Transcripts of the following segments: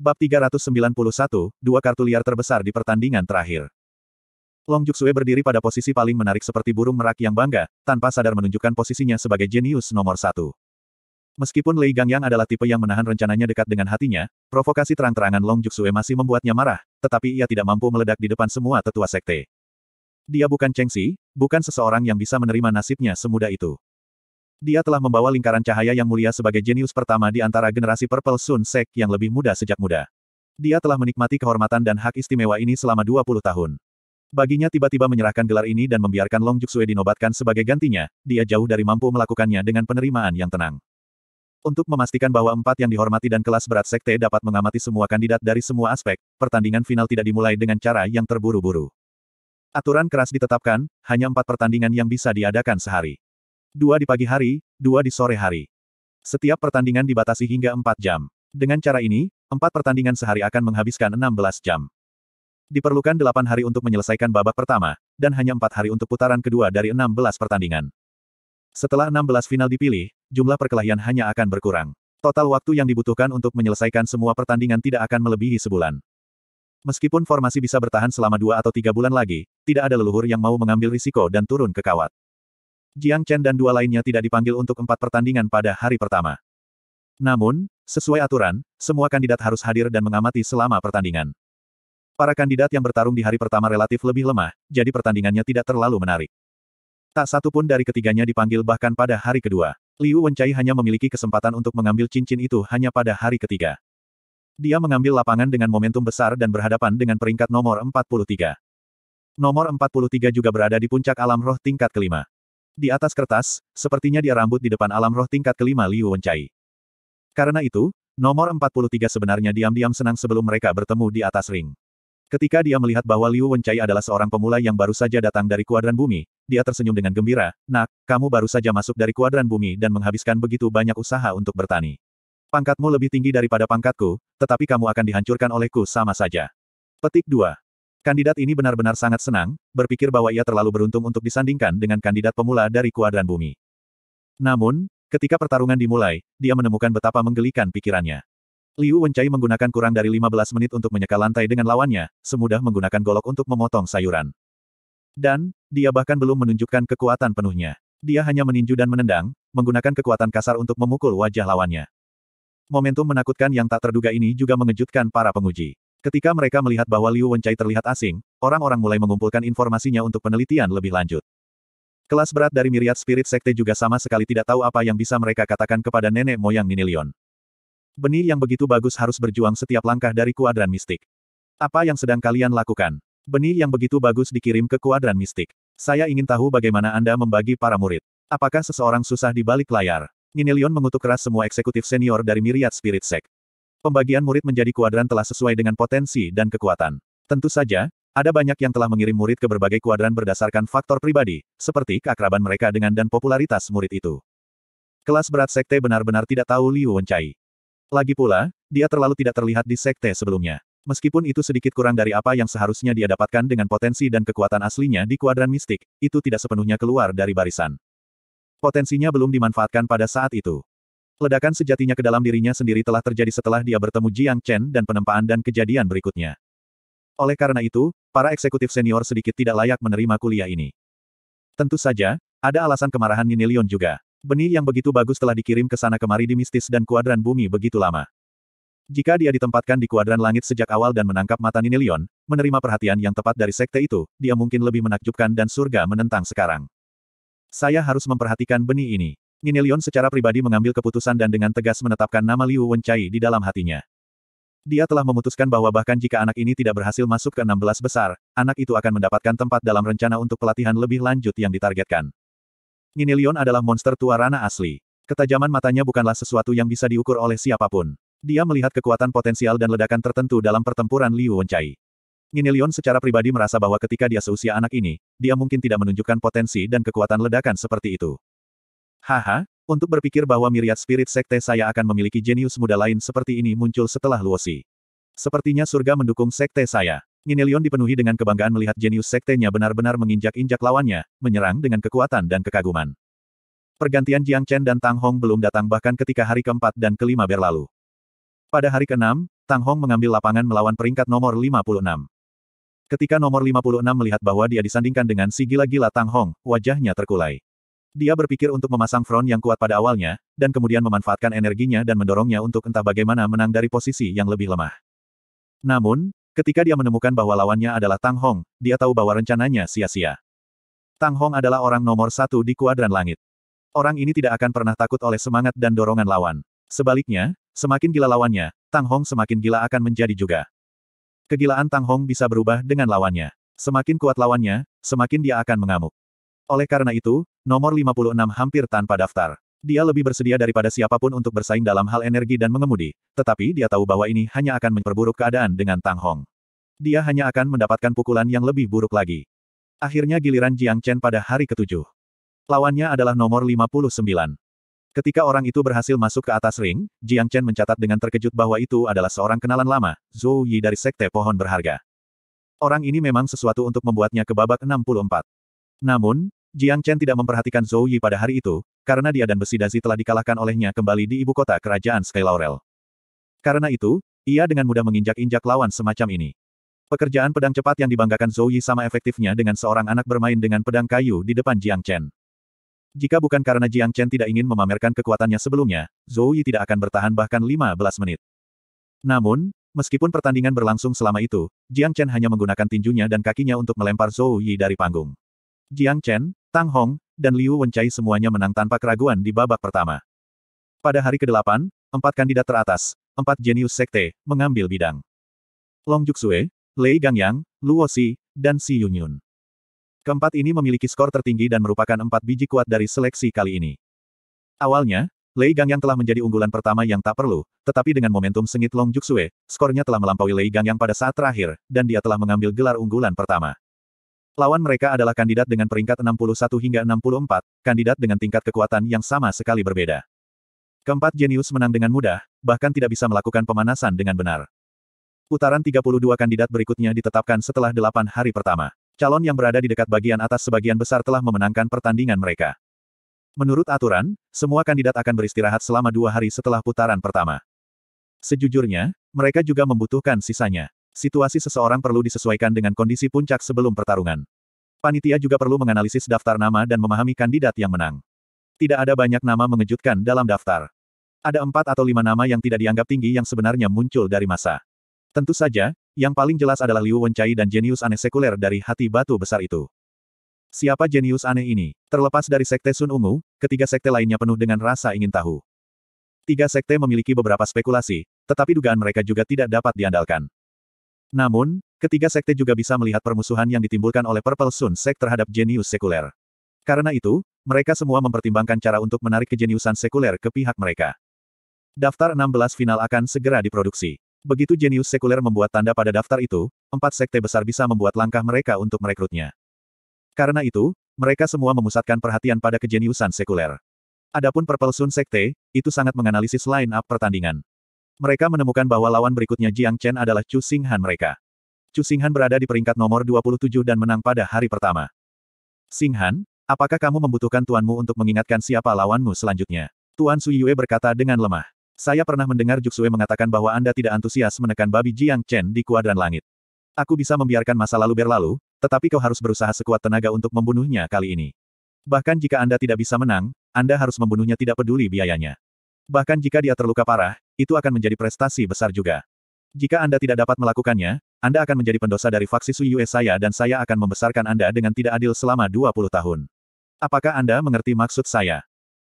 Bab 391, dua kartu liar terbesar di pertandingan terakhir. Long Juxue berdiri pada posisi paling menarik seperti burung merak yang bangga, tanpa sadar menunjukkan posisinya sebagai jenius nomor satu. Meskipun Lei Gangyang adalah tipe yang menahan rencananya dekat dengan hatinya, provokasi terang-terangan Long Juxue masih membuatnya marah, tetapi ia tidak mampu meledak di depan semua tetua sekte. Dia bukan Cheng Xi bukan seseorang yang bisa menerima nasibnya semudah itu. Dia telah membawa lingkaran cahaya yang mulia sebagai jenius pertama di antara generasi Purple Sun Sek yang lebih muda sejak muda. Dia telah menikmati kehormatan dan hak istimewa ini selama 20 tahun. Baginya tiba-tiba menyerahkan gelar ini dan membiarkan Long Juxue dinobatkan sebagai gantinya, dia jauh dari mampu melakukannya dengan penerimaan yang tenang. Untuk memastikan bahwa empat yang dihormati dan kelas berat sekte dapat mengamati semua kandidat dari semua aspek, pertandingan final tidak dimulai dengan cara yang terburu-buru. Aturan keras ditetapkan, hanya empat pertandingan yang bisa diadakan sehari. Dua di pagi hari, dua di sore hari. Setiap pertandingan dibatasi hingga empat jam. Dengan cara ini, empat pertandingan sehari akan menghabiskan 16 jam. Diperlukan delapan hari untuk menyelesaikan babak pertama, dan hanya empat hari untuk putaran kedua dari 16 pertandingan. Setelah 16 final dipilih, jumlah perkelahian hanya akan berkurang. Total waktu yang dibutuhkan untuk menyelesaikan semua pertandingan tidak akan melebihi sebulan. Meskipun formasi bisa bertahan selama dua atau tiga bulan lagi, tidak ada leluhur yang mau mengambil risiko dan turun ke kawat. Jiang Chen dan dua lainnya tidak dipanggil untuk empat pertandingan pada hari pertama. Namun, sesuai aturan, semua kandidat harus hadir dan mengamati selama pertandingan. Para kandidat yang bertarung di hari pertama relatif lebih lemah, jadi pertandingannya tidak terlalu menarik. Tak satu pun dari ketiganya dipanggil bahkan pada hari kedua. Liu Wenchai hanya memiliki kesempatan untuk mengambil cincin itu hanya pada hari ketiga. Dia mengambil lapangan dengan momentum besar dan berhadapan dengan peringkat nomor 43. Nomor 43 juga berada di puncak alam roh tingkat kelima. Di atas kertas, sepertinya dia rambut di depan alam roh tingkat kelima Liu Wencai. Karena itu, nomor 43 sebenarnya diam-diam senang sebelum mereka bertemu di atas ring. Ketika dia melihat bahwa Liu Wencai adalah seorang pemula yang baru saja datang dari kuadran bumi, dia tersenyum dengan gembira, Nak, kamu baru saja masuk dari kuadran bumi dan menghabiskan begitu banyak usaha untuk bertani. Pangkatmu lebih tinggi daripada pangkatku, tetapi kamu akan dihancurkan olehku sama saja. Petik 2. Kandidat ini benar-benar sangat senang, berpikir bahwa ia terlalu beruntung untuk disandingkan dengan kandidat pemula dari kuadran bumi. Namun, ketika pertarungan dimulai, dia menemukan betapa menggelikan pikirannya. Liu Wencai menggunakan kurang dari 15 menit untuk menyeka lantai dengan lawannya, semudah menggunakan golok untuk memotong sayuran. Dan, dia bahkan belum menunjukkan kekuatan penuhnya. Dia hanya meninju dan menendang, menggunakan kekuatan kasar untuk memukul wajah lawannya. Momentum menakutkan yang tak terduga ini juga mengejutkan para penguji. Ketika mereka melihat bahwa Liu Wenchai terlihat asing, orang-orang mulai mengumpulkan informasinya untuk penelitian lebih lanjut. Kelas berat dari miriat spirit sekte juga sama sekali tidak tahu apa yang bisa mereka katakan kepada nenek moyang Ninilion. Benih yang begitu bagus harus berjuang setiap langkah dari kuadran mistik. Apa yang sedang kalian lakukan? Benih yang begitu bagus dikirim ke kuadran mistik. Saya ingin tahu bagaimana Anda membagi para murid. Apakah seseorang susah di balik layar? Ninilion mengutuk keras semua eksekutif senior dari miriat spirit sekte. Pembagian murid menjadi kuadran telah sesuai dengan potensi dan kekuatan. Tentu saja, ada banyak yang telah mengirim murid ke berbagai kuadran berdasarkan faktor pribadi, seperti keakraban mereka dengan dan popularitas murid itu. Kelas berat sekte benar-benar tidak tahu Liu Wencai. Lagi pula, dia terlalu tidak terlihat di sekte sebelumnya. Meskipun itu sedikit kurang dari apa yang seharusnya dia dapatkan dengan potensi dan kekuatan aslinya di kuadran mistik, itu tidak sepenuhnya keluar dari barisan. Potensinya belum dimanfaatkan pada saat itu. Ledakan sejatinya ke dalam dirinya sendiri telah terjadi setelah dia bertemu Jiang Chen dan penempaan dan kejadian berikutnya. Oleh karena itu, para eksekutif senior sedikit tidak layak menerima kuliah ini. Tentu saja, ada alasan kemarahan Ninilion juga. Benih yang begitu bagus telah dikirim ke sana kemari di mistis dan kuadran bumi begitu lama. Jika dia ditempatkan di kuadran langit sejak awal dan menangkap mata Ninilion, menerima perhatian yang tepat dari sekte itu, dia mungkin lebih menakjubkan dan surga menentang sekarang. Saya harus memperhatikan benih ini. Ninelion secara pribadi mengambil keputusan dan dengan tegas menetapkan nama Liu Wenchai di dalam hatinya. Dia telah memutuskan bahwa bahkan jika anak ini tidak berhasil masuk ke 16 besar, anak itu akan mendapatkan tempat dalam rencana untuk pelatihan lebih lanjut yang ditargetkan. Ninelion adalah monster tua rana asli. Ketajaman matanya bukanlah sesuatu yang bisa diukur oleh siapapun. Dia melihat kekuatan potensial dan ledakan tertentu dalam pertempuran Liu Wenchai. Ninelion secara pribadi merasa bahwa ketika dia seusia anak ini, dia mungkin tidak menunjukkan potensi dan kekuatan ledakan seperti itu. Haha, untuk berpikir bahwa miriat spirit sekte saya akan memiliki jenius muda lain seperti ini muncul setelah Luosi. Sepertinya surga mendukung sekte saya. Ninelion dipenuhi dengan kebanggaan melihat jenius sektenya benar-benar menginjak-injak lawannya, menyerang dengan kekuatan dan kekaguman. Pergantian Jiang Chen dan Tang Hong belum datang bahkan ketika hari keempat dan kelima berlalu. Pada hari keenam, Tang Hong mengambil lapangan melawan peringkat nomor 56. Ketika nomor 56 melihat bahwa dia disandingkan dengan si gila-gila Tang Hong, wajahnya terkulai. Dia berpikir untuk memasang front yang kuat pada awalnya, dan kemudian memanfaatkan energinya dan mendorongnya untuk entah bagaimana menang dari posisi yang lebih lemah. Namun, ketika dia menemukan bahwa lawannya adalah Tang Hong, dia tahu bahwa rencananya sia-sia. Tang Hong adalah orang nomor satu di kuadran langit. Orang ini tidak akan pernah takut oleh semangat dan dorongan lawan. Sebaliknya, semakin gila lawannya, Tang Hong semakin gila akan menjadi juga. Kegilaan Tang Hong bisa berubah dengan lawannya. Semakin kuat lawannya, semakin dia akan mengamuk. Oleh karena itu, Nomor 56 hampir tanpa daftar. Dia lebih bersedia daripada siapapun untuk bersaing dalam hal energi dan mengemudi, tetapi dia tahu bahwa ini hanya akan memperburuk keadaan dengan Tang Hong. Dia hanya akan mendapatkan pukulan yang lebih buruk lagi. Akhirnya giliran Jiang Chen pada hari ketujuh. Lawannya adalah nomor 59. Ketika orang itu berhasil masuk ke atas ring, Jiang Chen mencatat dengan terkejut bahwa itu adalah seorang kenalan lama, Zhou Yi dari Sekte Pohon Berharga. Orang ini memang sesuatu untuk membuatnya ke babak 64. Namun, Jiang Chen tidak memperhatikan Zhou Yi pada hari itu, karena dia dan besi dazi telah dikalahkan olehnya kembali di ibu kota kerajaan Sky Laurel. Karena itu, ia dengan mudah menginjak-injak lawan semacam ini. Pekerjaan pedang cepat yang dibanggakan Zhou Yi sama efektifnya dengan seorang anak bermain dengan pedang kayu di depan Jiang Chen. Jika bukan karena Jiang Chen tidak ingin memamerkan kekuatannya sebelumnya, Zhou Yi tidak akan bertahan bahkan 15 menit. Namun, meskipun pertandingan berlangsung selama itu, Jiang Chen hanya menggunakan tinjunya dan kakinya untuk melempar Zhou Yi dari panggung. Jiang Chen, Tang Hong, dan Liu Wenchai semuanya menang tanpa keraguan di babak pertama. Pada hari ke-8, empat kandidat teratas, empat jenius sekte, mengambil bidang. Long Juxue, Lei Gangyang, Luo Si, dan Si Yunyun. Keempat ini memiliki skor tertinggi dan merupakan empat biji kuat dari seleksi kali ini. Awalnya, Lei Gangyang telah menjadi unggulan pertama yang tak perlu, tetapi dengan momentum sengit Long Juxue, skornya telah melampaui Lei Gangyang pada saat terakhir, dan dia telah mengambil gelar unggulan pertama. Lawan mereka adalah kandidat dengan peringkat 61 hingga 64, kandidat dengan tingkat kekuatan yang sama sekali berbeda. Keempat jenius menang dengan mudah, bahkan tidak bisa melakukan pemanasan dengan benar. Putaran 32 kandidat berikutnya ditetapkan setelah 8 hari pertama. Calon yang berada di dekat bagian atas sebagian besar telah memenangkan pertandingan mereka. Menurut aturan, semua kandidat akan beristirahat selama dua hari setelah putaran pertama. Sejujurnya, mereka juga membutuhkan sisanya. Situasi seseorang perlu disesuaikan dengan kondisi puncak sebelum pertarungan. Panitia juga perlu menganalisis daftar nama dan memahami kandidat yang menang. Tidak ada banyak nama mengejutkan dalam daftar. Ada empat atau lima nama yang tidak dianggap tinggi yang sebenarnya muncul dari masa. Tentu saja, yang paling jelas adalah Liu Wenchai dan jenius aneh sekuler dari hati batu besar itu. Siapa jenius aneh ini? Terlepas dari Sekte Sun Ungu, ketiga sekte lainnya penuh dengan rasa ingin tahu. Tiga sekte memiliki beberapa spekulasi, tetapi dugaan mereka juga tidak dapat diandalkan. Namun, ketiga sekte juga bisa melihat permusuhan yang ditimbulkan oleh Purple Sun Sect terhadap jenius sekuler. Karena itu, mereka semua mempertimbangkan cara untuk menarik kejeniusan sekuler ke pihak mereka. Daftar 16 final akan segera diproduksi. Begitu jenius sekuler membuat tanda pada daftar itu, empat sekte besar bisa membuat langkah mereka untuk merekrutnya. Karena itu, mereka semua memusatkan perhatian pada kejeniusan sekuler. Adapun Purple Sun Sekte, itu sangat menganalisis line-up pertandingan. Mereka menemukan bahwa lawan berikutnya Jiang Chen adalah Chu Singhan mereka. Chu Singhan berada di peringkat nomor 27 dan menang pada hari pertama. Singhan, apakah kamu membutuhkan tuanmu untuk mengingatkan siapa lawanmu selanjutnya? Tuan Su Yue berkata dengan lemah. Saya pernah mendengar Sue mengatakan bahwa Anda tidak antusias menekan babi Jiang Chen di kuadran langit. Aku bisa membiarkan masa lalu berlalu, tetapi kau harus berusaha sekuat tenaga untuk membunuhnya kali ini. Bahkan jika Anda tidak bisa menang, Anda harus membunuhnya tidak peduli biayanya. Bahkan jika dia terluka parah, itu akan menjadi prestasi besar juga. Jika Anda tidak dapat melakukannya, Anda akan menjadi pendosa dari faksi Suyue saya dan saya akan membesarkan Anda dengan tidak adil selama 20 tahun. Apakah Anda mengerti maksud saya?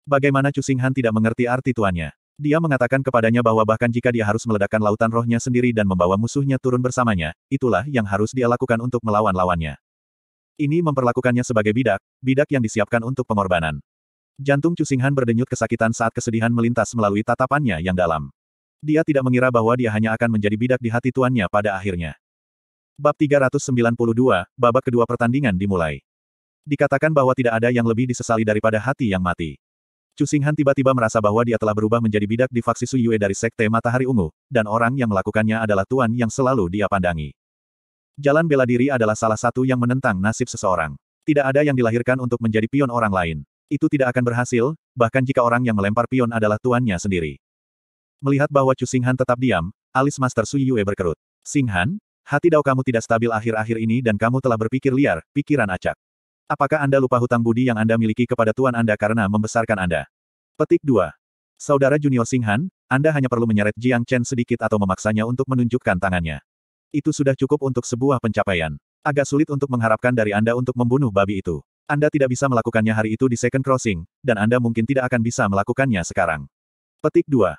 Bagaimana Chu tidak mengerti arti tuannya? Dia mengatakan kepadanya bahwa bahkan jika dia harus meledakkan lautan rohnya sendiri dan membawa musuhnya turun bersamanya, itulah yang harus dia lakukan untuk melawan lawannya. Ini memperlakukannya sebagai bidak, bidak yang disiapkan untuk pengorbanan. Jantung Cusinghan berdenyut kesakitan saat kesedihan melintas melalui tatapannya yang dalam. Dia tidak mengira bahwa dia hanya akan menjadi bidak di hati tuannya pada akhirnya. Bab 392, babak kedua pertandingan dimulai. Dikatakan bahwa tidak ada yang lebih disesali daripada hati yang mati. Singhan tiba-tiba merasa bahwa dia telah berubah menjadi bidak di faksi Su Yue dari Sekte Matahari Ungu, dan orang yang melakukannya adalah tuan yang selalu dia pandangi. Jalan bela diri adalah salah satu yang menentang nasib seseorang. Tidak ada yang dilahirkan untuk menjadi pion orang lain. Itu tidak akan berhasil, bahkan jika orang yang melempar pion adalah tuannya sendiri. Melihat bahwa Chu Singhan tetap diam, alis Master Su Yue berkerut. Singhan, hati dao kamu tidak stabil akhir-akhir ini dan kamu telah berpikir liar, pikiran acak. Apakah Anda lupa hutang budi yang Anda miliki kepada tuan Anda karena membesarkan Anda? Petik 2. Saudara Junior Singhan, Anda hanya perlu menyeret Jiang Chen sedikit atau memaksanya untuk menunjukkan tangannya. Itu sudah cukup untuk sebuah pencapaian. Agak sulit untuk mengharapkan dari Anda untuk membunuh babi itu. Anda tidak bisa melakukannya hari itu di Second Crossing, dan Anda mungkin tidak akan bisa melakukannya sekarang. Petik 2.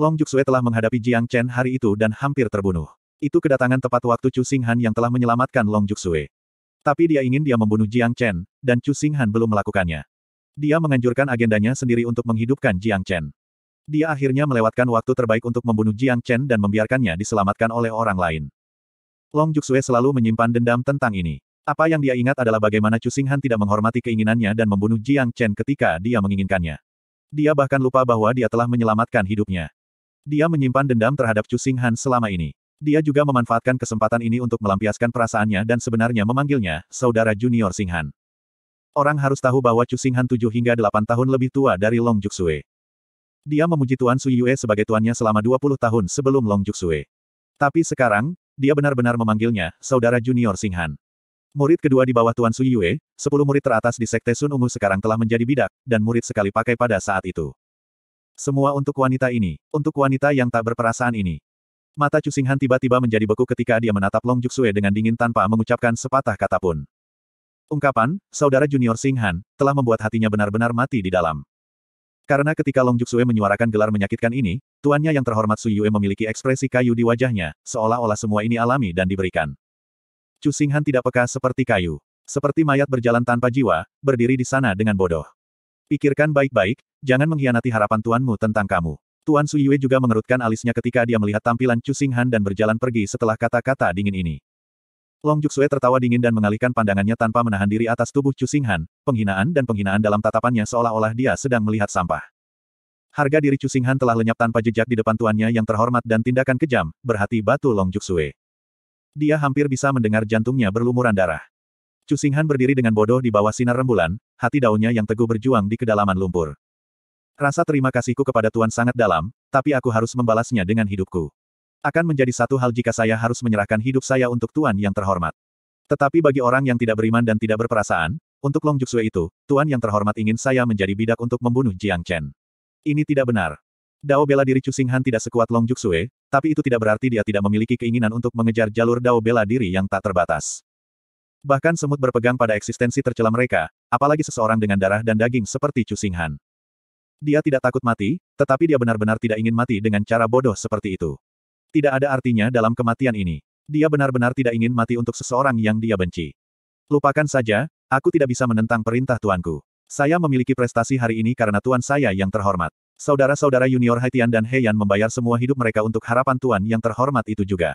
Long Juxue telah menghadapi Jiang Chen hari itu dan hampir terbunuh. Itu kedatangan tepat waktu Chu Xinghan yang telah menyelamatkan Long Juxue. Tapi dia ingin dia membunuh Jiang Chen, dan Chu Xinghan belum melakukannya. Dia menganjurkan agendanya sendiri untuk menghidupkan Jiang Chen. Dia akhirnya melewatkan waktu terbaik untuk membunuh Jiang Chen dan membiarkannya diselamatkan oleh orang lain. Long Juxue selalu menyimpan dendam tentang ini. Apa yang dia ingat adalah bagaimana Chu Xinghan tidak menghormati keinginannya dan membunuh Jiang Chen ketika dia menginginkannya. Dia bahkan lupa bahwa dia telah menyelamatkan hidupnya. Dia menyimpan dendam terhadap Chu Singhan Han selama ini. Dia juga memanfaatkan kesempatan ini untuk melampiaskan perasaannya dan sebenarnya memanggilnya, saudara junior Singhan. Han. Orang harus tahu bahwa Chu Singhan Han 7 hingga 8 tahun lebih tua dari Long Juxue. Dia memuji Tuan Su Yue sebagai tuannya selama 20 tahun sebelum Long Juxue. Tapi sekarang, dia benar-benar memanggilnya, saudara junior Singhan. Han. Murid kedua di bawah Tuan Su Yue, sepuluh murid teratas di Sekte Sun Ungu sekarang telah menjadi bidak, dan murid sekali pakai pada saat itu. Semua untuk wanita ini, untuk wanita yang tak berperasaan ini. Mata Cusinghan tiba-tiba menjadi beku ketika dia menatap Long Juxue dengan dingin tanpa mengucapkan sepatah kata pun. Ungkapan, saudara junior Singhan, telah membuat hatinya benar-benar mati di dalam. Karena ketika Long Juxue menyuarakan gelar menyakitkan ini, tuannya yang terhormat Su Yue memiliki ekspresi kayu di wajahnya, seolah-olah semua ini alami dan diberikan. Cu tidak peka seperti kayu. Seperti mayat berjalan tanpa jiwa, berdiri di sana dengan bodoh. Pikirkan baik-baik, jangan mengkhianati harapan tuanmu tentang kamu. Tuan Su Yue juga mengerutkan alisnya ketika dia melihat tampilan Chu Singhan dan berjalan pergi setelah kata-kata dingin ini. Long Sue tertawa dingin dan mengalihkan pandangannya tanpa menahan diri atas tubuh Chu Singhan, penghinaan dan penghinaan dalam tatapannya seolah-olah dia sedang melihat sampah. Harga diri Chu Singhan telah lenyap tanpa jejak di depan tuannya yang terhormat dan tindakan kejam, berhati batu Long Sue. Dia hampir bisa mendengar jantungnya berlumuran darah. Chu Singhan berdiri dengan bodoh di bawah sinar rembulan, hati daunnya yang teguh berjuang di kedalaman lumpur. Rasa terima kasihku kepada Tuan sangat dalam, tapi aku harus membalasnya dengan hidupku. Akan menjadi satu hal jika saya harus menyerahkan hidup saya untuk Tuan yang terhormat. Tetapi bagi orang yang tidak beriman dan tidak berperasaan, untuk Long Juxue itu, Tuan yang terhormat ingin saya menjadi bidak untuk membunuh Jiang Chen. Ini tidak benar. Dao bela diri Chu Singhan tidak sekuat Long Juxue, tapi itu tidak berarti dia tidak memiliki keinginan untuk mengejar jalur Dao bela diri yang tak terbatas. Bahkan semut berpegang pada eksistensi tercela mereka, apalagi seseorang dengan darah dan daging seperti Chu Singhan. Dia tidak takut mati, tetapi dia benar-benar tidak ingin mati dengan cara bodoh seperti itu. Tidak ada artinya dalam kematian ini. Dia benar-benar tidak ingin mati untuk seseorang yang dia benci. Lupakan saja, aku tidak bisa menentang perintah tuanku. Saya memiliki prestasi hari ini karena tuan saya yang terhormat. Saudara-saudara junior Haitian dan Heian membayar semua hidup mereka untuk harapan tuan yang terhormat itu juga.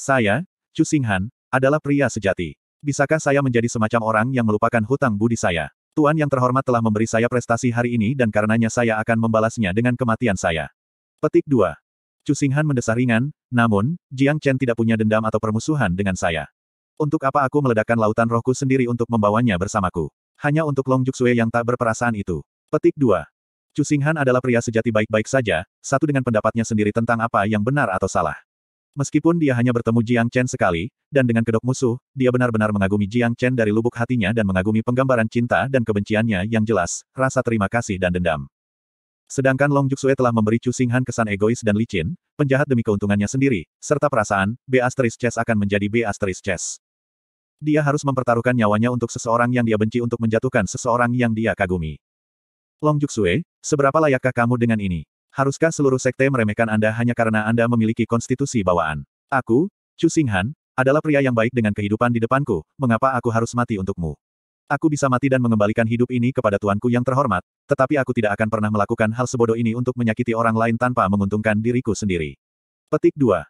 Saya, Chu Singhan, adalah pria sejati. Bisakah saya menjadi semacam orang yang melupakan hutang budi saya? Tuan yang terhormat telah memberi saya prestasi hari ini dan karenanya saya akan membalasnya dengan kematian saya. Petik 2. Cusinghan mendesah ringan, namun, Jiang Chen tidak punya dendam atau permusuhan dengan saya. Untuk apa aku meledakkan lautan rohku sendiri untuk membawanya bersamaku? Hanya untuk Long Juxue yang tak berperasaan itu. Petik 2. Cusinghan adalah pria sejati baik-baik saja, satu dengan pendapatnya sendiri tentang apa yang benar atau salah. Meskipun dia hanya bertemu Jiang Chen sekali, dan dengan kedok musuh, dia benar-benar mengagumi Jiang Chen dari lubuk hatinya dan mengagumi penggambaran cinta dan kebenciannya yang jelas, rasa terima kasih dan dendam. Sedangkan Long Juxue telah memberi Chu Singhan kesan egois dan licin, penjahat demi keuntungannya sendiri, serta perasaan, B asteris chess akan menjadi B asteris chess. Dia harus mempertaruhkan nyawanya untuk seseorang yang dia benci untuk menjatuhkan seseorang yang dia kagumi. Long Juxue, seberapa layakkah kamu dengan ini? Haruskah seluruh sekte meremehkan Anda hanya karena Anda memiliki konstitusi bawaan? Aku, Chu Singhan, adalah pria yang baik dengan kehidupan di depanku, mengapa aku harus mati untukmu? Aku bisa mati dan mengembalikan hidup ini kepada tuanku yang terhormat, tetapi aku tidak akan pernah melakukan hal sebodoh ini untuk menyakiti orang lain tanpa menguntungkan diriku sendiri. Petik 2.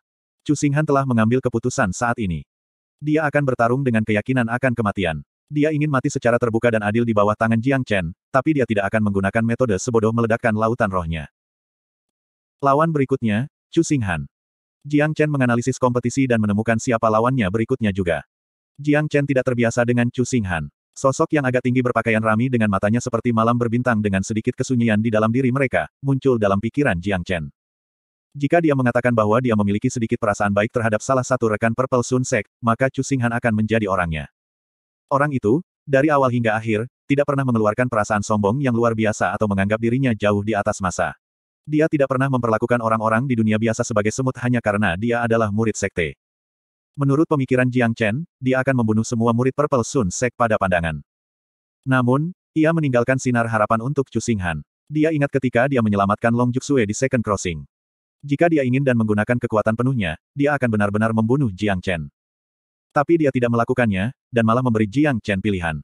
Chu Singhan telah mengambil keputusan saat ini. Dia akan bertarung dengan keyakinan akan kematian. Dia ingin mati secara terbuka dan adil di bawah tangan Jiang Chen, tapi dia tidak akan menggunakan metode sebodoh meledakkan lautan rohnya. Lawan berikutnya, Chu Xinghan. Jiang Chen menganalisis kompetisi dan menemukan siapa lawannya berikutnya juga. Jiang Chen tidak terbiasa dengan Chu Xinghan. Sosok yang agak tinggi berpakaian rami dengan matanya seperti malam berbintang dengan sedikit kesunyian di dalam diri mereka, muncul dalam pikiran Jiang Chen. Jika dia mengatakan bahwa dia memiliki sedikit perasaan baik terhadap salah satu rekan Purple Sun Sect, maka Chu Xinghan akan menjadi orangnya. Orang itu, dari awal hingga akhir, tidak pernah mengeluarkan perasaan sombong yang luar biasa atau menganggap dirinya jauh di atas masa. Dia tidak pernah memperlakukan orang-orang di dunia biasa sebagai semut hanya karena dia adalah murid sekte. Menurut pemikiran Jiang Chen, dia akan membunuh semua murid Purple Sun Sek pada pandangan. Namun, ia meninggalkan sinar harapan untuk Chu Singhan. Dia ingat ketika dia menyelamatkan Long Juxue di Second Crossing. Jika dia ingin dan menggunakan kekuatan penuhnya, dia akan benar-benar membunuh Jiang Chen. Tapi dia tidak melakukannya, dan malah memberi Jiang Chen pilihan.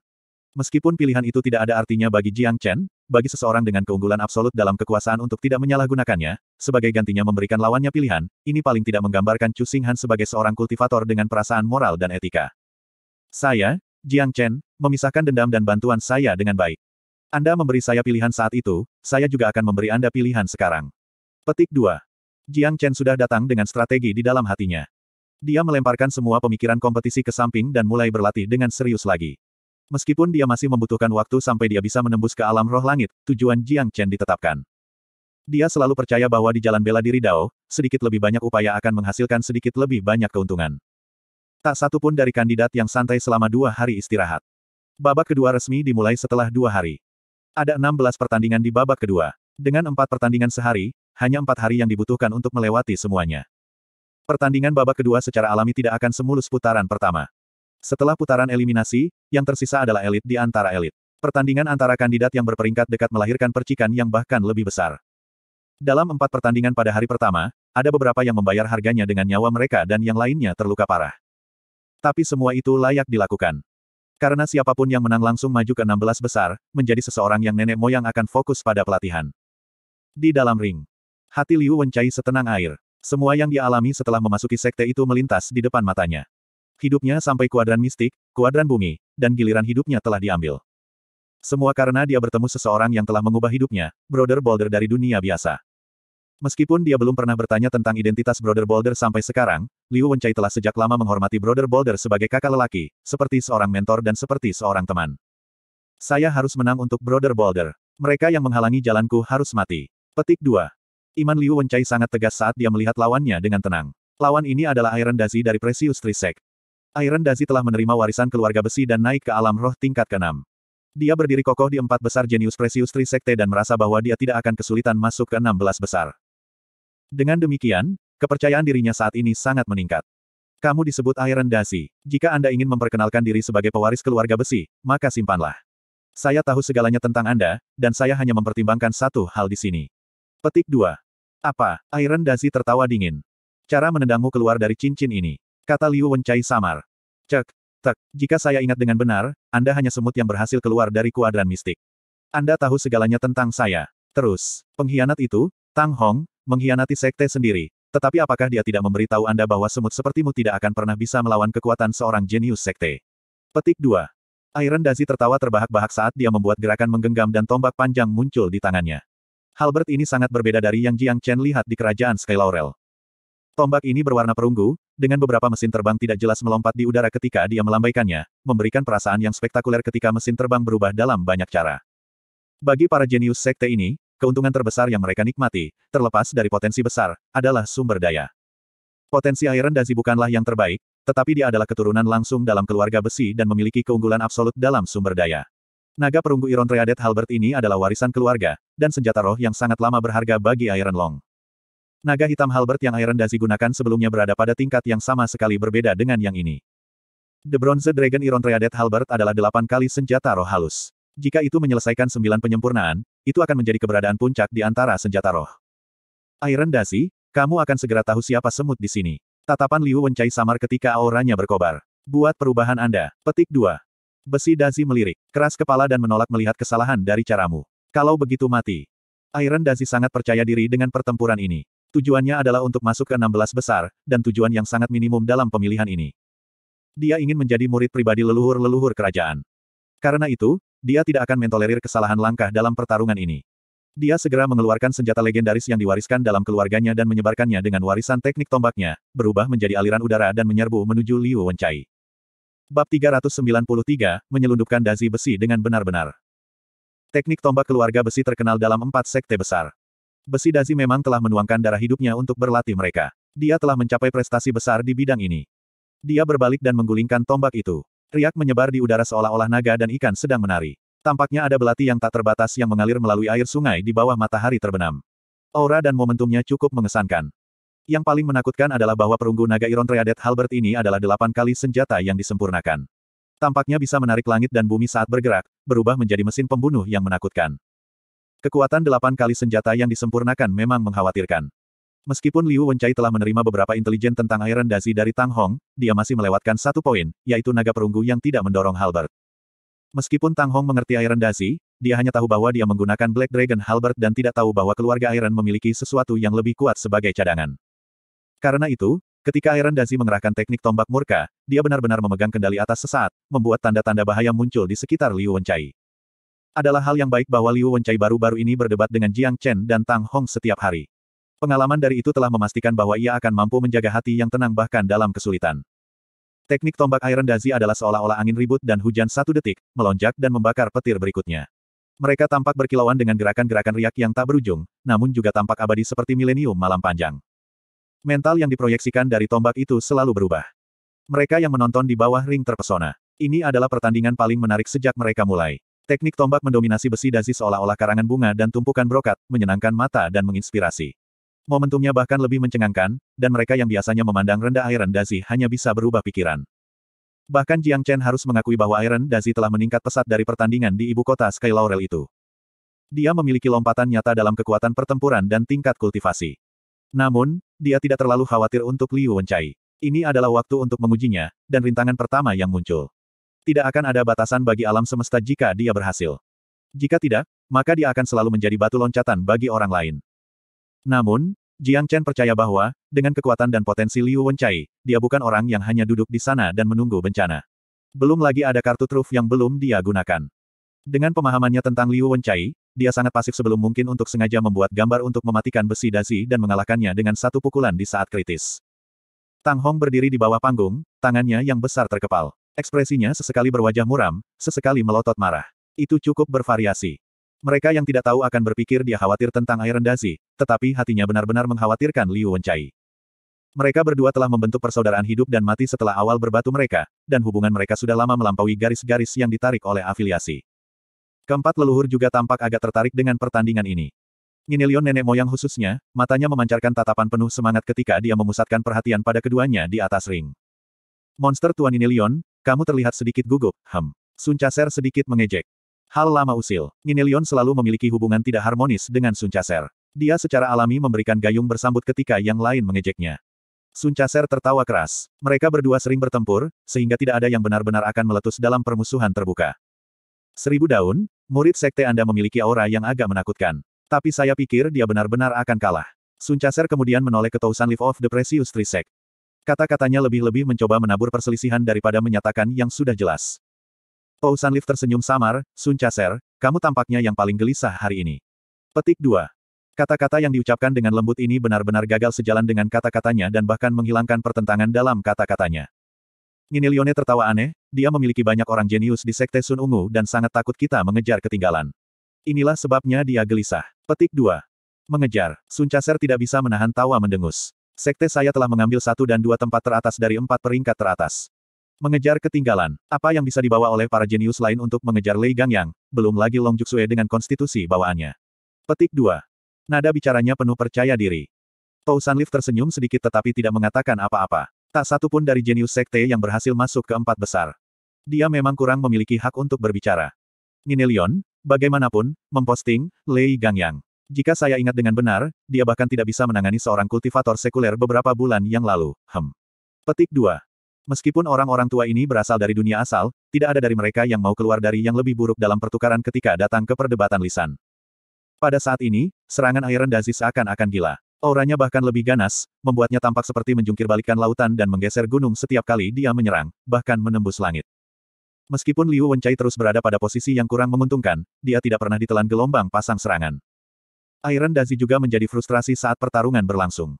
Meskipun pilihan itu tidak ada artinya bagi Jiang Chen, bagi seseorang dengan keunggulan absolut dalam kekuasaan untuk tidak menyalahgunakannya, sebagai gantinya memberikan lawannya pilihan, ini paling tidak menggambarkan Chu Xinghan sebagai seorang kultivator dengan perasaan moral dan etika. Saya, Jiang Chen, memisahkan dendam dan bantuan saya dengan baik. Anda memberi saya pilihan saat itu, saya juga akan memberi Anda pilihan sekarang. Petik 2. Jiang Chen sudah datang dengan strategi di dalam hatinya. Dia melemparkan semua pemikiran kompetisi ke samping dan mulai berlatih dengan serius lagi. Meskipun dia masih membutuhkan waktu sampai dia bisa menembus ke alam roh langit, tujuan Jiang Chen ditetapkan. Dia selalu percaya bahwa di jalan bela diri Dao, sedikit lebih banyak upaya akan menghasilkan sedikit lebih banyak keuntungan. Tak satu pun dari kandidat yang santai selama dua hari istirahat. Babak kedua resmi dimulai setelah dua hari. Ada 16 pertandingan di babak kedua. Dengan empat pertandingan sehari, hanya empat hari yang dibutuhkan untuk melewati semuanya. Pertandingan babak kedua secara alami tidak akan semulus putaran pertama. Setelah putaran eliminasi, yang tersisa adalah elit di antara elit. Pertandingan antara kandidat yang berperingkat dekat melahirkan percikan yang bahkan lebih besar. Dalam empat pertandingan pada hari pertama, ada beberapa yang membayar harganya dengan nyawa mereka dan yang lainnya terluka parah. Tapi semua itu layak dilakukan. Karena siapapun yang menang langsung maju ke 16 besar, menjadi seseorang yang nenek moyang akan fokus pada pelatihan. Di dalam ring, hati Liu Wencai setenang air. Semua yang dialami setelah memasuki sekte itu melintas di depan matanya. Hidupnya sampai kuadran mistik, kuadran bumi, dan giliran hidupnya telah diambil. Semua karena dia bertemu seseorang yang telah mengubah hidupnya, Brother Boulder dari dunia biasa. Meskipun dia belum pernah bertanya tentang identitas Brother Boulder sampai sekarang, Liu Wenchai telah sejak lama menghormati Brother Boulder sebagai kakak lelaki, seperti seorang mentor dan seperti seorang teman. Saya harus menang untuk Brother Boulder. Mereka yang menghalangi jalanku harus mati. Petik 2. Iman Liu Wenchai sangat tegas saat dia melihat lawannya dengan tenang. Lawan ini adalah Iron Dazi dari Precious Trisek. Iron Dazi telah menerima warisan keluarga besi dan naik ke alam roh tingkat keenam. Dia berdiri kokoh di empat besar jenius Precious Trisecte dan merasa bahwa dia tidak akan kesulitan masuk ke enam belas besar. Dengan demikian, kepercayaan dirinya saat ini sangat meningkat. Kamu disebut Iron Dazi. Jika Anda ingin memperkenalkan diri sebagai pewaris keluarga besi, maka simpanlah. Saya tahu segalanya tentang Anda, dan saya hanya mempertimbangkan satu hal di sini. Petik 2. Apa? Iron Dazi tertawa dingin. Cara menendangmu keluar dari cincin ini. Kata Liu Wencai samar. Cek, tak, jika saya ingat dengan benar, Anda hanya semut yang berhasil keluar dari kuadran mistik. Anda tahu segalanya tentang saya. Terus, pengkhianat itu, Tang Hong, mengkhianati sekte sendiri. Tetapi apakah dia tidak memberitahu Anda bahwa semut sepertimu tidak akan pernah bisa melawan kekuatan seorang jenius sekte? Petik 2. Iron Dazi tertawa terbahak-bahak saat dia membuat gerakan menggenggam dan tombak panjang muncul di tangannya. Halbert ini sangat berbeda dari yang Jiang Chen lihat di kerajaan Sky Laurel. Tombak ini berwarna perunggu, dengan beberapa mesin terbang tidak jelas melompat di udara ketika dia melambaikannya, memberikan perasaan yang spektakuler ketika mesin terbang berubah dalam banyak cara. Bagi para jenius sekte ini, keuntungan terbesar yang mereka nikmati, terlepas dari potensi besar, adalah sumber daya. Potensi Iron Dazi bukanlah yang terbaik, tetapi dia adalah keturunan langsung dalam keluarga besi dan memiliki keunggulan absolut dalam sumber daya. Naga perunggu Iron Triadet Halbert ini adalah warisan keluarga, dan senjata roh yang sangat lama berharga bagi Iron Long. Naga hitam halbert yang Iron Dazi gunakan sebelumnya berada pada tingkat yang sama sekali berbeda dengan yang ini. The Bronze Dragon Iron Triadet Halbert adalah delapan kali senjata roh halus. Jika itu menyelesaikan sembilan penyempurnaan, itu akan menjadi keberadaan puncak di antara senjata roh. Iron Dazi, kamu akan segera tahu siapa semut di sini. Tatapan Liu Wencai samar ketika auranya berkobar. Buat perubahan Anda. Petik 2. Besi Dazi melirik, keras kepala dan menolak melihat kesalahan dari caramu. Kalau begitu mati. Iron Dazi sangat percaya diri dengan pertempuran ini. Tujuannya adalah untuk masuk ke 16 besar, dan tujuan yang sangat minimum dalam pemilihan ini. Dia ingin menjadi murid pribadi leluhur-leluhur kerajaan. Karena itu, dia tidak akan mentolerir kesalahan langkah dalam pertarungan ini. Dia segera mengeluarkan senjata legendaris yang diwariskan dalam keluarganya dan menyebarkannya dengan warisan teknik tombaknya, berubah menjadi aliran udara dan menyerbu menuju Liu Wenchai. Bab 393, menyelundupkan dazi besi dengan benar-benar. Teknik tombak keluarga besi terkenal dalam empat sekte besar. Besi Dazi memang telah menuangkan darah hidupnya untuk berlatih mereka. Dia telah mencapai prestasi besar di bidang ini. Dia berbalik dan menggulingkan tombak itu. Riak menyebar di udara seolah-olah naga dan ikan sedang menari. Tampaknya ada belati yang tak terbatas yang mengalir melalui air sungai di bawah matahari terbenam. Aura dan momentumnya cukup mengesankan. Yang paling menakutkan adalah bahwa perunggu naga Iron Triadet Halbert ini adalah delapan kali senjata yang disempurnakan. Tampaknya bisa menarik langit dan bumi saat bergerak, berubah menjadi mesin pembunuh yang menakutkan. Kekuatan delapan kali senjata yang disempurnakan memang mengkhawatirkan. Meskipun Liu Wencai telah menerima beberapa intelijen tentang Iron Dazi dari Tang Hong, dia masih melewatkan satu poin, yaitu naga perunggu yang tidak mendorong Halbert. Meskipun Tang Hong mengerti Iron Dazi, dia hanya tahu bahwa dia menggunakan Black Dragon Halbert dan tidak tahu bahwa keluarga Iron memiliki sesuatu yang lebih kuat sebagai cadangan. Karena itu, ketika Iron Dazi mengerahkan teknik tombak murka, dia benar-benar memegang kendali atas sesaat, membuat tanda-tanda bahaya muncul di sekitar Liu Wencai. Adalah hal yang baik bahwa Liu Wencai baru-baru ini berdebat dengan Jiang Chen dan Tang Hong setiap hari. Pengalaman dari itu telah memastikan bahwa ia akan mampu menjaga hati yang tenang bahkan dalam kesulitan. Teknik tombak Iron Dazi adalah seolah-olah angin ribut dan hujan satu detik, melonjak dan membakar petir berikutnya. Mereka tampak berkilauan dengan gerakan-gerakan riak yang tak berujung, namun juga tampak abadi seperti milenium malam panjang. Mental yang diproyeksikan dari tombak itu selalu berubah. Mereka yang menonton di bawah ring terpesona. Ini adalah pertandingan paling menarik sejak mereka mulai. Teknik tombak mendominasi besi dasi seolah-olah karangan bunga dan tumpukan brokat, menyenangkan mata dan menginspirasi. Momentumnya bahkan lebih mencengangkan, dan mereka yang biasanya memandang rendah Iron Dazi hanya bisa berubah pikiran. Bahkan Jiang Chen harus mengakui bahwa Iron Dazi telah meningkat pesat dari pertandingan di ibu kota Sky Laurel itu. Dia memiliki lompatan nyata dalam kekuatan pertempuran dan tingkat kultivasi. Namun, dia tidak terlalu khawatir untuk Liu Wencai. Ini adalah waktu untuk mengujinya, dan rintangan pertama yang muncul tidak akan ada batasan bagi alam semesta jika dia berhasil. Jika tidak, maka dia akan selalu menjadi batu loncatan bagi orang lain. Namun, Jiang Chen percaya bahwa, dengan kekuatan dan potensi Liu Wenchai, dia bukan orang yang hanya duduk di sana dan menunggu bencana. Belum lagi ada kartu truf yang belum dia gunakan. Dengan pemahamannya tentang Liu Wenchai, dia sangat pasif sebelum mungkin untuk sengaja membuat gambar untuk mematikan besi dasi dan mengalahkannya dengan satu pukulan di saat kritis. Tang Hong berdiri di bawah panggung, tangannya yang besar terkepal. Ekspresinya sesekali berwajah muram, sesekali melotot marah. Itu cukup bervariasi. Mereka yang tidak tahu akan berpikir dia khawatir tentang Iron Dazi, tetapi hatinya benar-benar mengkhawatirkan Liu Wenchai. Mereka berdua telah membentuk persaudaraan hidup dan mati setelah awal berbatu mereka, dan hubungan mereka sudah lama melampaui garis-garis yang ditarik oleh afiliasi. Keempat leluhur juga tampak agak tertarik dengan pertandingan ini. Nginilion nenek moyang khususnya, matanya memancarkan tatapan penuh semangat ketika dia memusatkan perhatian pada keduanya di atas ring. Monster Tuan Nginilion, kamu terlihat sedikit gugup, hem. Sun Chaser sedikit mengejek. Hal lama usil, Ninelion selalu memiliki hubungan tidak harmonis dengan Sun Chaser. Dia secara alami memberikan gayung bersambut ketika yang lain mengejeknya. Sun Chaser tertawa keras. Mereka berdua sering bertempur, sehingga tidak ada yang benar-benar akan meletus dalam permusuhan terbuka. Seribu daun, murid sekte Anda memiliki aura yang agak menakutkan. Tapi saya pikir dia benar-benar akan kalah. Sun Chaser kemudian menoleh ke Tousan Leaf of the Precious Tree Sect. Kata-katanya lebih-lebih mencoba menabur perselisihan daripada menyatakan yang sudah jelas. Oh Sanlif tersenyum samar, Sun Chaser, kamu tampaknya yang paling gelisah hari ini. Petik 2. Kata-kata yang diucapkan dengan lembut ini benar-benar gagal sejalan dengan kata-katanya dan bahkan menghilangkan pertentangan dalam kata-katanya. Ninelione tertawa aneh, dia memiliki banyak orang jenius di Sekte Sun Ungu dan sangat takut kita mengejar ketinggalan. Inilah sebabnya dia gelisah. Petik 2. Mengejar, Sun Chaser tidak bisa menahan tawa mendengus. Sekte saya telah mengambil satu dan dua tempat teratas dari empat peringkat teratas. Mengejar ketinggalan. Apa yang bisa dibawa oleh para jenius lain untuk mengejar Lei Gangyang, belum lagi Long Juxue dengan konstitusi bawaannya. Petik 2. Nada bicaranya penuh percaya diri. Tou Sanlif tersenyum sedikit tetapi tidak mengatakan apa-apa. Tak satu pun dari jenius sekte yang berhasil masuk ke empat besar. Dia memang kurang memiliki hak untuk berbicara. Ninelion, bagaimanapun, memposting, Lei Gangyang. Jika saya ingat dengan benar, dia bahkan tidak bisa menangani seorang kultivator sekuler beberapa bulan yang lalu. Hem. Petik 2. Meskipun orang-orang tua ini berasal dari dunia asal, tidak ada dari mereka yang mau keluar dari yang lebih buruk dalam pertukaran ketika datang ke perdebatan lisan. Pada saat ini, serangan Iron Dazi seakan-akan gila. Auranya bahkan lebih ganas, membuatnya tampak seperti menjungkirbalikan lautan dan menggeser gunung setiap kali dia menyerang, bahkan menembus langit. Meskipun Liu Wencai terus berada pada posisi yang kurang menguntungkan, dia tidak pernah ditelan gelombang pasang serangan. Iron Dazi juga menjadi frustrasi saat pertarungan berlangsung.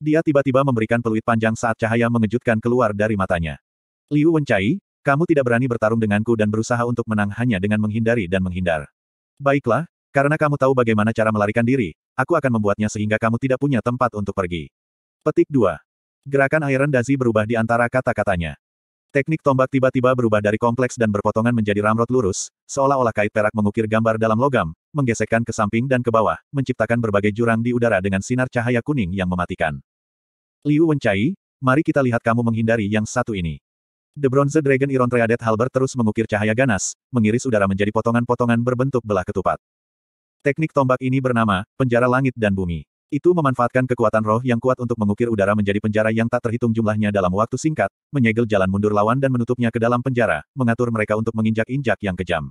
Dia tiba-tiba memberikan peluit panjang saat cahaya mengejutkan keluar dari matanya. Liu Wencai, kamu tidak berani bertarung denganku dan berusaha untuk menang hanya dengan menghindari dan menghindar. Baiklah, karena kamu tahu bagaimana cara melarikan diri, aku akan membuatnya sehingga kamu tidak punya tempat untuk pergi. Petik 2. Gerakan Iron Dazi berubah di antara kata-katanya. Teknik tombak tiba-tiba berubah dari kompleks dan berpotongan menjadi ramrod lurus, seolah-olah kait perak mengukir gambar dalam logam, menggesekkan ke samping dan ke bawah, menciptakan berbagai jurang di udara dengan sinar cahaya kuning yang mematikan. Liu Wencai, mari kita lihat kamu menghindari yang satu ini. The Bronze Dragon Iron Triadet Halbert terus mengukir cahaya ganas, mengiris udara menjadi potongan-potongan berbentuk belah ketupat. Teknik tombak ini bernama, penjara langit dan bumi. Itu memanfaatkan kekuatan roh yang kuat untuk mengukir udara menjadi penjara yang tak terhitung jumlahnya dalam waktu singkat, menyegel jalan mundur lawan dan menutupnya ke dalam penjara, mengatur mereka untuk menginjak-injak yang kejam.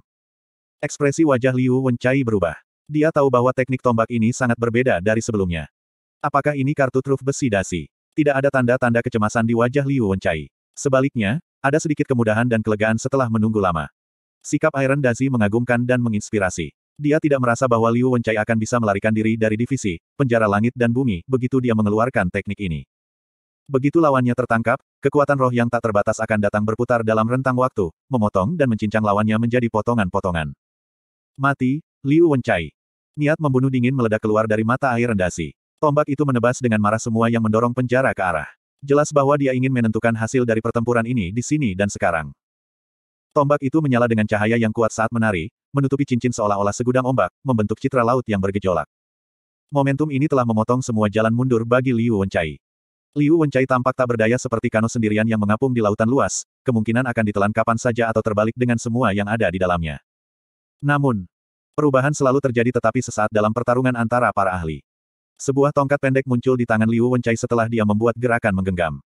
Ekspresi wajah Liu Wencai berubah. Dia tahu bahwa teknik tombak ini sangat berbeda dari sebelumnya. Apakah ini kartu truf besi dasi? Tidak ada tanda-tanda kecemasan di wajah Liu Wencai. Sebaliknya, ada sedikit kemudahan dan kelegaan setelah menunggu lama. Sikap Iron Dazi mengagumkan dan menginspirasi. Dia tidak merasa bahwa Liu Wencai akan bisa melarikan diri dari divisi, penjara langit dan bumi, begitu dia mengeluarkan teknik ini. Begitu lawannya tertangkap, kekuatan roh yang tak terbatas akan datang berputar dalam rentang waktu, memotong dan mencincang lawannya menjadi potongan-potongan. Mati, Liu Wencai. Niat membunuh dingin meledak keluar dari mata air rendasi. Tombak itu menebas dengan marah semua yang mendorong penjara ke arah. Jelas bahwa dia ingin menentukan hasil dari pertempuran ini di sini dan sekarang. Tombak itu menyala dengan cahaya yang kuat saat menari, menutupi cincin seolah-olah segudang ombak, membentuk citra laut yang bergejolak. Momentum ini telah memotong semua jalan mundur bagi Liu Wencai. Liu Wencai tampak tak berdaya seperti kano sendirian yang mengapung di lautan luas, kemungkinan akan ditelan kapan saja atau terbalik dengan semua yang ada di dalamnya. Namun, perubahan selalu terjadi tetapi sesaat dalam pertarungan antara para ahli. Sebuah tongkat pendek muncul di tangan Liu Wencai setelah dia membuat gerakan menggenggam.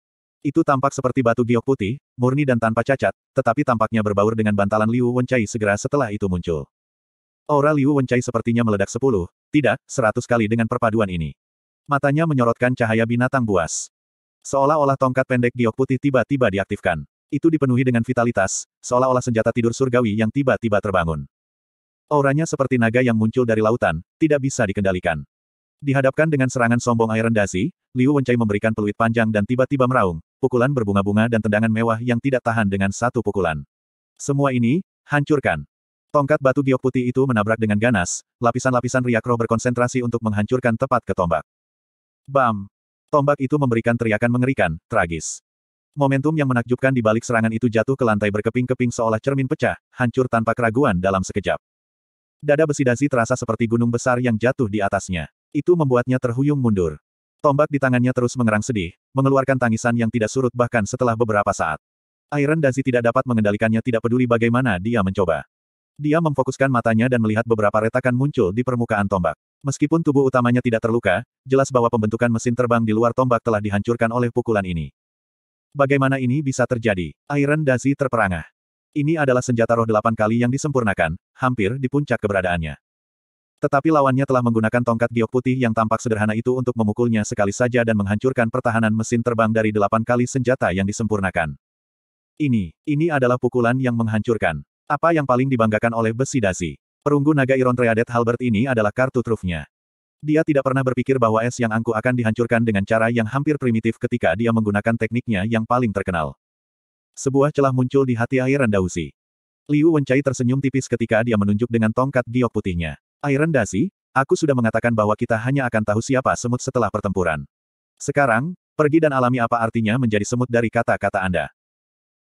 Itu tampak seperti batu giok putih, murni dan tanpa cacat, tetapi tampaknya berbaur dengan bantalan Liu Wencai segera setelah itu muncul. Aura Liu Wencai sepertinya meledak sepuluh, tidak, seratus kali dengan perpaduan ini. Matanya menyorotkan cahaya binatang buas. Seolah-olah tongkat pendek giok putih tiba-tiba diaktifkan. Itu dipenuhi dengan vitalitas, seolah-olah senjata tidur surgawi yang tiba-tiba terbangun. Auranya seperti naga yang muncul dari lautan, tidak bisa dikendalikan. Dihadapkan dengan serangan sombong air rendasi, Liu Wencai memberikan peluit panjang dan tiba-tiba meraung, pukulan berbunga-bunga dan tendangan mewah yang tidak tahan dengan satu pukulan. Semua ini, hancurkan. Tongkat batu giok putih itu menabrak dengan ganas, lapisan-lapisan riak roh berkonsentrasi untuk menghancurkan tepat ke tombak. Bam! Tombak itu memberikan teriakan mengerikan, tragis. Momentum yang menakjubkan di balik serangan itu jatuh ke lantai berkeping-keping seolah cermin pecah, hancur tanpa keraguan dalam sekejap. Dada besi dasi terasa seperti gunung besar yang jatuh di atasnya. Itu membuatnya terhuyung mundur. Tombak di tangannya terus mengerang sedih, mengeluarkan tangisan yang tidak surut bahkan setelah beberapa saat. Iron Dazi tidak dapat mengendalikannya tidak peduli bagaimana dia mencoba. Dia memfokuskan matanya dan melihat beberapa retakan muncul di permukaan tombak. Meskipun tubuh utamanya tidak terluka, jelas bahwa pembentukan mesin terbang di luar tombak telah dihancurkan oleh pukulan ini. Bagaimana ini bisa terjadi? Iron Dazi terperangah. Ini adalah senjata roh delapan kali yang disempurnakan, hampir di puncak keberadaannya. Tetapi lawannya telah menggunakan tongkat giok putih yang tampak sederhana itu untuk memukulnya sekali saja dan menghancurkan pertahanan mesin terbang dari delapan kali senjata yang disempurnakan. Ini, ini adalah pukulan yang menghancurkan. Apa yang paling dibanggakan oleh besi dasi? Perunggu naga Iron Triadet Halbert ini adalah kartu trufnya. Dia tidak pernah berpikir bahwa es yang angku akan dihancurkan dengan cara yang hampir primitif ketika dia menggunakan tekniknya yang paling terkenal. Sebuah celah muncul di hati air Dausi. Liu Wencai tersenyum tipis ketika dia menunjuk dengan tongkat giok putihnya. Iron Dasi, aku sudah mengatakan bahwa kita hanya akan tahu siapa semut setelah pertempuran. Sekarang, pergi dan alami apa artinya menjadi semut dari kata-kata Anda.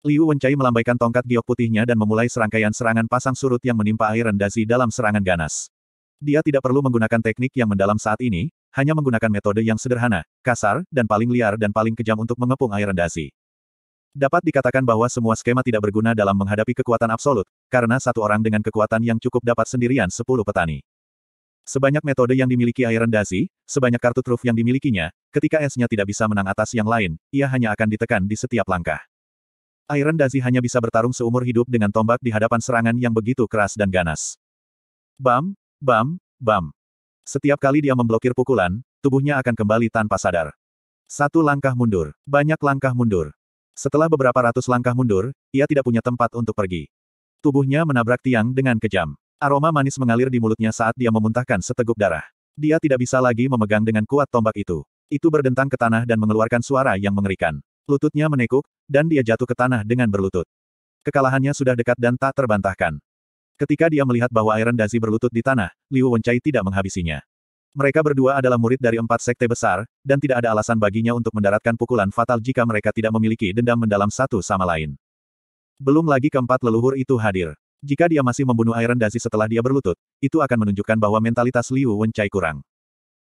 Liu Wencai melambaikan tongkat giok putihnya dan memulai serangkaian serangan pasang surut yang menimpa Iron Dasi dalam serangan ganas. Dia tidak perlu menggunakan teknik yang mendalam saat ini, hanya menggunakan metode yang sederhana, kasar, dan paling liar dan paling kejam untuk mengepung Iron Dasi. Dapat dikatakan bahwa semua skema tidak berguna dalam menghadapi kekuatan absolut, karena satu orang dengan kekuatan yang cukup dapat sendirian 10 petani. Sebanyak metode yang dimiliki Iron Dazi, sebanyak kartu truf yang dimilikinya, ketika esnya tidak bisa menang atas yang lain, ia hanya akan ditekan di setiap langkah. Iron Dazi hanya bisa bertarung seumur hidup dengan tombak di hadapan serangan yang begitu keras dan ganas. Bam, bam, bam. Setiap kali dia memblokir pukulan, tubuhnya akan kembali tanpa sadar. Satu langkah mundur, banyak langkah mundur. Setelah beberapa ratus langkah mundur, ia tidak punya tempat untuk pergi. Tubuhnya menabrak tiang dengan kejam. Aroma manis mengalir di mulutnya saat dia memuntahkan seteguk darah. Dia tidak bisa lagi memegang dengan kuat tombak itu. Itu berdentang ke tanah dan mengeluarkan suara yang mengerikan. Lututnya menekuk, dan dia jatuh ke tanah dengan berlutut. Kekalahannya sudah dekat dan tak terbantahkan. Ketika dia melihat bahwa Iron Dazi berlutut di tanah, Liu Wencai tidak menghabisinya. Mereka berdua adalah murid dari empat sekte besar, dan tidak ada alasan baginya untuk mendaratkan pukulan fatal jika mereka tidak memiliki dendam mendalam satu sama lain. Belum lagi keempat leluhur itu hadir. Jika dia masih membunuh Iron Dazi setelah dia berlutut, itu akan menunjukkan bahwa mentalitas Liu Wencai kurang.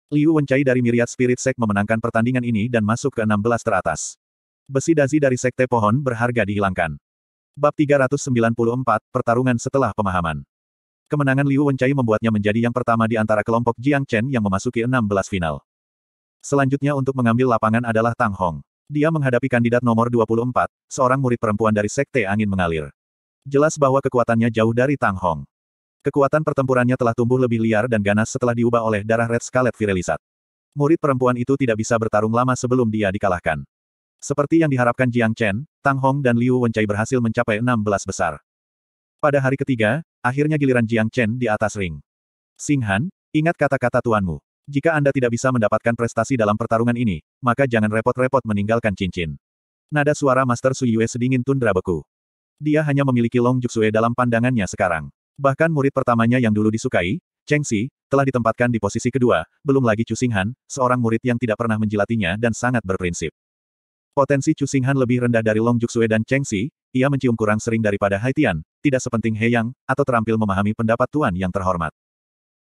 Liu Wencai dari Myriad Spirit sek memenangkan pertandingan ini dan masuk ke 16 teratas. Besi Dazi dari Sekte Pohon berharga dihilangkan. Bab 394, Pertarungan Setelah Pemahaman Kemenangan Liu Wencai membuatnya menjadi yang pertama di antara kelompok Jiang Chen yang memasuki 16 final. Selanjutnya untuk mengambil lapangan adalah Tang Hong. Dia menghadapi kandidat nomor 24, seorang murid perempuan dari Sekte Angin Mengalir. Jelas bahwa kekuatannya jauh dari Tang Hong. Kekuatan pertempurannya telah tumbuh lebih liar dan ganas setelah diubah oleh darah Red Scarlet Virelisat. Murid perempuan itu tidak bisa bertarung lama sebelum dia dikalahkan. Seperti yang diharapkan Jiang Chen, Tang Hong dan Liu Wencai berhasil mencapai 16 besar. Pada hari ketiga, Akhirnya giliran Jiang Chen di atas ring. Sing ingat kata-kata tuanmu. Jika Anda tidak bisa mendapatkan prestasi dalam pertarungan ini, maka jangan repot-repot meninggalkan cincin. Nada suara Master Su Yue sedingin tundra beku. Dia hanya memiliki Long Juxue dalam pandangannya sekarang. Bahkan murid pertamanya yang dulu disukai, Cheng Xi, telah ditempatkan di posisi kedua, belum lagi Chu Sing seorang murid yang tidak pernah menjilatinya dan sangat berprinsip. Potensi Chu Sing lebih rendah dari Long Juxue dan Cheng Xi, ia mencium kurang sering daripada Haitian, tidak sepenting Heyang, atau terampil memahami pendapat Tuan yang terhormat.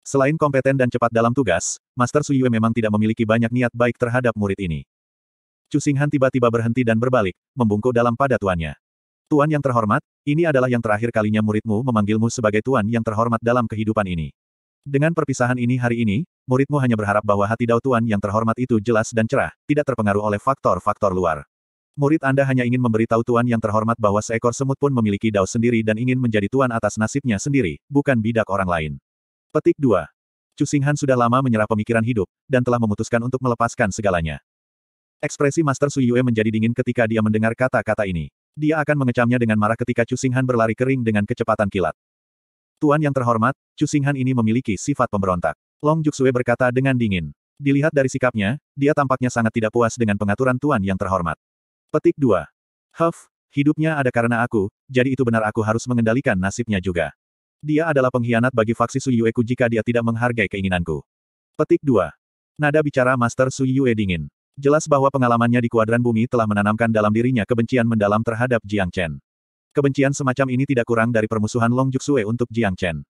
Selain kompeten dan cepat dalam tugas, Master Suyue memang tidak memiliki banyak niat baik terhadap murid ini. Chu tiba-tiba berhenti dan berbalik, membungkuk dalam pada tuannya. Tuan yang terhormat, ini adalah yang terakhir kalinya muridmu memanggilmu sebagai tuan yang terhormat dalam kehidupan ini. Dengan perpisahan ini hari ini, muridmu hanya berharap bahwa hati Dao Tuan yang terhormat itu jelas dan cerah, tidak terpengaruh oleh faktor-faktor luar. Murid Anda hanya ingin memberitahu Tuan yang terhormat bahwa seekor semut pun memiliki dao sendiri dan ingin menjadi Tuan atas nasibnya sendiri, bukan bidak orang lain. Petik 2. Cusinghan sudah lama menyerah pemikiran hidup, dan telah memutuskan untuk melepaskan segalanya. Ekspresi Master Su Yue menjadi dingin ketika dia mendengar kata-kata ini. Dia akan mengecamnya dengan marah ketika Cusinghan berlari kering dengan kecepatan kilat. Tuan yang terhormat, Cusinghan ini memiliki sifat pemberontak. Long Juxue berkata dengan dingin. Dilihat dari sikapnya, dia tampaknya sangat tidak puas dengan pengaturan Tuan yang terhormat. Petik 2. Huff, hidupnya ada karena aku, jadi itu benar aku harus mengendalikan nasibnya juga. Dia adalah pengkhianat bagi faksi Suyueku jika dia tidak menghargai keinginanku. Petik 2. Nada bicara Master Suyue dingin. Jelas bahwa pengalamannya di kuadran bumi telah menanamkan dalam dirinya kebencian mendalam terhadap Jiang Chen. Kebencian semacam ini tidak kurang dari permusuhan Long Juxue untuk Jiang Chen.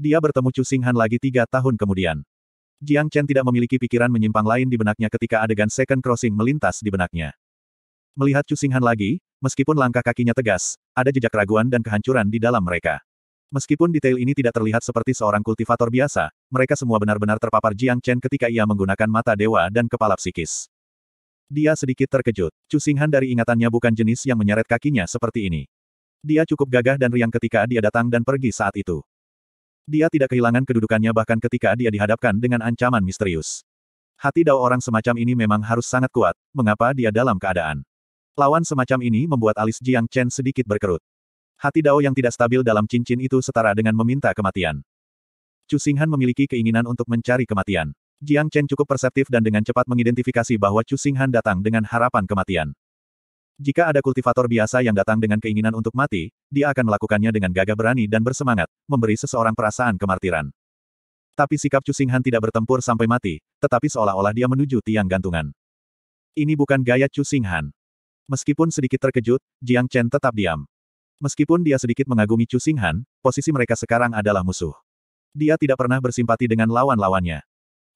Dia bertemu Chu Singhan lagi tiga tahun kemudian. Jiang Chen tidak memiliki pikiran menyimpang lain di benaknya ketika adegan second crossing melintas di benaknya. Melihat Chu Singhan lagi, meskipun langkah kakinya tegas, ada jejak keraguan dan kehancuran di dalam mereka. Meskipun detail ini tidak terlihat seperti seorang kultivator biasa, mereka semua benar-benar terpapar Jiang Chen ketika ia menggunakan mata dewa dan kepala psikis. Dia sedikit terkejut. Chu Singhan dari ingatannya bukan jenis yang menyeret kakinya seperti ini. Dia cukup gagah dan riang ketika dia datang dan pergi saat itu. Dia tidak kehilangan kedudukannya bahkan ketika dia dihadapkan dengan ancaman misterius. Hati dao orang semacam ini memang harus sangat kuat, mengapa dia dalam keadaan Lawan semacam ini membuat alis Jiang Chen sedikit berkerut. Hati Dao yang tidak stabil dalam cincin itu setara dengan meminta kematian. Chu Singhan memiliki keinginan untuk mencari kematian. Jiang Chen cukup perseptif dan dengan cepat mengidentifikasi bahwa Chu Singhan datang dengan harapan kematian. Jika ada kultivator biasa yang datang dengan keinginan untuk mati, dia akan melakukannya dengan gagah berani dan bersemangat, memberi seseorang perasaan kemartiran. Tapi sikap Chu Singhan tidak bertempur sampai mati, tetapi seolah-olah dia menuju tiang gantungan. Ini bukan gaya Chu Singhan. Meskipun sedikit terkejut, Jiang Chen tetap diam. Meskipun dia sedikit mengagumi Chu Xinghan, posisi mereka sekarang adalah musuh. Dia tidak pernah bersimpati dengan lawan-lawannya.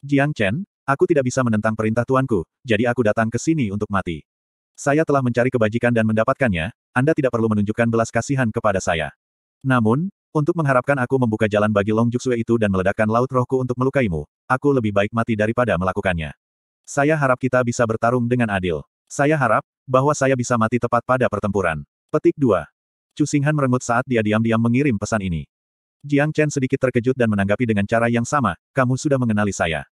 Jiang Chen, aku tidak bisa menentang perintah tuanku, jadi aku datang ke sini untuk mati. Saya telah mencari kebajikan dan mendapatkannya, Anda tidak perlu menunjukkan belas kasihan kepada saya. Namun, untuk mengharapkan aku membuka jalan bagi Long Juxue itu dan meledakkan laut rohku untuk melukaimu, aku lebih baik mati daripada melakukannya. Saya harap kita bisa bertarung dengan adil. Saya harap, bahwa saya bisa mati tepat pada pertempuran. Petik 2. Chu Singhan merengut saat dia diam-diam mengirim pesan ini. Jiang Chen sedikit terkejut dan menanggapi dengan cara yang sama, kamu sudah mengenali saya.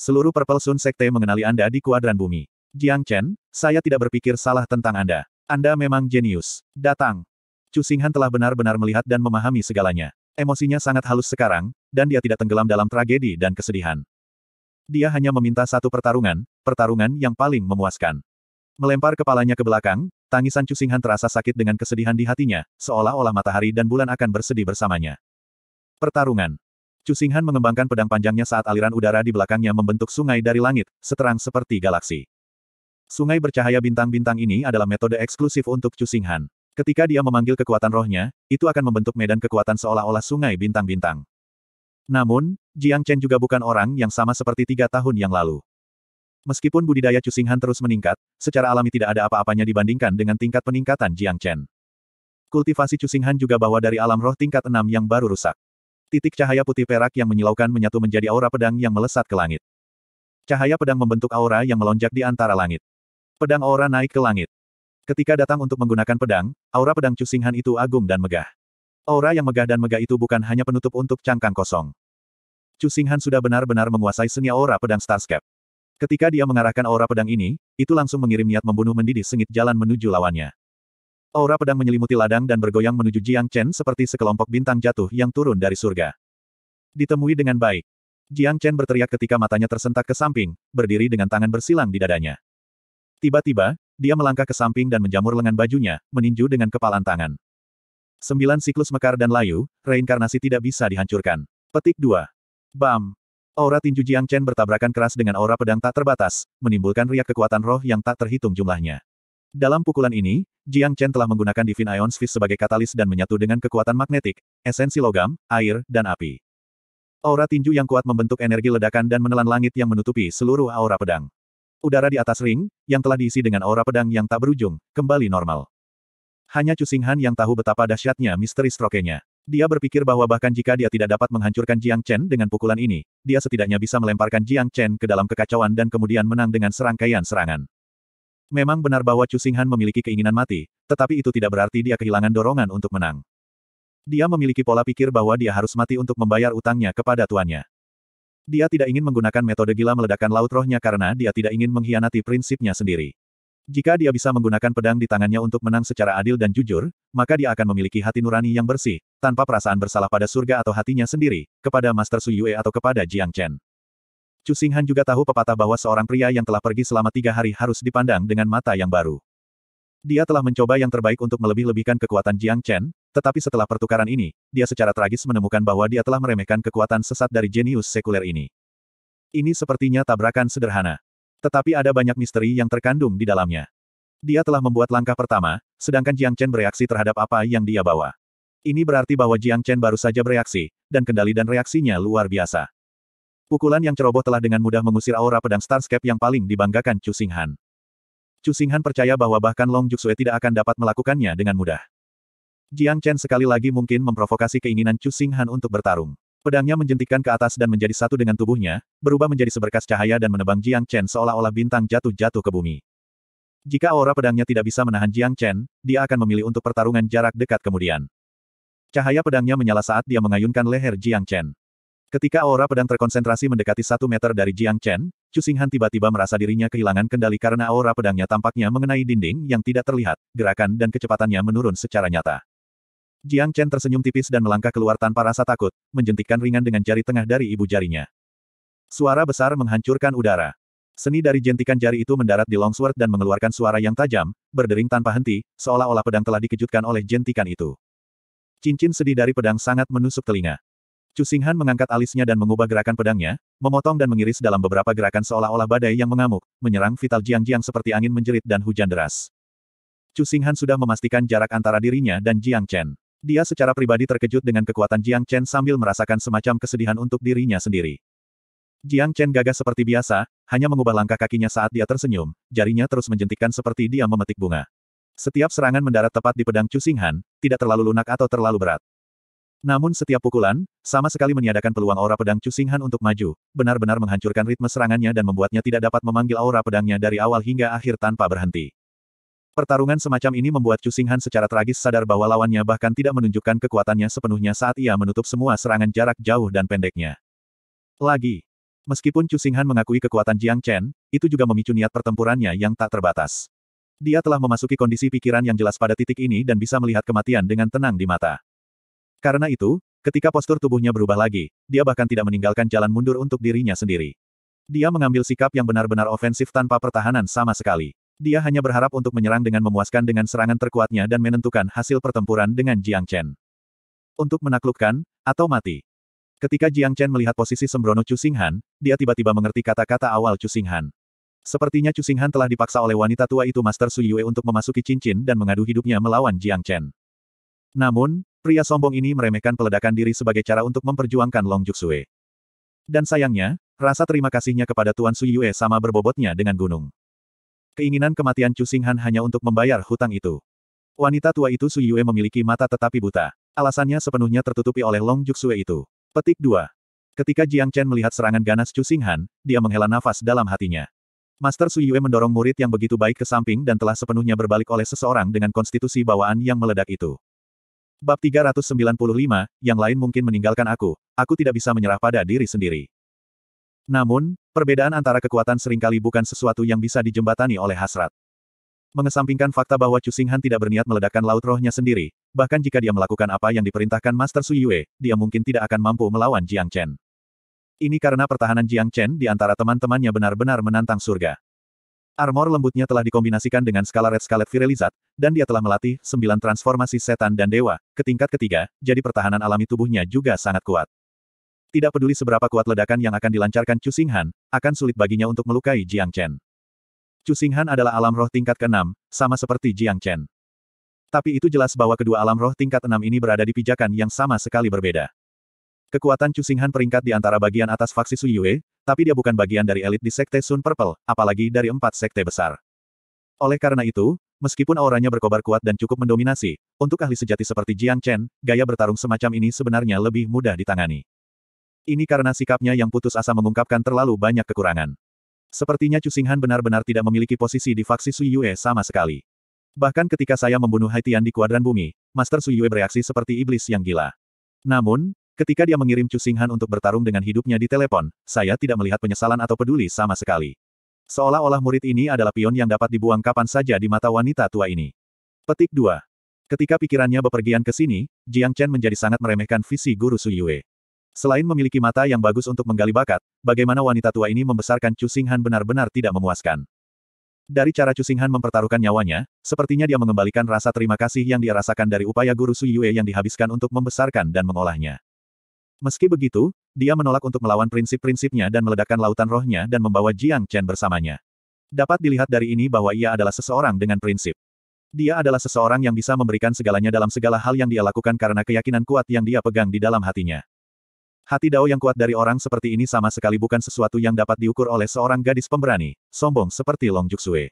Seluruh Purple Sun Sekte mengenali Anda di kuadran bumi. Jiang Chen, saya tidak berpikir salah tentang Anda. Anda memang jenius. Datang. Chu Singhan telah benar-benar melihat dan memahami segalanya. Emosinya sangat halus sekarang, dan dia tidak tenggelam dalam tragedi dan kesedihan. Dia hanya meminta satu pertarungan, pertarungan yang paling memuaskan. Melempar kepalanya ke belakang, tangisan Cusinghan terasa sakit dengan kesedihan di hatinya, seolah-olah matahari dan bulan akan bersedih bersamanya. Pertarungan Cusinghan mengembangkan pedang panjangnya saat aliran udara di belakangnya membentuk sungai dari langit, seterang seperti galaksi. Sungai bercahaya bintang-bintang ini adalah metode eksklusif untuk Cusinghan. Ketika dia memanggil kekuatan rohnya, itu akan membentuk medan kekuatan seolah-olah sungai bintang-bintang. Namun, Jiang Chen juga bukan orang yang sama seperti tiga tahun yang lalu. Meskipun budidaya Cusinghan terus meningkat, secara alami tidak ada apa-apanya dibandingkan dengan tingkat peningkatan Jiang Chen. Kultivasi Cusinghan juga bawa dari alam roh tingkat 6 yang baru rusak. Titik cahaya putih perak yang menyilaukan menyatu menjadi aura pedang yang melesat ke langit. Cahaya pedang membentuk aura yang melonjak di antara langit. Pedang aura naik ke langit. Ketika datang untuk menggunakan pedang, aura pedang Cusinghan itu agung dan megah. Aura yang megah dan megah itu bukan hanya penutup untuk cangkang kosong. Cusinghan sudah benar-benar menguasai seni aura pedang Starscape. Ketika dia mengarahkan aura pedang ini, itu langsung mengirim niat membunuh mendidih sengit jalan menuju lawannya. Aura pedang menyelimuti ladang dan bergoyang menuju Jiang Chen seperti sekelompok bintang jatuh yang turun dari surga. Ditemui dengan baik. Jiang Chen berteriak ketika matanya tersentak ke samping, berdiri dengan tangan bersilang di dadanya. Tiba-tiba, dia melangkah ke samping dan menjamur lengan bajunya, meninju dengan kepalan tangan. Sembilan siklus mekar dan layu, reinkarnasi tidak bisa dihancurkan. Petik 2. Bam! Aura tinju Jiang Chen bertabrakan keras dengan aura pedang tak terbatas, menimbulkan riak kekuatan roh yang tak terhitung jumlahnya. Dalam pukulan ini, Jiang Chen telah menggunakan Divine Ion Fist sebagai katalis dan menyatu dengan kekuatan magnetik, esensi logam, air, dan api. Aura tinju yang kuat membentuk energi ledakan dan menelan langit yang menutupi seluruh aura pedang. Udara di atas ring, yang telah diisi dengan aura pedang yang tak berujung, kembali normal. Hanya Chu yang tahu betapa dahsyatnya misteri strokenya. Dia berpikir bahwa bahkan jika dia tidak dapat menghancurkan Jiang Chen dengan pukulan ini, dia setidaknya bisa melemparkan Jiang Chen ke dalam kekacauan dan kemudian menang dengan serangkaian serangan. Memang benar bahwa Chu Singhan memiliki keinginan mati, tetapi itu tidak berarti dia kehilangan dorongan untuk menang. Dia memiliki pola pikir bahwa dia harus mati untuk membayar utangnya kepada tuannya. Dia tidak ingin menggunakan metode gila meledakkan laut rohnya karena dia tidak ingin mengkhianati prinsipnya sendiri. Jika dia bisa menggunakan pedang di tangannya untuk menang secara adil dan jujur, maka dia akan memiliki hati nurani yang bersih, tanpa perasaan bersalah pada surga atau hatinya sendiri, kepada Master Su Yue atau kepada Jiang Chen. Chu Singhan juga tahu pepatah bahwa seorang pria yang telah pergi selama tiga hari harus dipandang dengan mata yang baru. Dia telah mencoba yang terbaik untuk melebih-lebihkan kekuatan Jiang Chen, tetapi setelah pertukaran ini, dia secara tragis menemukan bahwa dia telah meremehkan kekuatan sesat dari jenius sekuler ini. Ini sepertinya tabrakan sederhana. Tetapi ada banyak misteri yang terkandung di dalamnya. Dia telah membuat langkah pertama, sedangkan Jiang Chen bereaksi terhadap apa yang dia bawa. Ini berarti bahwa Jiang Chen baru saja bereaksi, dan kendali dan reaksinya luar biasa. Pukulan yang ceroboh telah dengan mudah mengusir aura pedang Starscape yang paling dibanggakan Chu Sing Han. Chu Sing Han percaya bahwa bahkan Long Juxue tidak akan dapat melakukannya dengan mudah. Jiang Chen sekali lagi mungkin memprovokasi keinginan Chu Sing Han untuk bertarung. Pedangnya menjentikkan ke atas dan menjadi satu dengan tubuhnya, berubah menjadi seberkas cahaya dan menebang Jiang Chen seolah-olah bintang jatuh-jatuh ke bumi. Jika aura pedangnya tidak bisa menahan Jiang Chen, dia akan memilih untuk pertarungan jarak dekat kemudian. Cahaya pedangnya menyala saat dia mengayunkan leher Jiang Chen. Ketika aura pedang terkonsentrasi mendekati satu meter dari Jiang Chen, Chu Xinghan tiba-tiba merasa dirinya kehilangan kendali karena aura pedangnya tampaknya mengenai dinding yang tidak terlihat, gerakan dan kecepatannya menurun secara nyata. Jiang Chen tersenyum tipis dan melangkah keluar tanpa rasa takut, menjentikkan ringan dengan jari tengah dari ibu jarinya. Suara besar menghancurkan udara. Seni dari jentikan jari itu mendarat di longsword dan mengeluarkan suara yang tajam, berdering tanpa henti, seolah-olah pedang telah dikejutkan oleh jentikan itu. Cincin sedih dari pedang sangat menusuk telinga. Chu Cusinghan mengangkat alisnya dan mengubah gerakan pedangnya, memotong dan mengiris dalam beberapa gerakan seolah-olah badai yang mengamuk, menyerang vital Jiang-Jiang seperti angin menjerit dan hujan deras. Chu Cusinghan sudah memastikan jarak antara dirinya dan Jiang Chen. Dia secara pribadi terkejut dengan kekuatan Jiang Chen sambil merasakan semacam kesedihan untuk dirinya sendiri. Jiang Chen gagah seperti biasa, hanya mengubah langkah kakinya saat dia tersenyum, jarinya terus menjentikkan seperti dia memetik bunga. Setiap serangan mendarat tepat di pedang Chu Singhan, tidak terlalu lunak atau terlalu berat. Namun setiap pukulan, sama sekali meniadakan peluang aura pedang Chu Singhan untuk maju, benar-benar menghancurkan ritme serangannya dan membuatnya tidak dapat memanggil aura pedangnya dari awal hingga akhir tanpa berhenti. Pertarungan semacam ini membuat Chu Singhan secara tragis sadar bahwa lawannya bahkan tidak menunjukkan kekuatannya sepenuhnya saat ia menutup semua serangan jarak jauh dan pendeknya. Lagi, meskipun Chu Singhan mengakui kekuatan Jiang Chen, itu juga memicu niat pertempurannya yang tak terbatas. Dia telah memasuki kondisi pikiran yang jelas pada titik ini dan bisa melihat kematian dengan tenang di mata. Karena itu, ketika postur tubuhnya berubah lagi, dia bahkan tidak meninggalkan jalan mundur untuk dirinya sendiri. Dia mengambil sikap yang benar-benar ofensif tanpa pertahanan sama sekali. Dia hanya berharap untuk menyerang dengan memuaskan dengan serangan terkuatnya dan menentukan hasil pertempuran dengan Jiang Chen. Untuk menaklukkan, atau mati. Ketika Jiang Chen melihat posisi sembrono Chu Singhan, dia tiba-tiba mengerti kata-kata awal Chu Singhan. Sepertinya Chu Singhan telah dipaksa oleh wanita tua itu Master Su Yue untuk memasuki cincin dan mengadu hidupnya melawan Jiang Chen. Namun, pria sombong ini meremehkan peledakan diri sebagai cara untuk memperjuangkan Long Juxue. Dan sayangnya, rasa terima kasihnya kepada Tuan Su Yue sama berbobotnya dengan gunung. Keinginan kematian Chu hanya untuk membayar hutang itu. Wanita tua itu Su Yue memiliki mata tetapi buta. Alasannya sepenuhnya tertutupi oleh Long Juxue itu. Petik 2. Ketika Jiang Chen melihat serangan ganas Chu dia menghela nafas dalam hatinya. Master Su Yue mendorong murid yang begitu baik ke samping dan telah sepenuhnya berbalik oleh seseorang dengan konstitusi bawaan yang meledak itu. Bab 395, yang lain mungkin meninggalkan aku, aku tidak bisa menyerah pada diri sendiri. Namun, perbedaan antara kekuatan seringkali bukan sesuatu yang bisa dijembatani oleh hasrat. Mengesampingkan fakta bahwa Chu Singhan tidak berniat meledakkan laut rohnya sendiri, bahkan jika dia melakukan apa yang diperintahkan Master Su Yue, dia mungkin tidak akan mampu melawan Jiang Chen. Ini karena pertahanan Jiang Chen di antara teman-temannya benar-benar menantang surga. Armor lembutnya telah dikombinasikan dengan skala Red Scarlet Virilizat, dan dia telah melatih sembilan transformasi setan dan dewa, ke tingkat ketiga, jadi pertahanan alami tubuhnya juga sangat kuat. Tidak peduli seberapa kuat ledakan yang akan dilancarkan Chu Xinghan, akan sulit baginya untuk melukai Jiang Chen. Chu Xinghan adalah alam roh tingkat ke-6, sama seperti Jiang Chen. Tapi itu jelas bahwa kedua alam roh tingkat 6 ini berada di pijakan yang sama sekali berbeda. Kekuatan Chu Xinghan peringkat di antara bagian atas faksi Su Yue, tapi dia bukan bagian dari elit di Sekte Sun Purple, apalagi dari empat sekte besar. Oleh karena itu, meskipun auranya berkobar kuat dan cukup mendominasi, untuk ahli sejati seperti Jiang Chen, gaya bertarung semacam ini sebenarnya lebih mudah ditangani. Ini karena sikapnya yang putus asa mengungkapkan terlalu banyak kekurangan. Sepertinya Chu Singhan benar-benar tidak memiliki posisi di faksi Sui Yue sama sekali. Bahkan ketika saya membunuh Haitian di kuadran bumi, Master Sui Yue bereaksi seperti iblis yang gila. Namun, ketika dia mengirim Chu Singhan untuk bertarung dengan hidupnya di telepon, saya tidak melihat penyesalan atau peduli sama sekali. Seolah-olah murid ini adalah pion yang dapat dibuang kapan saja di mata wanita tua ini. Petik 2. Ketika pikirannya bepergian ke sini, Jiang Chen menjadi sangat meremehkan visi guru Su Yue. Selain memiliki mata yang bagus untuk menggali bakat, bagaimana wanita tua ini membesarkan Chu Singhan benar-benar tidak memuaskan. Dari cara Chu Singhan mempertaruhkan nyawanya, sepertinya dia mengembalikan rasa terima kasih yang dia rasakan dari upaya guru Su Yue yang dihabiskan untuk membesarkan dan mengolahnya. Meski begitu, dia menolak untuk melawan prinsip-prinsipnya dan meledakkan lautan rohnya dan membawa Jiang Chen bersamanya. Dapat dilihat dari ini bahwa ia adalah seseorang dengan prinsip. Dia adalah seseorang yang bisa memberikan segalanya dalam segala hal yang dia lakukan karena keyakinan kuat yang dia pegang di dalam hatinya. Hati Dao yang kuat dari orang seperti ini sama sekali bukan sesuatu yang dapat diukur oleh seorang gadis pemberani, sombong seperti Long Juxue.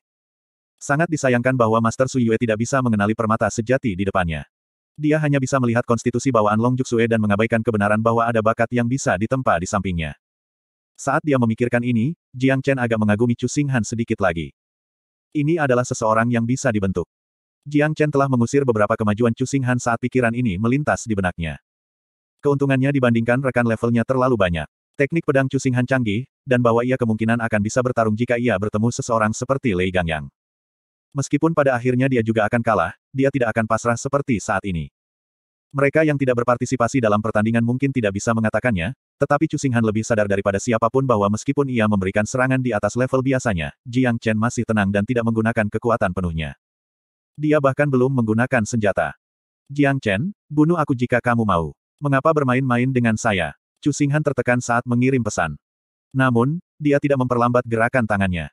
Sangat disayangkan bahwa Master Su Yue tidak bisa mengenali permata sejati di depannya. Dia hanya bisa melihat konstitusi bawaan Long Juxue dan mengabaikan kebenaran bahwa ada bakat yang bisa ditempa di sampingnya. Saat dia memikirkan ini, Jiang Chen agak mengagumi Chu Xinghan sedikit lagi. Ini adalah seseorang yang bisa dibentuk. Jiang Chen telah mengusir beberapa kemajuan Chu Xinghan saat pikiran ini melintas di benaknya. Keuntungannya dibandingkan rekan levelnya terlalu banyak. Teknik pedang Cusinghan canggih, dan bahwa ia kemungkinan akan bisa bertarung jika ia bertemu seseorang seperti Lei Gangyang. Meskipun pada akhirnya dia juga akan kalah, dia tidak akan pasrah seperti saat ini. Mereka yang tidak berpartisipasi dalam pertandingan mungkin tidak bisa mengatakannya, tetapi Cusinghan lebih sadar daripada siapapun bahwa meskipun ia memberikan serangan di atas level biasanya, Jiang Chen masih tenang dan tidak menggunakan kekuatan penuhnya. Dia bahkan belum menggunakan senjata. Jiang Chen, bunuh aku jika kamu mau. Mengapa bermain-main dengan saya? Chu Singhan tertekan saat mengirim pesan. Namun, dia tidak memperlambat gerakan tangannya.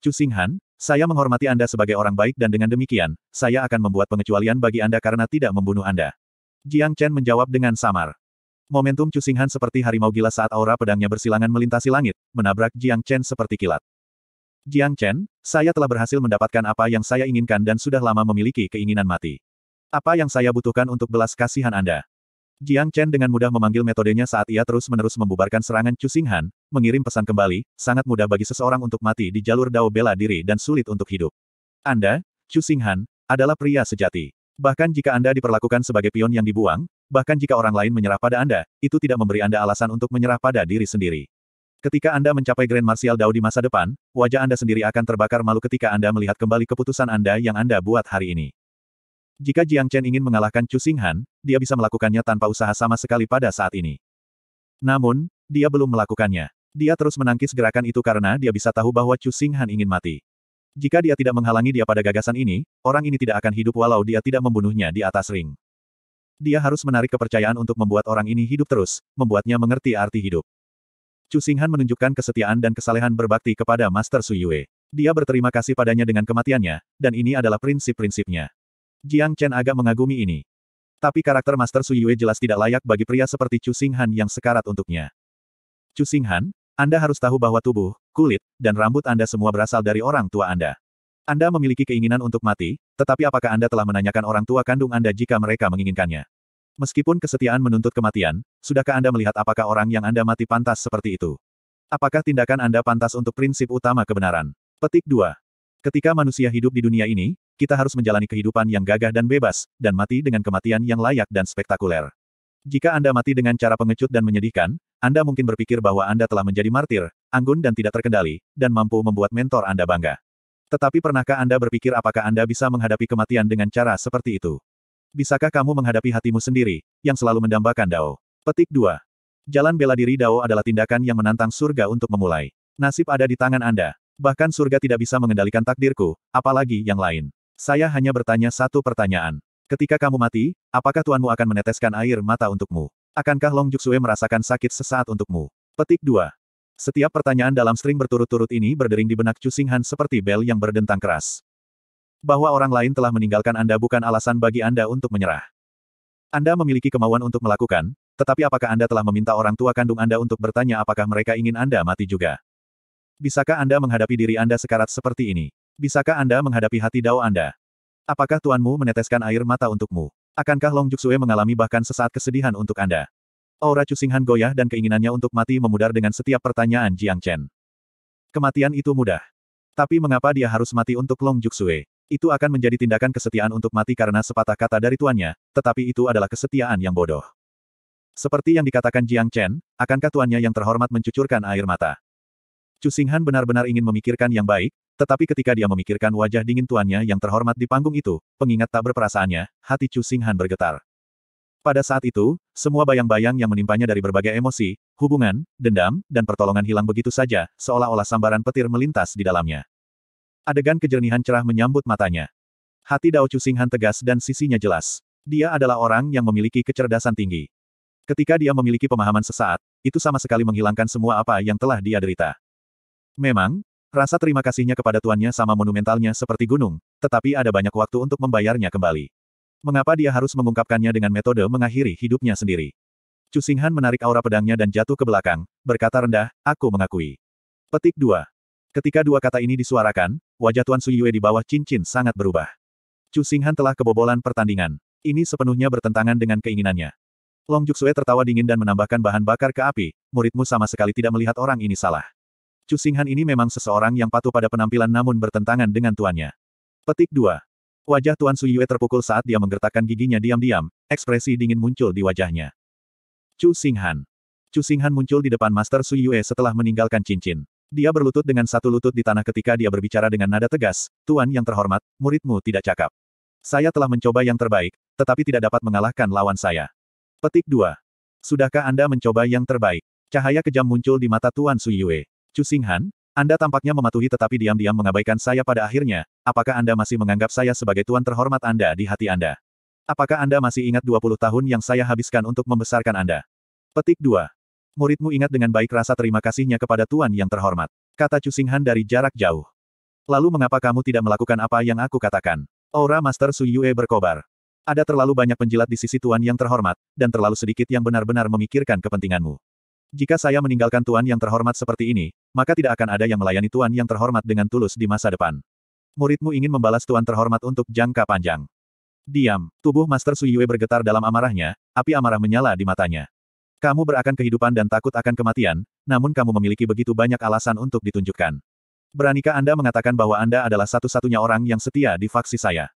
Chu Singhan, saya menghormati Anda sebagai orang baik dan dengan demikian, saya akan membuat pengecualian bagi Anda karena tidak membunuh Anda. Jiang Chen menjawab dengan samar. Momentum Chu Singhan seperti harimau gila saat aura pedangnya bersilangan melintasi langit, menabrak Jiang Chen seperti kilat. Jiang Chen, saya telah berhasil mendapatkan apa yang saya inginkan dan sudah lama memiliki keinginan mati. Apa yang saya butuhkan untuk belas kasihan Anda? Jiang Chen dengan mudah memanggil metodenya saat ia terus-menerus membubarkan serangan Chu Xinghan, mengirim pesan kembali, sangat mudah bagi seseorang untuk mati di jalur dao bela diri dan sulit untuk hidup. Anda, Chu Xinghan, adalah pria sejati. Bahkan jika Anda diperlakukan sebagai pion yang dibuang, bahkan jika orang lain menyerah pada Anda, itu tidak memberi Anda alasan untuk menyerah pada diri sendiri. Ketika Anda mencapai Grand Martial Dao di masa depan, wajah Anda sendiri akan terbakar malu ketika Anda melihat kembali keputusan Anda yang Anda buat hari ini. Jika Jiang Chen ingin mengalahkan Chu Xinghan, dia bisa melakukannya tanpa usaha sama sekali pada saat ini. Namun, dia belum melakukannya. Dia terus menangkis gerakan itu karena dia bisa tahu bahwa Chu Xinghan ingin mati. Jika dia tidak menghalangi dia pada gagasan ini, orang ini tidak akan hidup walau dia tidak membunuhnya di atas ring. Dia harus menarik kepercayaan untuk membuat orang ini hidup terus, membuatnya mengerti arti hidup. Chu Xinghan menunjukkan kesetiaan dan kesalehan berbakti kepada Master Su Yue. Dia berterima kasih padanya dengan kematiannya, dan ini adalah prinsip-prinsipnya. Jiang Chen agak mengagumi ini. Tapi karakter Master Su Yue jelas tidak layak bagi pria seperti Chu Xinghan yang sekarat untuknya. Chu Xinghan, Anda harus tahu bahwa tubuh, kulit, dan rambut Anda semua berasal dari orang tua Anda. Anda memiliki keinginan untuk mati, tetapi apakah Anda telah menanyakan orang tua kandung Anda jika mereka menginginkannya? Meskipun kesetiaan menuntut kematian, sudahkah Anda melihat apakah orang yang Anda mati pantas seperti itu? Apakah tindakan Anda pantas untuk prinsip utama kebenaran? Petik 2. Ketika manusia hidup di dunia ini, kita harus menjalani kehidupan yang gagah dan bebas, dan mati dengan kematian yang layak dan spektakuler. Jika Anda mati dengan cara pengecut dan menyedihkan, Anda mungkin berpikir bahwa Anda telah menjadi martir, anggun dan tidak terkendali, dan mampu membuat mentor Anda bangga. Tetapi pernahkah Anda berpikir apakah Anda bisa menghadapi kematian dengan cara seperti itu? Bisakah kamu menghadapi hatimu sendiri, yang selalu mendambakan Dao? Petik 2. Jalan bela diri Dao adalah tindakan yang menantang surga untuk memulai. Nasib ada di tangan Anda. Bahkan surga tidak bisa mengendalikan takdirku, apalagi yang lain. Saya hanya bertanya satu pertanyaan. Ketika kamu mati, apakah tuanmu akan meneteskan air mata untukmu? Akankah Long Juxue merasakan sakit sesaat untukmu? Petik 2. Setiap pertanyaan dalam string berturut-turut ini berdering di benak Cusing Han seperti bel yang berdentang keras. Bahwa orang lain telah meninggalkan Anda bukan alasan bagi Anda untuk menyerah. Anda memiliki kemauan untuk melakukan, tetapi apakah Anda telah meminta orang tua kandung Anda untuk bertanya apakah mereka ingin Anda mati juga? Bisakah Anda menghadapi diri Anda sekarat seperti ini? Bisakah Anda menghadapi hati Dao Anda? Apakah tuanmu meneteskan air mata untukmu? Akankah Long Juxue mengalami bahkan sesaat kesedihan untuk Anda? Aura Cusinghan goyah dan keinginannya untuk mati memudar dengan setiap pertanyaan Jiang Chen. Kematian itu mudah. Tapi mengapa dia harus mati untuk Long Juxue? Itu akan menjadi tindakan kesetiaan untuk mati karena sepatah kata dari tuannya, tetapi itu adalah kesetiaan yang bodoh. Seperti yang dikatakan Jiang Chen, akankah tuannya yang terhormat mencucurkan air mata? Chu Singhan benar-benar ingin memikirkan yang baik, tetapi ketika dia memikirkan wajah dingin tuannya yang terhormat di panggung itu, pengingat tak berperasaannya, hati Chu Singhan bergetar. Pada saat itu, semua bayang-bayang yang menimpanya dari berbagai emosi, hubungan, dendam, dan pertolongan hilang begitu saja, seolah-olah sambaran petir melintas di dalamnya. Adegan kejernihan cerah menyambut matanya. Hati Dao Chu Singhan tegas dan sisinya jelas. Dia adalah orang yang memiliki kecerdasan tinggi. Ketika dia memiliki pemahaman sesaat, itu sama sekali menghilangkan semua apa yang telah dia derita. Memang, rasa terima kasihnya kepada tuannya sama monumentalnya seperti gunung, tetapi ada banyak waktu untuk membayarnya kembali. Mengapa dia harus mengungkapkannya dengan metode mengakhiri hidupnya sendiri? Chu Singhan menarik aura pedangnya dan jatuh ke belakang, berkata rendah, aku mengakui. Petik 2. Ketika dua kata ini disuarakan, wajah Tuan Su Yue di bawah cincin sangat berubah. Chu Singhan telah kebobolan pertandingan. Ini sepenuhnya bertentangan dengan keinginannya. Long Juxue tertawa dingin dan menambahkan bahan bakar ke api, muridmu sama sekali tidak melihat orang ini salah. Chu Singhan ini memang seseorang yang patuh pada penampilan namun bertentangan dengan tuannya. Petik 2. Wajah Tuan Su Yue terpukul saat dia menggertakkan giginya diam-diam, ekspresi dingin muncul di wajahnya. Chu Singhan. Chu Singhan muncul di depan Master Su Yue setelah meninggalkan cincin. Dia berlutut dengan satu lutut di tanah ketika dia berbicara dengan nada tegas, Tuan yang terhormat, muridmu tidak cakap. Saya telah mencoba yang terbaik, tetapi tidak dapat mengalahkan lawan saya. Petik 2. Sudahkah Anda mencoba yang terbaik? Cahaya kejam muncul di mata Tuan Su Yue. Chu Singhan, Anda tampaknya mematuhi tetapi diam-diam mengabaikan saya pada akhirnya, apakah Anda masih menganggap saya sebagai tuan terhormat Anda di hati Anda? Apakah Anda masih ingat 20 tahun yang saya habiskan untuk membesarkan Anda? Petik 2. Muridmu ingat dengan baik rasa terima kasihnya kepada tuan yang terhormat. Kata Chu Singhan dari jarak jauh. Lalu mengapa kamu tidak melakukan apa yang aku katakan? Aura Master Su Yue berkobar. Ada terlalu banyak penjilat di sisi tuan yang terhormat, dan terlalu sedikit yang benar-benar memikirkan kepentinganmu. Jika saya meninggalkan Tuan yang terhormat seperti ini, maka tidak akan ada yang melayani Tuan yang terhormat dengan tulus di masa depan. Muridmu ingin membalas Tuan terhormat untuk jangka panjang. Diam, tubuh Master Su Yue bergetar dalam amarahnya, api amarah menyala di matanya. Kamu berakan kehidupan dan takut akan kematian, namun kamu memiliki begitu banyak alasan untuk ditunjukkan. Beranikah Anda mengatakan bahwa Anda adalah satu-satunya orang yang setia di faksi saya?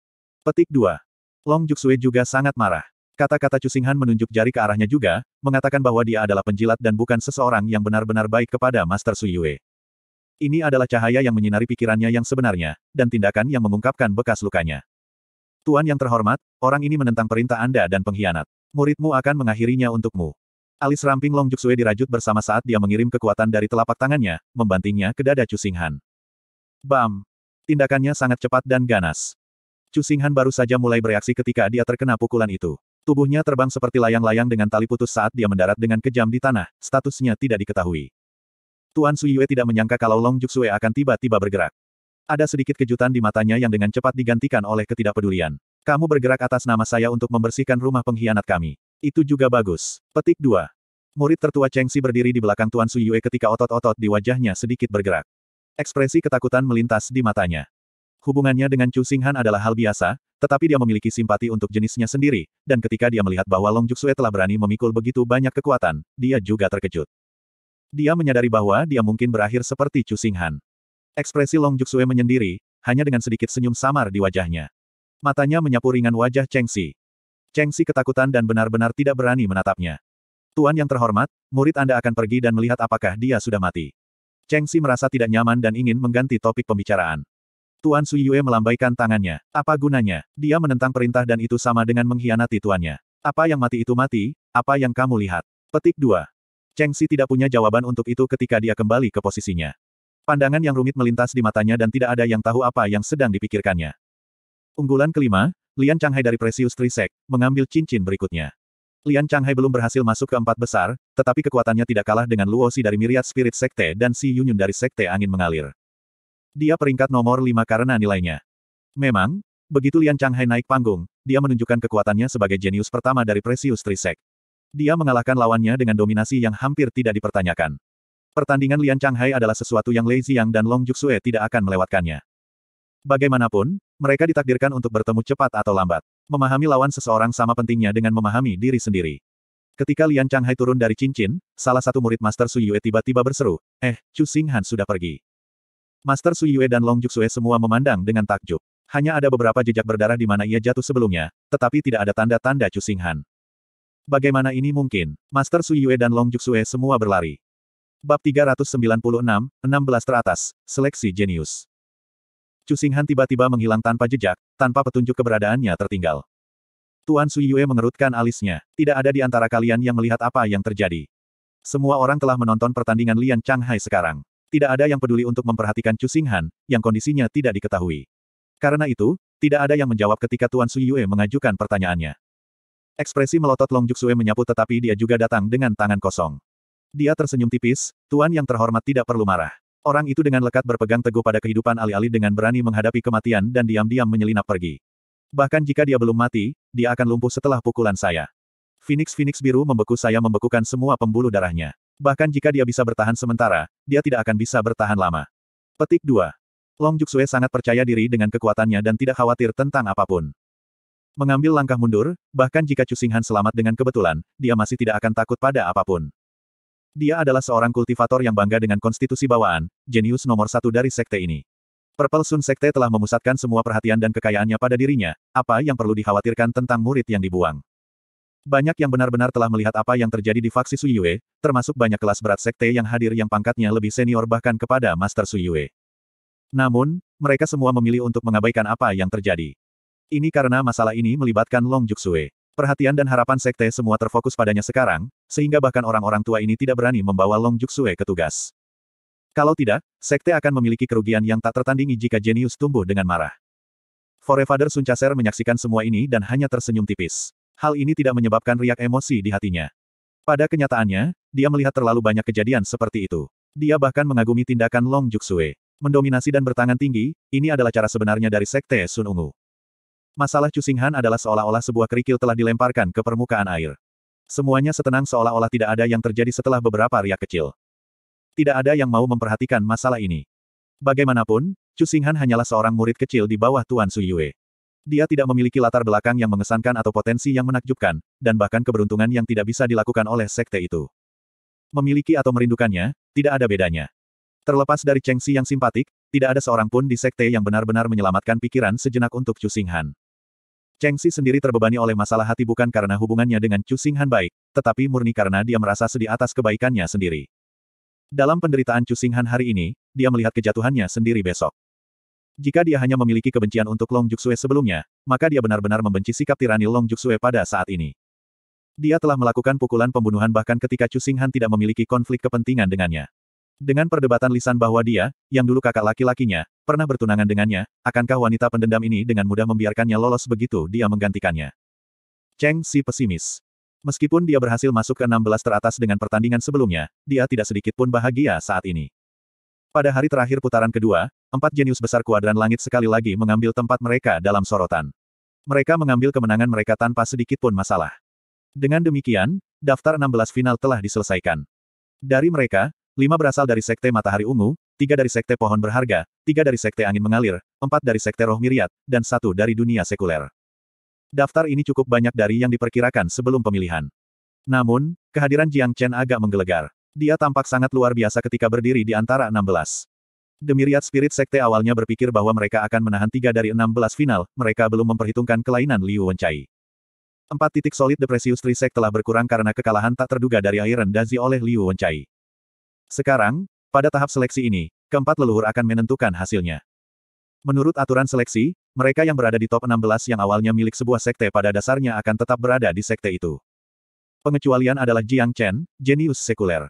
Petik 2. Long Juxue juga sangat marah. Kata-kata Cusinghan menunjuk jari ke arahnya juga, mengatakan bahwa dia adalah penjilat dan bukan seseorang yang benar-benar baik kepada Master Su Yue. Ini adalah cahaya yang menyinari pikirannya yang sebenarnya, dan tindakan yang mengungkapkan bekas lukanya. Tuan yang terhormat, orang ini menentang perintah Anda dan pengkhianat. Muridmu akan mengakhirinya untukmu. Alis ramping Long Juxue dirajut bersama saat dia mengirim kekuatan dari telapak tangannya, membantingnya ke dada Cusinghan. Bam! Tindakannya sangat cepat dan ganas. Cusinghan baru saja mulai bereaksi ketika dia terkena pukulan itu. Tubuhnya terbang seperti layang-layang dengan tali putus saat dia mendarat dengan kejam di tanah, statusnya tidak diketahui. Tuan Suyue tidak menyangka kalau Long Juxue akan tiba-tiba bergerak. Ada sedikit kejutan di matanya yang dengan cepat digantikan oleh ketidakpedulian. Kamu bergerak atas nama saya untuk membersihkan rumah pengkhianat kami. Itu juga bagus. Petik 2. Murid tertua Cheng Xi berdiri di belakang Tuan Suyue ketika otot-otot di wajahnya sedikit bergerak. Ekspresi ketakutan melintas di matanya. Hubungannya dengan Chu Singhan adalah hal biasa, tetapi dia memiliki simpati untuk jenisnya sendiri, dan ketika dia melihat bahwa Long Juxue telah berani memikul begitu banyak kekuatan, dia juga terkejut. Dia menyadari bahwa dia mungkin berakhir seperti Chu Singhan. Ekspresi Long Juxue menyendiri, hanya dengan sedikit senyum samar di wajahnya. Matanya menyapu ringan wajah Cheng Xi. Cheng Xi ketakutan dan benar-benar tidak berani menatapnya. Tuan yang terhormat, murid Anda akan pergi dan melihat apakah dia sudah mati. Cheng Xi merasa tidak nyaman dan ingin mengganti topik pembicaraan. Tuan Su Yue melambaikan tangannya. Apa gunanya? Dia menentang perintah dan itu sama dengan mengkhianati tuannya. Apa yang mati itu mati, apa yang kamu lihat. Petik 2. Cheng Xi tidak punya jawaban untuk itu ketika dia kembali ke posisinya. Pandangan yang rumit melintas di matanya dan tidak ada yang tahu apa yang sedang dipikirkannya. Unggulan kelima, Lian Chang Hai dari Precious Trisek, mengambil cincin berikutnya. Lian Chang Hai belum berhasil masuk ke empat besar, tetapi kekuatannya tidak kalah dengan Luo Si dari Miriat Spirit Sekte dan Si Yunyun dari Sekte Angin Mengalir. Dia peringkat nomor lima karena nilainya. Memang, begitu Lian Changhai naik panggung, dia menunjukkan kekuatannya sebagai jenius pertama dari Precious Trisek. Dia mengalahkan lawannya dengan dominasi yang hampir tidak dipertanyakan. Pertandingan Lian Changhai adalah sesuatu yang Lei Ziyang dan Long Juxue tidak akan melewatkannya. Bagaimanapun, mereka ditakdirkan untuk bertemu cepat atau lambat. Memahami lawan seseorang sama pentingnya dengan memahami diri sendiri. Ketika Lian Changhai turun dari cincin, salah satu murid Master Su Yue tiba-tiba berseru, eh, Chu Xinghan sudah pergi. Master Su Yue dan Long Juxue semua memandang dengan takjub. Hanya ada beberapa jejak berdarah di mana ia jatuh sebelumnya, tetapi tidak ada tanda-tanda Chu Singhan. Bagaimana ini mungkin? Master Su Yue dan Long Juxue semua berlari. Bab 396, 16 teratas, seleksi jenius. Chu Singhan tiba-tiba menghilang tanpa jejak, tanpa petunjuk keberadaannya tertinggal. Tuan Su Yue mengerutkan alisnya. Tidak ada di antara kalian yang melihat apa yang terjadi. Semua orang telah menonton pertandingan Lian Changhai sekarang tidak ada yang peduli untuk memperhatikan Chu Xinghan, yang kondisinya tidak diketahui. Karena itu, tidak ada yang menjawab ketika Tuan Su Yue mengajukan pertanyaannya. Ekspresi melotot Long Sue menyapu tetapi dia juga datang dengan tangan kosong. Dia tersenyum tipis, Tuan yang terhormat tidak perlu marah. Orang itu dengan lekat berpegang teguh pada kehidupan alih-alih dengan berani menghadapi kematian dan diam-diam menyelinap pergi. Bahkan jika dia belum mati, dia akan lumpuh setelah pukulan saya. Phoenix Phoenix biru membeku saya membekukan semua pembuluh darahnya. Bahkan jika dia bisa bertahan sementara, dia tidak akan bisa bertahan lama. Petik 2. Long Juxue sangat percaya diri dengan kekuatannya dan tidak khawatir tentang apapun. Mengambil langkah mundur, bahkan jika Chu selamat dengan kebetulan, dia masih tidak akan takut pada apapun. Dia adalah seorang kultivator yang bangga dengan konstitusi bawaan, jenius nomor satu dari sekte ini. Purple Sun Sekte telah memusatkan semua perhatian dan kekayaannya pada dirinya, apa yang perlu dikhawatirkan tentang murid yang dibuang. Banyak yang benar-benar telah melihat apa yang terjadi di faksi Yue, termasuk banyak kelas berat sekte yang hadir yang pangkatnya lebih senior bahkan kepada Master Yue. Namun, mereka semua memilih untuk mengabaikan apa yang terjadi. Ini karena masalah ini melibatkan Long Juxue. Perhatian dan harapan sekte semua terfokus padanya sekarang, sehingga bahkan orang-orang tua ini tidak berani membawa Long Juxue ke tugas. Kalau tidak, sekte akan memiliki kerugian yang tak tertandingi jika jenius tumbuh dengan marah. Forefather Suncaser menyaksikan semua ini dan hanya tersenyum tipis hal ini tidak menyebabkan riak emosi di hatinya. Pada kenyataannya, dia melihat terlalu banyak kejadian seperti itu. Dia bahkan mengagumi tindakan Long Juxue. Mendominasi dan bertangan tinggi, ini adalah cara sebenarnya dari Sekte Sun Ungu. Masalah Cusinghan adalah seolah-olah sebuah kerikil telah dilemparkan ke permukaan air. Semuanya setenang seolah-olah tidak ada yang terjadi setelah beberapa riak kecil. Tidak ada yang mau memperhatikan masalah ini. Bagaimanapun, Cusinghan hanyalah seorang murid kecil di bawah Tuan Suyue. Dia tidak memiliki latar belakang yang mengesankan atau potensi yang menakjubkan, dan bahkan keberuntungan yang tidak bisa dilakukan oleh sekte itu. Memiliki atau merindukannya, tidak ada bedanya. Terlepas dari Cheng Xi yang simpatik, tidak ada seorang pun di sekte yang benar-benar menyelamatkan pikiran sejenak untuk Chu Cheng Xi sendiri terbebani oleh masalah hati bukan karena hubungannya dengan Chu Xinghan baik, tetapi murni karena dia merasa sedih atas kebaikannya sendiri. Dalam penderitaan Chu Xinghan hari ini, dia melihat kejatuhannya sendiri besok. Jika dia hanya memiliki kebencian untuk Long Juxue sebelumnya, maka dia benar-benar membenci sikap tirani Long Juxue pada saat ini. Dia telah melakukan pukulan pembunuhan bahkan ketika Chu Singhan tidak memiliki konflik kepentingan dengannya. Dengan perdebatan lisan bahwa dia, yang dulu kakak laki-lakinya, pernah bertunangan dengannya, akankah wanita pendendam ini dengan mudah membiarkannya lolos begitu dia menggantikannya? Cheng Si pesimis. Meskipun dia berhasil masuk ke 16 teratas dengan pertandingan sebelumnya, dia tidak sedikit pun bahagia saat ini. Pada hari terakhir putaran kedua, Empat jenius besar kuadran langit sekali lagi mengambil tempat mereka dalam sorotan. Mereka mengambil kemenangan mereka tanpa sedikit pun masalah. Dengan demikian, daftar 16 final telah diselesaikan. Dari mereka, lima berasal dari Sekte Matahari Ungu, tiga dari Sekte Pohon Berharga, tiga dari Sekte Angin Mengalir, empat dari Sekte Roh Miriat, dan satu dari dunia sekuler. Daftar ini cukup banyak dari yang diperkirakan sebelum pemilihan. Namun, kehadiran Jiang Chen agak menggelegar. Dia tampak sangat luar biasa ketika berdiri di antara 16. Demiriat Spirit Sekte awalnya berpikir bahwa mereka akan menahan tiga dari enam belas final, mereka belum memperhitungkan kelainan Liu Wenchai. Empat titik solid The Precious Sekte telah berkurang karena kekalahan tak terduga dari Iron Dazi oleh Liu Wenchai. Sekarang, pada tahap seleksi ini, keempat leluhur akan menentukan hasilnya. Menurut aturan seleksi, mereka yang berada di top 16 yang awalnya milik sebuah sekte pada dasarnya akan tetap berada di sekte itu. Pengecualian adalah Jiang Chen, jenius sekuler.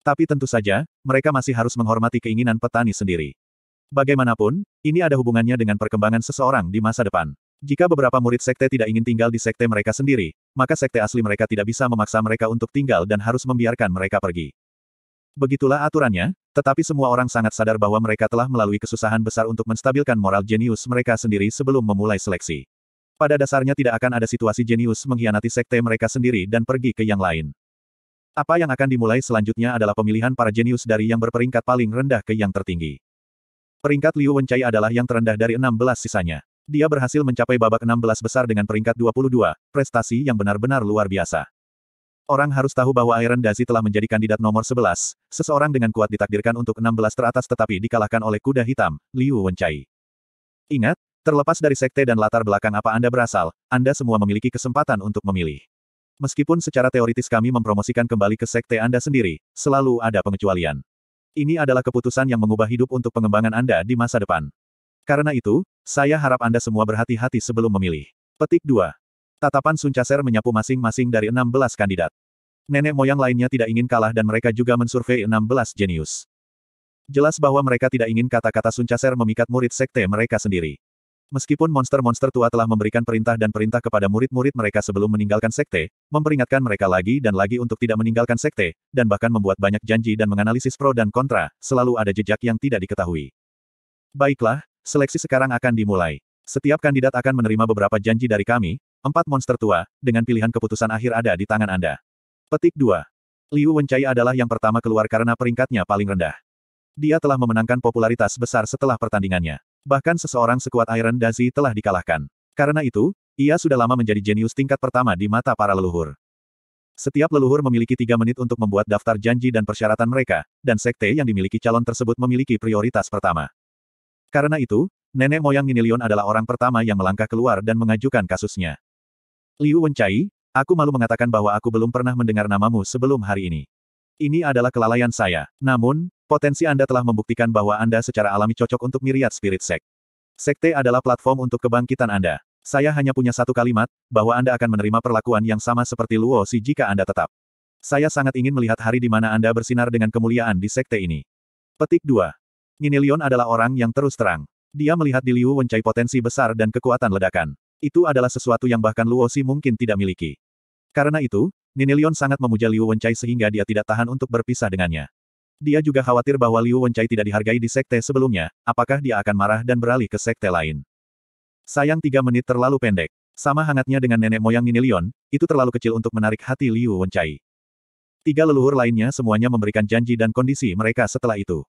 Tapi tentu saja, mereka masih harus menghormati keinginan petani sendiri. Bagaimanapun, ini ada hubungannya dengan perkembangan seseorang di masa depan. Jika beberapa murid sekte tidak ingin tinggal di sekte mereka sendiri, maka sekte asli mereka tidak bisa memaksa mereka untuk tinggal dan harus membiarkan mereka pergi. Begitulah aturannya, tetapi semua orang sangat sadar bahwa mereka telah melalui kesusahan besar untuk menstabilkan moral jenius mereka sendiri sebelum memulai seleksi. Pada dasarnya tidak akan ada situasi jenius mengkhianati sekte mereka sendiri dan pergi ke yang lain. Apa yang akan dimulai selanjutnya adalah pemilihan para jenius dari yang berperingkat paling rendah ke yang tertinggi. Peringkat Liu Wencai adalah yang terendah dari 16 sisanya. Dia berhasil mencapai babak 16 besar dengan peringkat 22, prestasi yang benar-benar luar biasa. Orang harus tahu bahwa Iron Dazi telah menjadi kandidat nomor 11, seseorang dengan kuat ditakdirkan untuk 16 teratas tetapi dikalahkan oleh kuda hitam, Liu Wencai. Ingat, terlepas dari sekte dan latar belakang apa Anda berasal, Anda semua memiliki kesempatan untuk memilih. Meskipun secara teoritis kami mempromosikan kembali ke sekte Anda sendiri, selalu ada pengecualian. Ini adalah keputusan yang mengubah hidup untuk pengembangan Anda di masa depan. Karena itu, saya harap Anda semua berhati-hati sebelum memilih. Petik 2. Tatapan Suncaser menyapu masing-masing dari 16 kandidat. Nenek moyang lainnya tidak ingin kalah dan mereka juga mensurvei 16 jenius. Jelas bahwa mereka tidak ingin kata-kata Suncaser memikat murid sekte mereka sendiri. Meskipun monster-monster tua telah memberikan perintah dan perintah kepada murid-murid mereka sebelum meninggalkan sekte, memperingatkan mereka lagi dan lagi untuk tidak meninggalkan sekte, dan bahkan membuat banyak janji dan menganalisis pro dan kontra, selalu ada jejak yang tidak diketahui. Baiklah, seleksi sekarang akan dimulai. Setiap kandidat akan menerima beberapa janji dari kami, empat monster tua, dengan pilihan keputusan akhir ada di tangan Anda. Petik 2. Liu Wencai adalah yang pertama keluar karena peringkatnya paling rendah. Dia telah memenangkan popularitas besar setelah pertandingannya. Bahkan seseorang sekuat Iron Dazi telah dikalahkan. Karena itu, ia sudah lama menjadi jenius tingkat pertama di mata para leluhur. Setiap leluhur memiliki tiga menit untuk membuat daftar janji dan persyaratan mereka, dan sekte yang dimiliki calon tersebut memiliki prioritas pertama. Karena itu, nenek moyang Ninilion adalah orang pertama yang melangkah keluar dan mengajukan kasusnya. Liu Wencai, aku malu mengatakan bahwa aku belum pernah mendengar namamu sebelum hari ini. Ini adalah kelalaian saya. Namun, Potensi Anda telah membuktikan bahwa Anda secara alami cocok untuk Miriat Spirit Sect. Sekte adalah platform untuk kebangkitan Anda. Saya hanya punya satu kalimat, bahwa Anda akan menerima perlakuan yang sama seperti Luo Si jika Anda tetap. Saya sangat ingin melihat hari di mana Anda bersinar dengan kemuliaan di sekte ini. Petik 2. Ninilion adalah orang yang terus terang. Dia melihat di Liu Wencai potensi besar dan kekuatan ledakan. Itu adalah sesuatu yang bahkan Luo Si mungkin tidak miliki. Karena itu, Ninilion sangat memuja Liu Wencai sehingga dia tidak tahan untuk berpisah dengannya. Dia juga khawatir bahwa Liu Wenchai tidak dihargai di sekte sebelumnya, apakah dia akan marah dan beralih ke sekte lain. Sayang tiga menit terlalu pendek. Sama hangatnya dengan nenek moyang Leon, itu terlalu kecil untuk menarik hati Liu Wenchai. Tiga leluhur lainnya semuanya memberikan janji dan kondisi mereka setelah itu.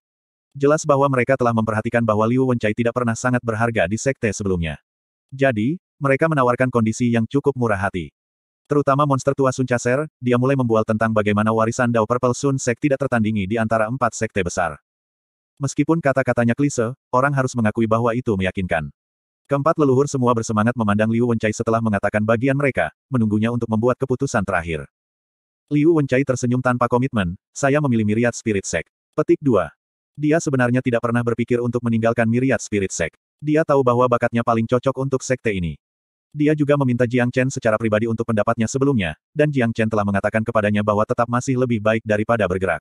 Jelas bahwa mereka telah memperhatikan bahwa Liu Wenchai tidak pernah sangat berharga di sekte sebelumnya. Jadi, mereka menawarkan kondisi yang cukup murah hati. Terutama monster tua Sun Chaser, dia mulai membual tentang bagaimana warisan Dao Purple Sun Sek tidak tertandingi di antara empat sekte besar. Meskipun kata-katanya klise, orang harus mengakui bahwa itu meyakinkan. Keempat leluhur semua bersemangat memandang Liu Wencai setelah mengatakan bagian mereka, menunggunya untuk membuat keputusan terakhir. Liu Wencai tersenyum tanpa komitmen, saya memilih Myriad Spirit Sek. Petik 2. Dia sebenarnya tidak pernah berpikir untuk meninggalkan Myriad Spirit Sek. Dia tahu bahwa bakatnya paling cocok untuk sekte ini. Dia juga meminta Jiang Chen secara pribadi untuk pendapatnya sebelumnya, dan Jiang Chen telah mengatakan kepadanya bahwa tetap masih lebih baik daripada bergerak.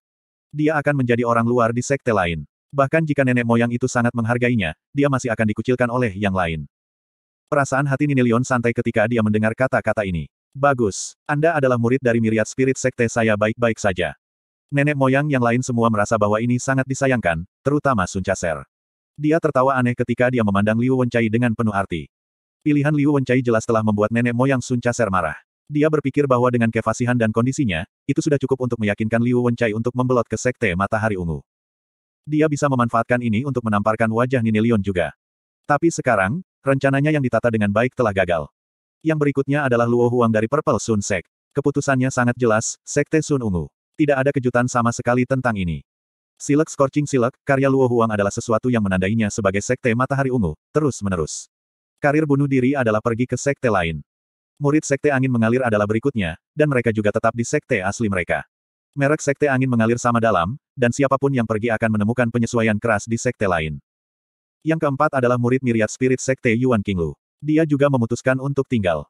Dia akan menjadi orang luar di sekte lain. Bahkan jika nenek moyang itu sangat menghargainya, dia masih akan dikucilkan oleh yang lain. Perasaan hati Nini Leon santai ketika dia mendengar kata-kata ini. Bagus, Anda adalah murid dari miriat spirit sekte saya baik-baik saja. Nenek moyang yang lain semua merasa bahwa ini sangat disayangkan, terutama Sun Chaser. Dia tertawa aneh ketika dia memandang Liu Wencai dengan penuh arti. Pilihan Liu Wencai jelas telah membuat nenek moyang Sun Chaser marah. Dia berpikir bahwa dengan kefasihan dan kondisinya, itu sudah cukup untuk meyakinkan Liu Wencai untuk membelot ke Sekte Matahari Ungu. Dia bisa memanfaatkan ini untuk menamparkan wajah Nini Leon juga. Tapi sekarang, rencananya yang ditata dengan baik telah gagal. Yang berikutnya adalah Luo Huang dari Purple Sun Sek. Keputusannya sangat jelas, Sekte Sun Ungu. Tidak ada kejutan sama sekali tentang ini. Silek Scorching Silek, karya Luo Huang adalah sesuatu yang menandainya sebagai Sekte Matahari Ungu, terus-menerus. Karir bunuh diri adalah pergi ke sekte lain. Murid sekte angin mengalir adalah berikutnya, dan mereka juga tetap di sekte asli mereka. Merek sekte angin mengalir sama dalam, dan siapapun yang pergi akan menemukan penyesuaian keras di sekte lain. Yang keempat adalah murid miriat spirit sekte Yuan Qinglu. Dia juga memutuskan untuk tinggal.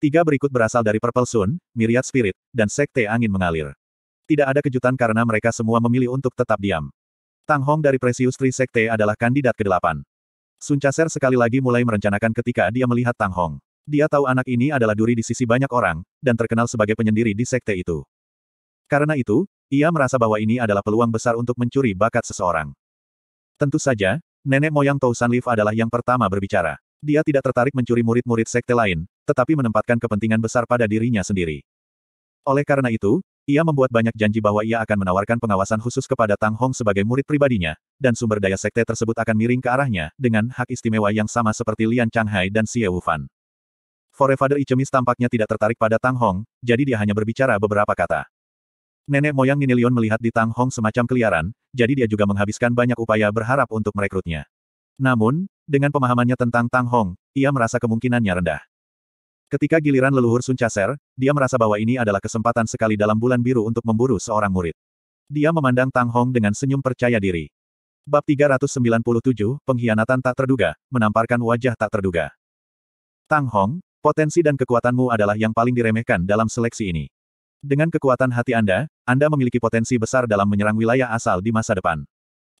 Tiga berikut berasal dari Purple Sun, Miriat Spirit, dan Sekte Angin Mengalir. Tidak ada kejutan karena mereka semua memilih untuk tetap diam. Tang Hong dari Precious Tree Sekte adalah kandidat ke-8. Sun Chaser sekali lagi mulai merencanakan ketika dia melihat Tang Hong. Dia tahu anak ini adalah duri di sisi banyak orang, dan terkenal sebagai penyendiri di sekte itu. Karena itu, ia merasa bahwa ini adalah peluang besar untuk mencuri bakat seseorang. Tentu saja, nenek moyang Tou San adalah yang pertama berbicara. Dia tidak tertarik mencuri murid-murid sekte lain, tetapi menempatkan kepentingan besar pada dirinya sendiri. Oleh karena itu, ia membuat banyak janji bahwa ia akan menawarkan pengawasan khusus kepada Tang Hong sebagai murid pribadinya, dan sumber daya sekte tersebut akan miring ke arahnya, dengan hak istimewa yang sama seperti Lian Changhai dan Xie Wufan. Forefather Icemis tampaknya tidak tertarik pada Tang Hong, jadi dia hanya berbicara beberapa kata. Nenek moyang Ninilion melihat di Tang Hong semacam keliaran, jadi dia juga menghabiskan banyak upaya berharap untuk merekrutnya. Namun, dengan pemahamannya tentang Tang Hong, ia merasa kemungkinannya rendah. Ketika giliran leluhur Sun Chaser, dia merasa bahwa ini adalah kesempatan sekali dalam bulan biru untuk memburu seorang murid. Dia memandang Tang Hong dengan senyum percaya diri. Bab 397, Pengkhianatan Tak Terduga, menamparkan wajah tak terduga. Tang Hong, potensi dan kekuatanmu adalah yang paling diremehkan dalam seleksi ini. Dengan kekuatan hati Anda, Anda memiliki potensi besar dalam menyerang wilayah asal di masa depan.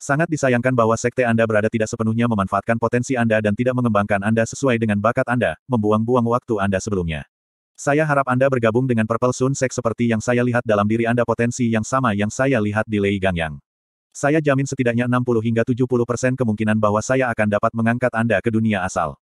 Sangat disayangkan bahwa sekte Anda berada tidak sepenuhnya memanfaatkan potensi Anda dan tidak mengembangkan Anda sesuai dengan bakat Anda, membuang-buang waktu Anda sebelumnya. Saya harap Anda bergabung dengan Purple Sun Sek seperti yang saya lihat dalam diri Anda potensi yang sama yang saya lihat di Lei Gangyang. Saya jamin setidaknya 60 hingga 70 persen kemungkinan bahwa saya akan dapat mengangkat Anda ke dunia asal.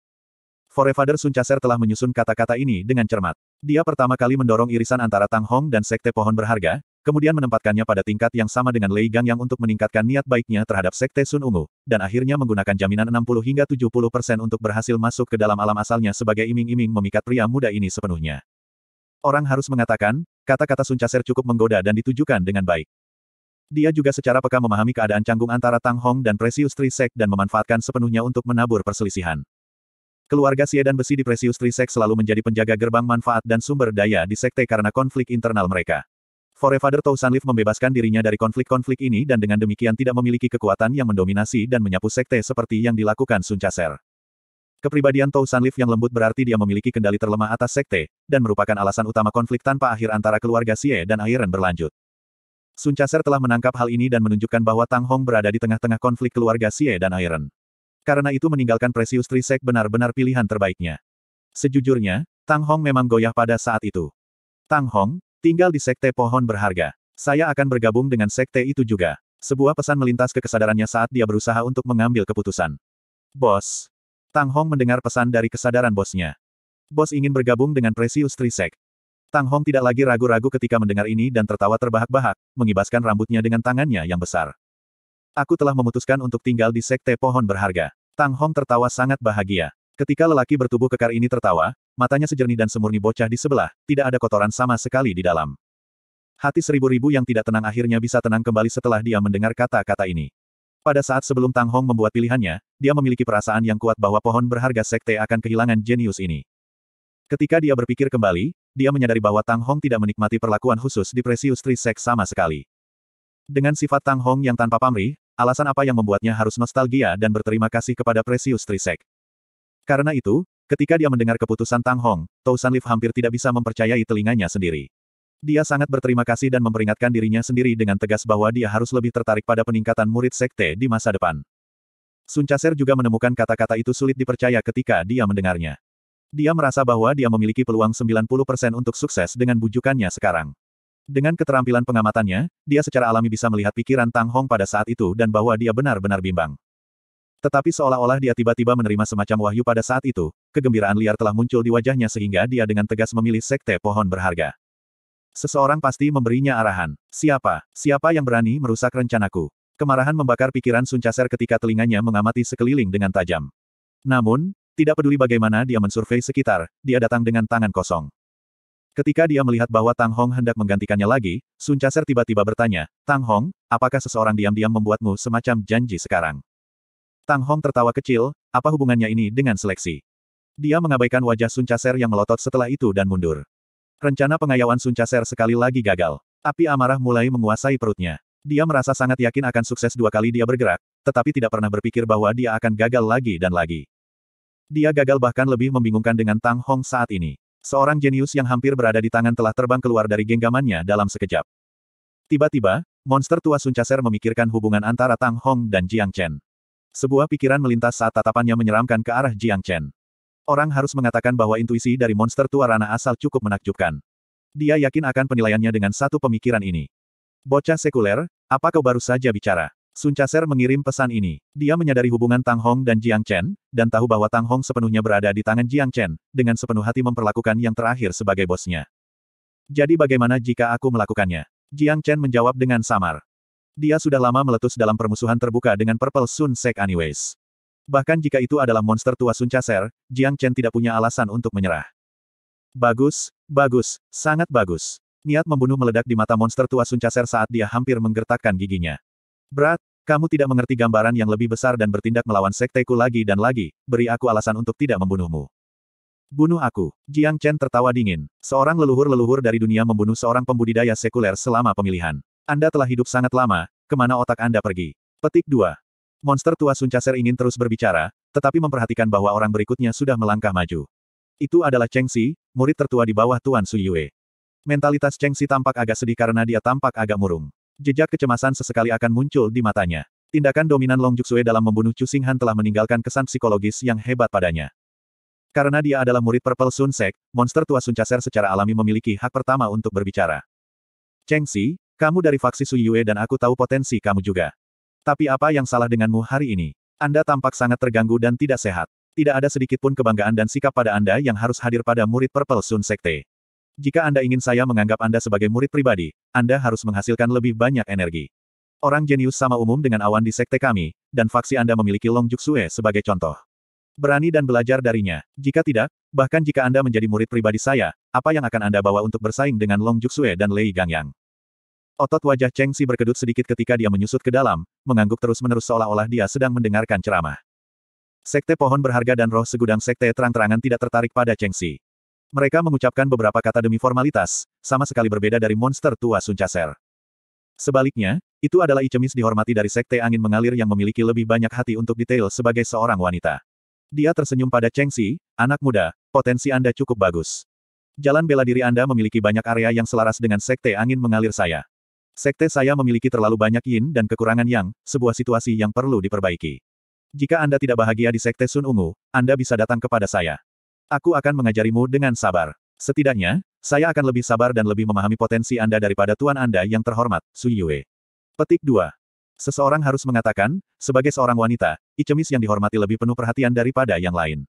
Forefather Sun Chaser telah menyusun kata-kata ini dengan cermat. Dia pertama kali mendorong irisan antara Tang Hong dan Sekte Pohon Berharga, kemudian menempatkannya pada tingkat yang sama dengan Lei Gang yang untuk meningkatkan niat baiknya terhadap Sekte Sun Ungu, dan akhirnya menggunakan jaminan 60 hingga 70 persen untuk berhasil masuk ke dalam alam asalnya sebagai iming-iming memikat pria muda ini sepenuhnya. Orang harus mengatakan, kata-kata Sun Chaser cukup menggoda dan ditujukan dengan baik. Dia juga secara peka memahami keadaan canggung antara Tang Hong dan Precious Tree Sect dan memanfaatkan sepenuhnya untuk menabur perselisihan. Keluarga Xie dan Besi di Precious Trisek selalu menjadi penjaga gerbang manfaat dan sumber daya di sekte karena konflik internal mereka. Forefather Tousan membebaskan dirinya dari konflik-konflik ini dan dengan demikian tidak memiliki kekuatan yang mendominasi dan menyapu sekte seperti yang dilakukan Sun Chaser. Kepribadian Tousan yang lembut berarti dia memiliki kendali terlemah atas sekte, dan merupakan alasan utama konflik tanpa akhir antara keluarga Xie dan Airen berlanjut. Sun Chaser telah menangkap hal ini dan menunjukkan bahwa Tang Hong berada di tengah-tengah konflik keluarga Xie dan Airen. Karena itu meninggalkan Precious Trisek benar-benar pilihan terbaiknya. Sejujurnya, Tang Hong memang goyah pada saat itu. Tang Hong, Tinggal di sekte pohon berharga. Saya akan bergabung dengan sekte itu juga. Sebuah pesan melintas ke kesadarannya saat dia berusaha untuk mengambil keputusan. Bos. Tang Hong mendengar pesan dari kesadaran bosnya. Bos ingin bergabung dengan Precious Trisek. Tang Hong tidak lagi ragu-ragu ketika mendengar ini dan tertawa terbahak-bahak, mengibaskan rambutnya dengan tangannya yang besar. Aku telah memutuskan untuk tinggal di sekte pohon berharga. Tang Hong tertawa sangat bahagia. Ketika lelaki bertubuh kekar ini tertawa, matanya sejernih dan semurni bocah di sebelah, tidak ada kotoran sama sekali di dalam. Hati seribu-ribu yang tidak tenang akhirnya bisa tenang kembali setelah dia mendengar kata-kata ini. Pada saat sebelum Tang Hong membuat pilihannya, dia memiliki perasaan yang kuat bahwa pohon berharga sekte akan kehilangan jenius ini. Ketika dia berpikir kembali, dia menyadari bahwa Tang Hong tidak menikmati perlakuan khusus di Precious Tree Sek sama sekali. Dengan sifat Tang Hong yang tanpa pamrih, alasan apa yang membuatnya harus nostalgia dan berterima kasih kepada Precious Tree Sek? Karena itu, ketika dia mendengar keputusan Tang Hong, Tau Sanlif hampir tidak bisa mempercayai telinganya sendiri. Dia sangat berterima kasih dan memperingatkan dirinya sendiri dengan tegas bahwa dia harus lebih tertarik pada peningkatan murid sekte di masa depan. Sun Chaser juga menemukan kata-kata itu sulit dipercaya ketika dia mendengarnya. Dia merasa bahwa dia memiliki peluang 90% untuk sukses dengan bujukannya sekarang. Dengan keterampilan pengamatannya, dia secara alami bisa melihat pikiran Tang Hong pada saat itu dan bahwa dia benar-benar bimbang. Tetapi seolah-olah dia tiba-tiba menerima semacam wahyu pada saat itu, kegembiraan liar telah muncul di wajahnya sehingga dia dengan tegas memilih sekte pohon berharga. Seseorang pasti memberinya arahan. Siapa? Siapa yang berani merusak rencanaku? Kemarahan membakar pikiran Sun Suncaser ketika telinganya mengamati sekeliling dengan tajam. Namun, tidak peduli bagaimana dia mensurvei sekitar, dia datang dengan tangan kosong. Ketika dia melihat bahwa Tang Hong hendak menggantikannya lagi, Sun Suncaser tiba-tiba bertanya, Tang Hong, apakah seseorang diam-diam membuatmu semacam janji sekarang? Tang Hong tertawa kecil, apa hubungannya ini dengan seleksi? Dia mengabaikan wajah Sun Chaser yang melotot setelah itu dan mundur. Rencana pengayawan Sun Chaser sekali lagi gagal. Api amarah mulai menguasai perutnya. Dia merasa sangat yakin akan sukses dua kali dia bergerak, tetapi tidak pernah berpikir bahwa dia akan gagal lagi dan lagi. Dia gagal bahkan lebih membingungkan dengan Tang Hong saat ini. Seorang jenius yang hampir berada di tangan telah terbang keluar dari genggamannya dalam sekejap. Tiba-tiba, monster tua Sun Chaser memikirkan hubungan antara Tang Hong dan Jiang Chen. Sebuah pikiran melintas saat tatapannya menyeramkan ke arah Jiang Chen. Orang harus mengatakan bahwa intuisi dari monster tua rana asal cukup menakjubkan. Dia yakin akan penilaiannya dengan satu pemikiran ini. Bocah sekuler, apa kau baru saja bicara? Sun Caser mengirim pesan ini. Dia menyadari hubungan Tang Hong dan Jiang Chen, dan tahu bahwa Tang Hong sepenuhnya berada di tangan Jiang Chen, dengan sepenuh hati memperlakukan yang terakhir sebagai bosnya. Jadi bagaimana jika aku melakukannya? Jiang Chen menjawab dengan samar. Dia sudah lama meletus dalam permusuhan terbuka dengan Purple Sun Sek anyways. Bahkan jika itu adalah monster tua Sun Chaser, Jiang Chen tidak punya alasan untuk menyerah. Bagus, bagus, sangat bagus. Niat membunuh meledak di mata monster tua Sun Chaser saat dia hampir menggertakkan giginya. Berat, kamu tidak mengerti gambaran yang lebih besar dan bertindak melawan sekteku lagi dan lagi, beri aku alasan untuk tidak membunuhmu. Bunuh aku. Jiang Chen tertawa dingin. Seorang leluhur-leluhur dari dunia membunuh seorang pembudidaya sekuler selama pemilihan. Anda telah hidup sangat lama, kemana otak Anda pergi? Petik 2. Monster tua Suncaser ingin terus berbicara, tetapi memperhatikan bahwa orang berikutnya sudah melangkah maju. Itu adalah Cheng Si, murid tertua di bawah Tuan Su Yue. Mentalitas Cheng Si tampak agak sedih karena dia tampak agak murung. Jejak kecemasan sesekali akan muncul di matanya. Tindakan dominan Long Juxue dalam membunuh Chu Singhan telah meninggalkan kesan psikologis yang hebat padanya. Karena dia adalah murid Purple Sun Sek, monster tua Suncaser secara alami memiliki hak pertama untuk berbicara. Cheng Si. Kamu dari faksi Yue dan aku tahu potensi kamu juga. Tapi apa yang salah denganmu hari ini? Anda tampak sangat terganggu dan tidak sehat. Tidak ada sedikit pun kebanggaan dan sikap pada Anda yang harus hadir pada murid Purple Sun Sekte. Jika Anda ingin saya menganggap Anda sebagai murid pribadi, Anda harus menghasilkan lebih banyak energi. Orang jenius sama umum dengan awan di sekte kami, dan faksi Anda memiliki Long Juxue sebagai contoh. Berani dan belajar darinya. Jika tidak, bahkan jika Anda menjadi murid pribadi saya, apa yang akan Anda bawa untuk bersaing dengan Long Juxue dan Lei Gangyang? Otot wajah Cheng Si berkedut sedikit ketika dia menyusut ke dalam, mengangguk terus-menerus seolah-olah dia sedang mendengarkan ceramah. Sekte pohon berharga dan roh segudang sekte terang-terangan tidak tertarik pada Cheng Si. Mereka mengucapkan beberapa kata demi formalitas, sama sekali berbeda dari monster tua Sun Chaser. Sebaliknya, itu adalah Icemis dihormati dari sekte angin mengalir yang memiliki lebih banyak hati untuk detail sebagai seorang wanita. Dia tersenyum pada Cheng Si, anak muda, potensi Anda cukup bagus. Jalan bela diri Anda memiliki banyak area yang selaras dengan sekte angin mengalir saya. Sekte saya memiliki terlalu banyak yin dan kekurangan yang, sebuah situasi yang perlu diperbaiki. Jika Anda tidak bahagia di Sekte Sun Ungu, Anda bisa datang kepada saya. Aku akan mengajarimu dengan sabar. Setidaknya, saya akan lebih sabar dan lebih memahami potensi Anda daripada Tuan Anda yang terhormat, Su Yue. Petik 2. Seseorang harus mengatakan, sebagai seorang wanita, Icemis yang dihormati lebih penuh perhatian daripada yang lain.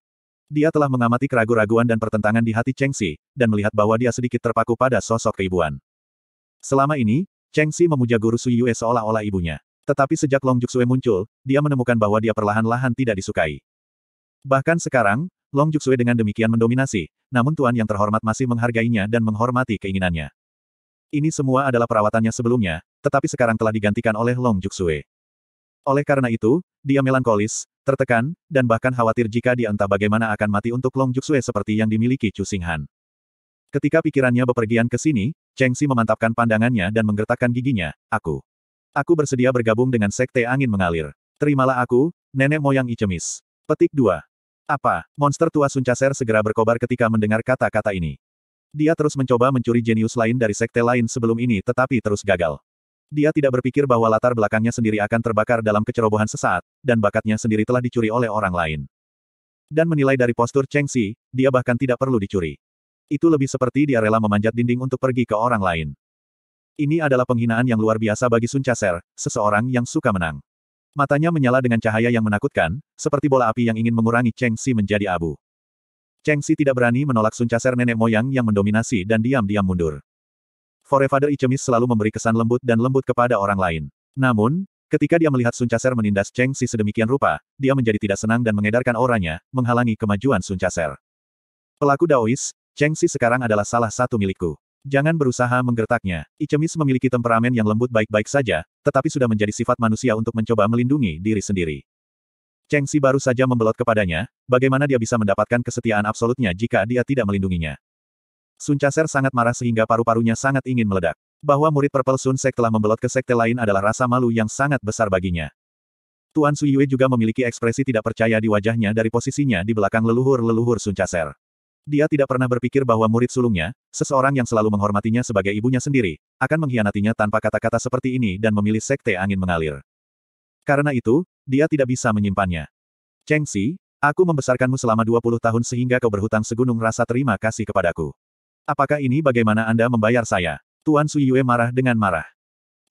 Dia telah mengamati keraguan-raguan dan pertentangan di hati Cheng Xi dan melihat bahwa dia sedikit terpaku pada sosok keibuan. Selama ini, Cheng Xi memuja guru Su Yue seolah-olah ibunya. Tetapi sejak Long Juxue muncul, dia menemukan bahwa dia perlahan-lahan tidak disukai. Bahkan sekarang, Long Juxue dengan demikian mendominasi, namun Tuan yang terhormat masih menghargainya dan menghormati keinginannya. Ini semua adalah perawatannya sebelumnya, tetapi sekarang telah digantikan oleh Long Juxue. Oleh karena itu, dia melankolis, tertekan, dan bahkan khawatir jika dia entah bagaimana akan mati untuk Long Juxue seperti yang dimiliki Chu Xinghan. Ketika pikirannya bepergian ke sini, Cheng Xi memantapkan pandangannya dan menggertakkan giginya, aku. Aku bersedia bergabung dengan sekte angin mengalir. Terimalah aku, nenek moyang Icemis. Petik 2. Apa? Monster tua Suncaser segera berkobar ketika mendengar kata-kata ini. Dia terus mencoba mencuri jenius lain dari sekte lain sebelum ini tetapi terus gagal. Dia tidak berpikir bahwa latar belakangnya sendiri akan terbakar dalam kecerobohan sesaat, dan bakatnya sendiri telah dicuri oleh orang lain. Dan menilai dari postur Cheng Xi, dia bahkan tidak perlu dicuri. Itu lebih seperti dia rela memanjat dinding untuk pergi ke orang lain. Ini adalah penghinaan yang luar biasa bagi Sun Chaser, seseorang yang suka menang. Matanya menyala dengan cahaya yang menakutkan, seperti bola api yang ingin mengurangi Cheng Si menjadi abu. Cheng Si tidak berani menolak Sun Chaser nenek moyang yang mendominasi dan diam-diam mundur. Forefather Ichemis selalu memberi kesan lembut dan lembut kepada orang lain. Namun, ketika dia melihat Sun Chaser menindas Cheng Si sedemikian rupa, dia menjadi tidak senang dan mengedarkan auranya, menghalangi kemajuan Sun Chaser. Pelaku Daois, Cheng Xi sekarang adalah salah satu milikku. Jangan berusaha menggertaknya. Icemis memiliki temperamen yang lembut baik-baik saja, tetapi sudah menjadi sifat manusia untuk mencoba melindungi diri sendiri. Cheng Xi baru saja membelot kepadanya, bagaimana dia bisa mendapatkan kesetiaan absolutnya jika dia tidak melindunginya. Sun Chaser sangat marah sehingga paru-parunya sangat ingin meledak. Bahwa murid Purple Sun Sek telah membelot ke sekte lain adalah rasa malu yang sangat besar baginya. Tuan Su Yue juga memiliki ekspresi tidak percaya di wajahnya dari posisinya di belakang leluhur-leluhur Sun Chaser. Dia tidak pernah berpikir bahwa murid sulungnya, seseorang yang selalu menghormatinya sebagai ibunya sendiri, akan mengkhianatinya tanpa kata-kata seperti ini dan memilih sekte angin mengalir. Karena itu, dia tidak bisa menyimpannya. Cheng Xi, aku membesarkanmu selama 20 tahun sehingga kau berhutang segunung rasa terima kasih kepadaku. Apakah ini bagaimana Anda membayar saya? Tuan Su Yue marah dengan marah.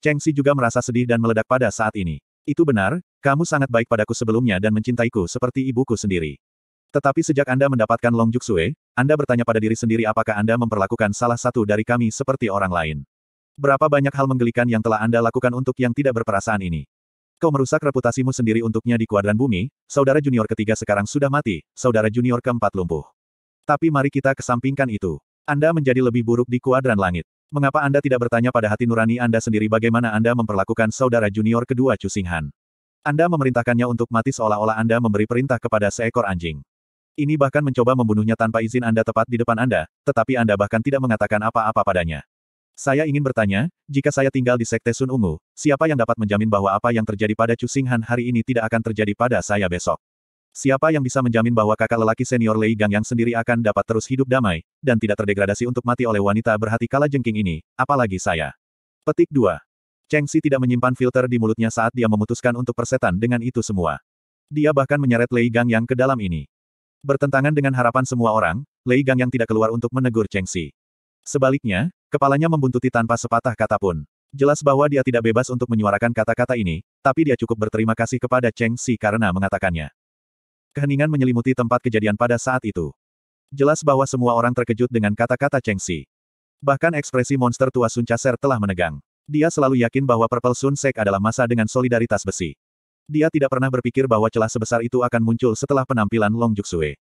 Cheng Xi juga merasa sedih dan meledak pada saat ini. Itu benar, kamu sangat baik padaku sebelumnya dan mencintaiku seperti ibuku sendiri. Tetapi sejak Anda mendapatkan Long Juxue, anda bertanya pada diri sendiri apakah Anda memperlakukan salah satu dari kami seperti orang lain. Berapa banyak hal menggelikan yang telah Anda lakukan untuk yang tidak berperasaan ini. Kau merusak reputasimu sendiri untuknya di kuadran bumi, saudara junior ketiga sekarang sudah mati, saudara junior keempat lumpuh. Tapi mari kita kesampingkan itu. Anda menjadi lebih buruk di kuadran langit. Mengapa Anda tidak bertanya pada hati nurani Anda sendiri bagaimana Anda memperlakukan saudara junior kedua Cusinghan? Anda memerintahkannya untuk mati seolah-olah Anda memberi perintah kepada seekor anjing. Ini bahkan mencoba membunuhnya tanpa izin Anda tepat di depan Anda, tetapi Anda bahkan tidak mengatakan apa-apa padanya. Saya ingin bertanya, jika saya tinggal di Sekte Sun Ungu, siapa yang dapat menjamin bahwa apa yang terjadi pada Chu Singhan hari ini tidak akan terjadi pada saya besok? Siapa yang bisa menjamin bahwa kakak lelaki senior Lei Gang yang sendiri akan dapat terus hidup damai, dan tidak terdegradasi untuk mati oleh wanita berhati kala jengking ini, apalagi saya? Petik 2. Cheng Si tidak menyimpan filter di mulutnya saat dia memutuskan untuk persetan dengan itu semua. Dia bahkan menyeret Lei Gang yang ke dalam ini. Bertentangan dengan harapan semua orang, Lei Gang yang tidak keluar untuk menegur Cheng Xi. Sebaliknya, kepalanya membuntuti tanpa sepatah kata pun. Jelas bahwa dia tidak bebas untuk menyuarakan kata-kata ini, tapi dia cukup berterima kasih kepada Cheng Xi karena mengatakannya. Keheningan menyelimuti tempat kejadian pada saat itu. Jelas bahwa semua orang terkejut dengan kata-kata Cheng Xi. Bahkan ekspresi monster tua Sun Chaser telah menegang. Dia selalu yakin bahwa Purple Sun Sek adalah masa dengan solidaritas besi. Dia tidak pernah berpikir bahwa celah sebesar itu akan muncul setelah penampilan Long Juxue.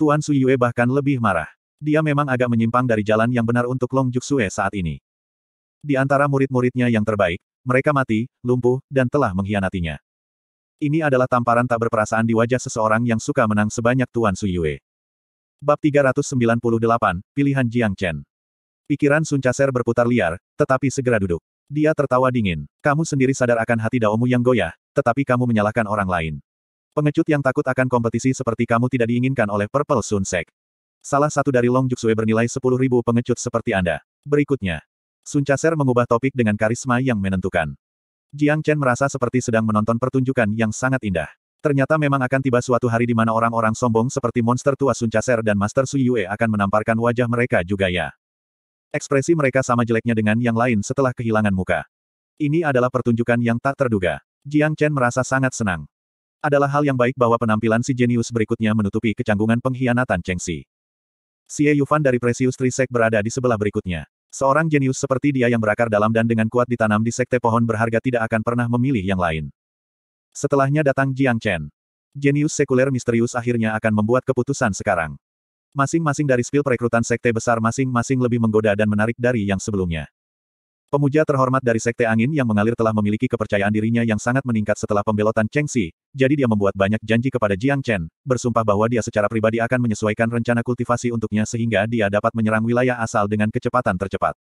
Tuan Su Yue bahkan lebih marah. Dia memang agak menyimpang dari jalan yang benar untuk Long Juxue saat ini. Di antara murid-muridnya yang terbaik, mereka mati, lumpuh, dan telah mengkhianatinya. Ini adalah tamparan tak berperasaan di wajah seseorang yang suka menang sebanyak Tuan Su Yue. Bab 398, Pilihan Jiang Chen. Pikiran Sun Caser berputar liar, tetapi segera duduk. Dia tertawa dingin. Kamu sendiri sadar akan hati Daomu yang goyah, tetapi kamu menyalahkan orang lain. Pengecut yang takut akan kompetisi seperti kamu tidak diinginkan oleh Purple Sun Sek. Salah satu dari Long Juxue bernilai 10.000 pengecut seperti Anda. Berikutnya. Sun Caser mengubah topik dengan karisma yang menentukan. Jiang Chen merasa seperti sedang menonton pertunjukan yang sangat indah. Ternyata memang akan tiba suatu hari di mana orang-orang sombong seperti monster tua Sun Chaser dan Master Su Yue akan menamparkan wajah mereka juga ya. Ekspresi mereka sama jeleknya dengan yang lain setelah kehilangan muka. Ini adalah pertunjukan yang tak terduga. Jiang Chen merasa sangat senang. Adalah hal yang baik bahwa penampilan si jenius berikutnya menutupi kecanggungan pengkhianatan Cheng Xi. Xie Yufan dari Precious Tree Sect berada di sebelah berikutnya. Seorang jenius seperti dia yang berakar dalam dan dengan kuat ditanam di sekte pohon berharga tidak akan pernah memilih yang lain. Setelahnya datang Jiang Chen. Jenius sekuler misterius akhirnya akan membuat keputusan sekarang. Masing-masing dari skill perekrutan sekte besar masing-masing lebih menggoda dan menarik dari yang sebelumnya. Pemuja terhormat dari sekte angin yang mengalir telah memiliki kepercayaan dirinya yang sangat meningkat setelah pembelotan Cheng Xi, jadi dia membuat banyak janji kepada Jiang Chen, bersumpah bahwa dia secara pribadi akan menyesuaikan rencana kultivasi untuknya sehingga dia dapat menyerang wilayah asal dengan kecepatan tercepat.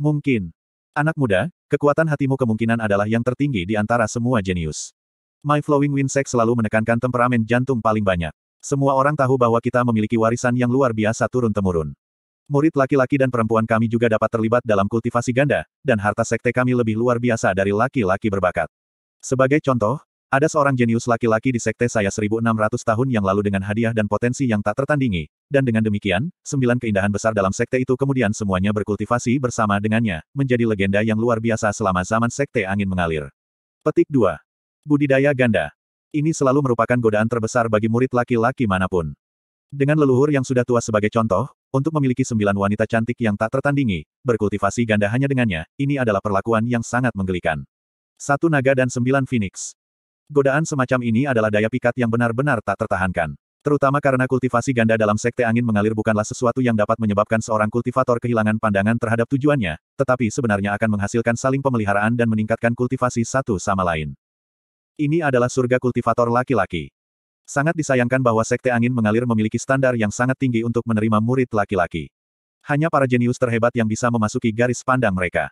Mungkin. Anak muda, kekuatan hatimu kemungkinan adalah yang tertinggi di antara semua jenius. My Flowing Wind Sex selalu menekankan temperamen jantung paling banyak. Semua orang tahu bahwa kita memiliki warisan yang luar biasa turun-temurun. Murid laki-laki dan perempuan kami juga dapat terlibat dalam kultivasi ganda, dan harta sekte kami lebih luar biasa dari laki-laki berbakat. Sebagai contoh, ada seorang jenius laki-laki di sekte saya 1600 tahun yang lalu dengan hadiah dan potensi yang tak tertandingi, dan dengan demikian, sembilan keindahan besar dalam sekte itu kemudian semuanya berkultivasi bersama dengannya, menjadi legenda yang luar biasa selama zaman sekte angin mengalir. Petik 2. Budidaya ganda. Ini selalu merupakan godaan terbesar bagi murid laki-laki manapun. Dengan leluhur yang sudah tua sebagai contoh, untuk memiliki sembilan wanita cantik yang tak tertandingi, berkultivasi ganda hanya dengannya, ini adalah perlakuan yang sangat menggelikan. Satu naga dan sembilan phoenix. Godaan semacam ini adalah daya pikat yang benar-benar tak tertahankan. Terutama karena kultivasi ganda dalam sekte angin mengalir bukanlah sesuatu yang dapat menyebabkan seorang kultivator kehilangan pandangan terhadap tujuannya, tetapi sebenarnya akan menghasilkan saling pemeliharaan dan meningkatkan kultivasi satu sama lain. Ini adalah surga kultivator laki-laki. Sangat disayangkan bahwa Sekte Angin Mengalir memiliki standar yang sangat tinggi untuk menerima murid laki-laki. Hanya para jenius terhebat yang bisa memasuki garis pandang mereka.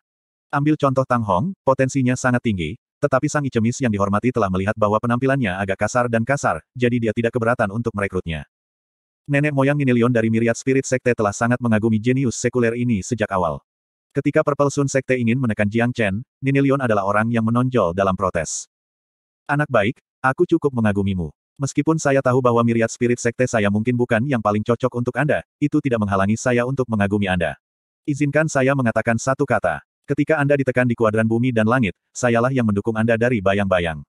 Ambil contoh Tang Hong, potensinya sangat tinggi, tetapi sang Icemis yang dihormati telah melihat bahwa penampilannya agak kasar dan kasar, jadi dia tidak keberatan untuk merekrutnya. Nenek moyang Ninilion dari Myriad Spirit Sekte telah sangat mengagumi jenius sekuler ini sejak awal. Ketika Purple Sun Sekte ingin menekan Jiang Chen, Ninilion adalah orang yang menonjol dalam protes. Anak baik, aku cukup mengagumimu. Meskipun saya tahu bahwa miriat spirit sekte saya mungkin bukan yang paling cocok untuk Anda, itu tidak menghalangi saya untuk mengagumi Anda. Izinkan saya mengatakan satu kata. Ketika Anda ditekan di kuadran bumi dan langit, sayalah yang mendukung Anda dari bayang-bayang.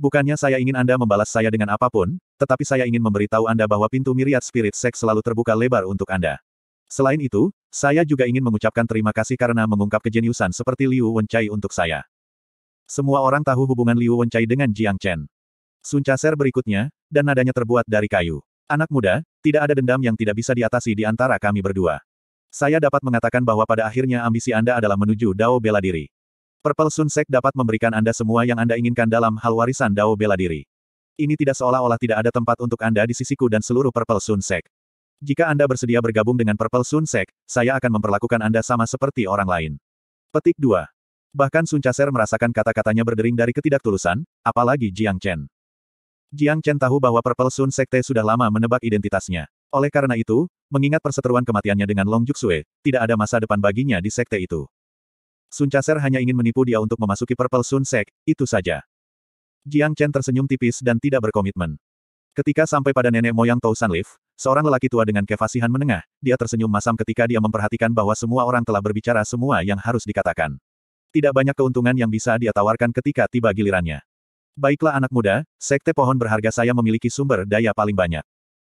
Bukannya saya ingin Anda membalas saya dengan apapun, tetapi saya ingin memberitahu Anda bahwa pintu miriat spirit Sek selalu terbuka lebar untuk Anda. Selain itu, saya juga ingin mengucapkan terima kasih karena mengungkap kejeniusan seperti Liu Wenchai untuk saya. Semua orang tahu hubungan Liu Wenchai dengan Jiang Chen. Sun Caser berikutnya, dan nadanya terbuat dari kayu. Anak muda, tidak ada dendam yang tidak bisa diatasi di antara kami berdua. Saya dapat mengatakan bahwa pada akhirnya ambisi Anda adalah menuju Dao Bela Diri. Purple Sun Sek dapat memberikan Anda semua yang Anda inginkan dalam hal warisan Dao Bela Diri. Ini tidak seolah-olah tidak ada tempat untuk Anda di sisiku dan seluruh Purple Sun Sek. Jika Anda bersedia bergabung dengan Purple Sun Sek, saya akan memperlakukan Anda sama seperti orang lain. Petik 2. Bahkan Sun Chaser merasakan kata-katanya berdering dari ketidaktulusan, apalagi Jiang Chen. Jiang Chen tahu bahwa Purple Sun Sekte sudah lama menebak identitasnya. Oleh karena itu, mengingat perseteruan kematiannya dengan Long Juxue, tidak ada masa depan baginya di sekte itu. Sun Chaser hanya ingin menipu dia untuk memasuki Purple Sun Sek, itu saja. Jiang Chen tersenyum tipis dan tidak berkomitmen. Ketika sampai pada nenek moyang Tou Lif, seorang lelaki tua dengan kefasihan menengah, dia tersenyum masam ketika dia memperhatikan bahwa semua orang telah berbicara semua yang harus dikatakan. Tidak banyak keuntungan yang bisa dia tawarkan ketika tiba gilirannya. Baiklah anak muda, sekte pohon berharga saya memiliki sumber daya paling banyak.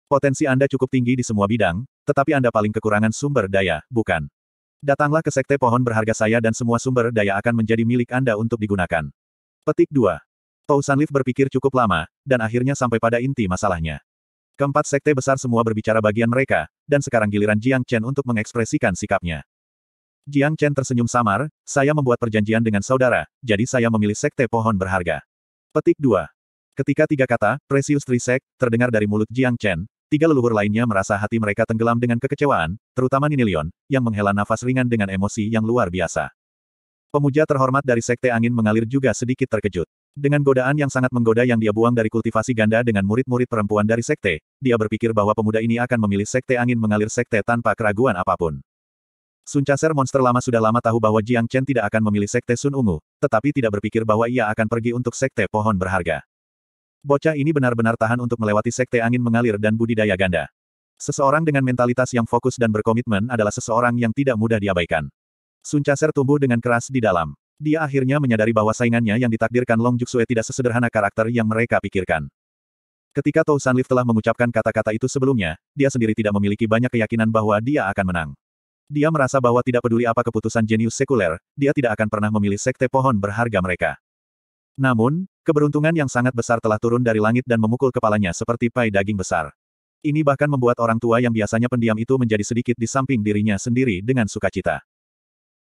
Potensi Anda cukup tinggi di semua bidang, tetapi Anda paling kekurangan sumber daya, bukan? Datanglah ke sekte pohon berharga saya dan semua sumber daya akan menjadi milik Anda untuk digunakan. Petik 2. Tou Sanlif berpikir cukup lama, dan akhirnya sampai pada inti masalahnya. Keempat sekte besar semua berbicara bagian mereka, dan sekarang giliran Jiang Chen untuk mengekspresikan sikapnya. Jiang Chen tersenyum samar, saya membuat perjanjian dengan saudara, jadi saya memilih sekte pohon berharga. Petik 2. Ketika tiga kata, Precious Trisek, terdengar dari mulut Jiang Chen, tiga leluhur lainnya merasa hati mereka tenggelam dengan kekecewaan, terutama Ninilion, yang menghela nafas ringan dengan emosi yang luar biasa. Pemuja terhormat dari sekte angin mengalir juga sedikit terkejut. Dengan godaan yang sangat menggoda yang dia buang dari kultivasi ganda dengan murid-murid perempuan dari sekte, dia berpikir bahwa pemuda ini akan memilih sekte angin mengalir sekte tanpa keraguan apapun. Sun Caser monster lama sudah lama tahu bahwa Jiang Chen tidak akan memilih Sekte Sun Ungu, tetapi tidak berpikir bahwa ia akan pergi untuk Sekte Pohon Berharga. Bocah ini benar-benar tahan untuk melewati Sekte Angin Mengalir dan Budidaya Ganda. Seseorang dengan mentalitas yang fokus dan berkomitmen adalah seseorang yang tidak mudah diabaikan. Sun Caser tumbuh dengan keras di dalam. Dia akhirnya menyadari bahwa saingannya yang ditakdirkan Long Juxue tidak sesederhana karakter yang mereka pikirkan. Ketika Tou Sanlif telah mengucapkan kata-kata itu sebelumnya, dia sendiri tidak memiliki banyak keyakinan bahwa dia akan menang. Dia merasa bahwa tidak peduli apa keputusan jenius sekuler, dia tidak akan pernah memilih sekte pohon berharga mereka. Namun, keberuntungan yang sangat besar telah turun dari langit dan memukul kepalanya seperti pai daging besar. Ini bahkan membuat orang tua yang biasanya pendiam itu menjadi sedikit di samping dirinya sendiri dengan sukacita.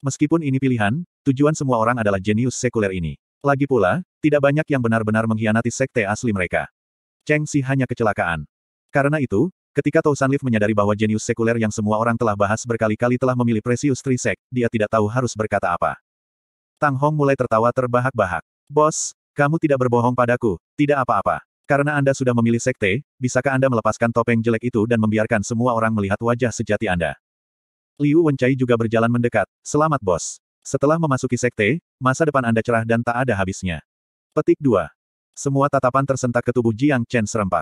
Meskipun ini pilihan, tujuan semua orang adalah jenius sekuler ini. Lagi pula, tidak banyak yang benar-benar mengkhianati sekte asli mereka. Cheng Si hanya kecelakaan. Karena itu, Ketika Tausan Sanlif menyadari bahwa jenius sekuler yang semua orang telah bahas berkali-kali telah memilih Precious Trisek, dia tidak tahu harus berkata apa. Tang Hong mulai tertawa terbahak-bahak. Bos, kamu tidak berbohong padaku, tidak apa-apa. Karena Anda sudah memilih sekte, bisakah Anda melepaskan topeng jelek itu dan membiarkan semua orang melihat wajah sejati Anda? Liu Wencai juga berjalan mendekat. Selamat bos. Setelah memasuki sekte, masa depan Anda cerah dan tak ada habisnya. Petik 2. Semua tatapan tersentak ke tubuh Jiang Chen serempak.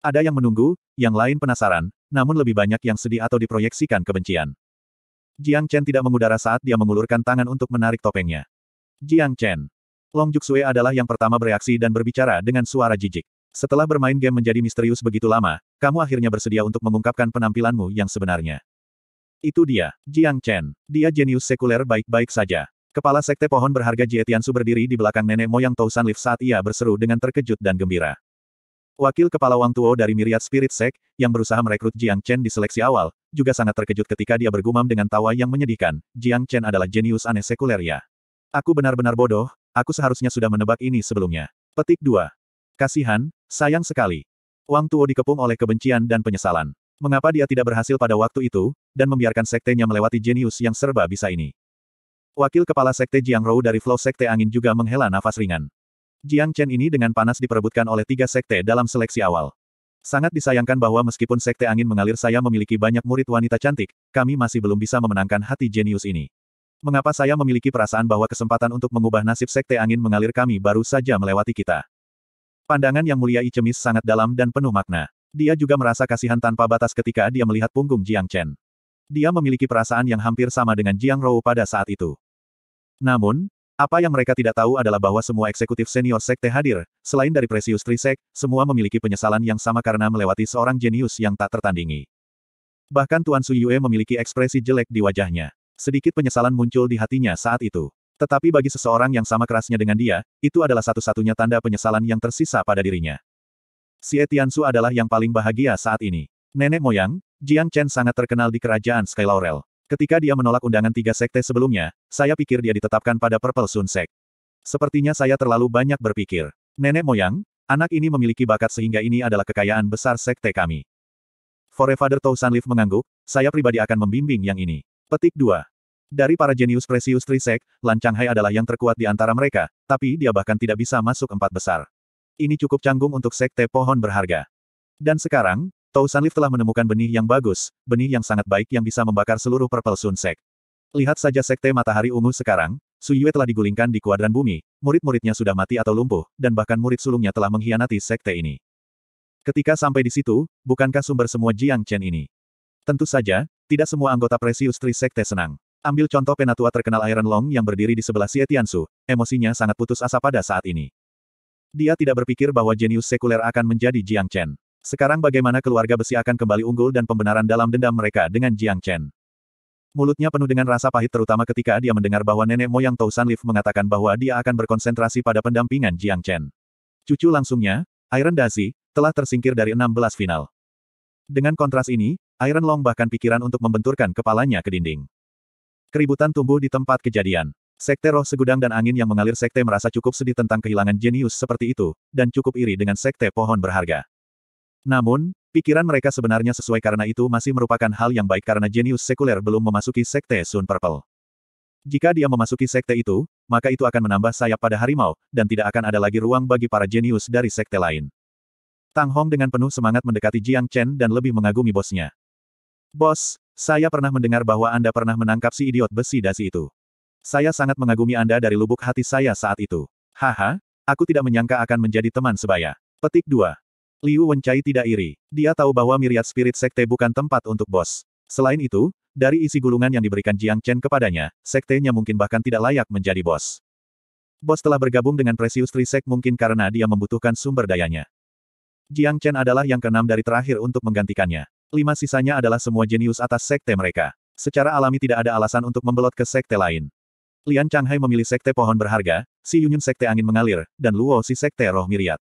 Ada yang menunggu, yang lain penasaran, namun lebih banyak yang sedih atau diproyeksikan kebencian. Jiang Chen tidak mengudara saat dia mengulurkan tangan untuk menarik topengnya. Jiang Chen. Long Juxue adalah yang pertama bereaksi dan berbicara dengan suara jijik. Setelah bermain game menjadi misterius begitu lama, kamu akhirnya bersedia untuk mengungkapkan penampilanmu yang sebenarnya. Itu dia, Jiang Chen. Dia jenius sekuler baik-baik saja. Kepala Sekte Pohon Berharga Jie Su berdiri di belakang nenek moyang Tousan Lif saat ia berseru dengan terkejut dan gembira. Wakil Kepala Wang Tuo dari Myriad Spirit Sect, yang berusaha merekrut Jiang Chen di seleksi awal, juga sangat terkejut ketika dia bergumam dengan tawa yang menyedihkan, Jiang Chen adalah jenius aneh sekuleria. Aku benar-benar bodoh, aku seharusnya sudah menebak ini sebelumnya. Petik 2. Kasihan, sayang sekali. Wang Tuo dikepung oleh kebencian dan penyesalan. Mengapa dia tidak berhasil pada waktu itu, dan membiarkan sektenya melewati jenius yang serba bisa ini? Wakil Kepala Sekte Jiang Rou dari Flow Sekte Angin juga menghela nafas ringan. Jiang Chen ini dengan panas diperebutkan oleh tiga sekte dalam seleksi awal. Sangat disayangkan bahwa meskipun sekte angin mengalir saya memiliki banyak murid wanita cantik, kami masih belum bisa memenangkan hati jenius ini. Mengapa saya memiliki perasaan bahwa kesempatan untuk mengubah nasib sekte angin mengalir kami baru saja melewati kita? Pandangan yang mulia Icemis sangat dalam dan penuh makna. Dia juga merasa kasihan tanpa batas ketika dia melihat punggung Jiang Chen. Dia memiliki perasaan yang hampir sama dengan Jiang Rou pada saat itu. Namun, apa yang mereka tidak tahu adalah bahwa semua eksekutif senior sekte hadir, selain dari Precious Trisek, semua memiliki penyesalan yang sama karena melewati seorang jenius yang tak tertandingi. Bahkan Tuan Su Yue memiliki ekspresi jelek di wajahnya. Sedikit penyesalan muncul di hatinya saat itu. Tetapi bagi seseorang yang sama kerasnya dengan dia, itu adalah satu-satunya tanda penyesalan yang tersisa pada dirinya. Si Etiansu adalah yang paling bahagia saat ini. Nenek moyang, Jiang Chen sangat terkenal di kerajaan Sky Laurel. Ketika dia menolak undangan tiga sekte sebelumnya, saya pikir dia ditetapkan pada Purple Sun Sect. Sepertinya saya terlalu banyak berpikir. Nenek moyang, anak ini memiliki bakat sehingga ini adalah kekayaan besar sekte kami. Forefather Tau Sanlif mengangguk, saya pribadi akan membimbing yang ini. Petik 2. Dari para jenius Precious Trisek, Lan Hai adalah yang terkuat di antara mereka, tapi dia bahkan tidak bisa masuk empat besar. Ini cukup canggung untuk sekte pohon berharga. Dan sekarang, Tou Sanlif telah menemukan benih yang bagus, benih yang sangat baik yang bisa membakar seluruh Purple Sun Sek. Lihat saja Sekte Matahari Ungu sekarang, Su Yue telah digulingkan di kuadran bumi, murid-muridnya sudah mati atau lumpuh, dan bahkan murid sulungnya telah mengkhianati Sekte ini. Ketika sampai di situ, bukankah sumber semua Jiang Chen ini? Tentu saja, tidak semua anggota Precious Tree Sekte senang. Ambil contoh penatua terkenal Iron Long yang berdiri di sebelah Sietiansu, emosinya sangat putus asa pada saat ini. Dia tidak berpikir bahwa jenius sekuler akan menjadi Jiang Chen. Sekarang bagaimana keluarga besi akan kembali unggul dan pembenaran dalam dendam mereka dengan Jiang Chen. Mulutnya penuh dengan rasa pahit terutama ketika dia mendengar bahwa nenek moyang Tau San mengatakan bahwa dia akan berkonsentrasi pada pendampingan Jiang Chen. Cucu langsungnya, Iron Dasi, telah tersingkir dari 16 final. Dengan kontras ini, Iron Long bahkan pikiran untuk membenturkan kepalanya ke dinding. Keributan tumbuh di tempat kejadian. Sekte roh segudang dan angin yang mengalir sekte merasa cukup sedih tentang kehilangan jenius seperti itu, dan cukup iri dengan sekte pohon berharga. Namun, pikiran mereka sebenarnya sesuai karena itu masih merupakan hal yang baik karena jenius sekuler belum memasuki sekte Sun Purple. Jika dia memasuki sekte itu, maka itu akan menambah sayap pada harimau, dan tidak akan ada lagi ruang bagi para jenius dari sekte lain. Tang Hong dengan penuh semangat mendekati Jiang Chen dan lebih mengagumi bosnya. Bos, saya pernah mendengar bahwa Anda pernah menangkap si idiot besi dasi itu. Saya sangat mengagumi Anda dari lubuk hati saya saat itu. Haha, aku tidak menyangka akan menjadi teman sebaya. Petik 2. Liu Wencai tidak iri. Dia tahu bahwa miriat spirit sekte bukan tempat untuk bos. Selain itu, dari isi gulungan yang diberikan Jiang Chen kepadanya, sektenya mungkin bahkan tidak layak menjadi bos. Bos telah bergabung dengan Precious Trisek mungkin karena dia membutuhkan sumber dayanya. Jiang Chen adalah yang keenam dari terakhir untuk menggantikannya. Lima sisanya adalah semua jenius atas sekte mereka. Secara alami tidak ada alasan untuk membelot ke sekte lain. Lian Changhai memilih sekte pohon berharga, Si Yunyun sekte angin mengalir, dan Luo si sekte roh miriat.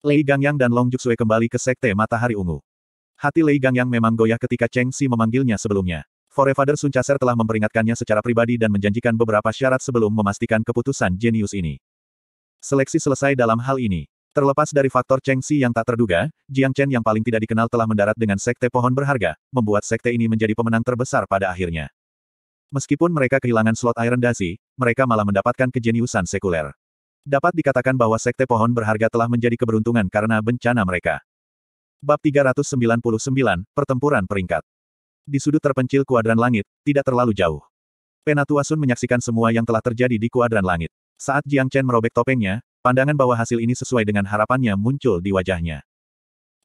Lei Gangyang dan Long Juxue kembali ke Sekte Matahari Ungu. Hati Lei Gangyang memang goyah ketika Cheng Si memanggilnya sebelumnya. Forefather Sun Chaser telah memperingatkannya secara pribadi dan menjanjikan beberapa syarat sebelum memastikan keputusan jenius ini. Seleksi selesai dalam hal ini. Terlepas dari faktor Cheng Si yang tak terduga, Jiang Chen yang paling tidak dikenal telah mendarat dengan Sekte Pohon Berharga, membuat Sekte ini menjadi pemenang terbesar pada akhirnya. Meskipun mereka kehilangan slot Iron Dazi, mereka malah mendapatkan kejeniusan sekuler. Dapat dikatakan bahwa Sekte Pohon Berharga telah menjadi keberuntungan karena bencana mereka. Bab 399, Pertempuran Peringkat Di sudut terpencil kuadran langit, tidak terlalu jauh. Penatua Sun menyaksikan semua yang telah terjadi di kuadran langit. Saat Jiang Chen merobek topengnya, pandangan bahwa hasil ini sesuai dengan harapannya muncul di wajahnya.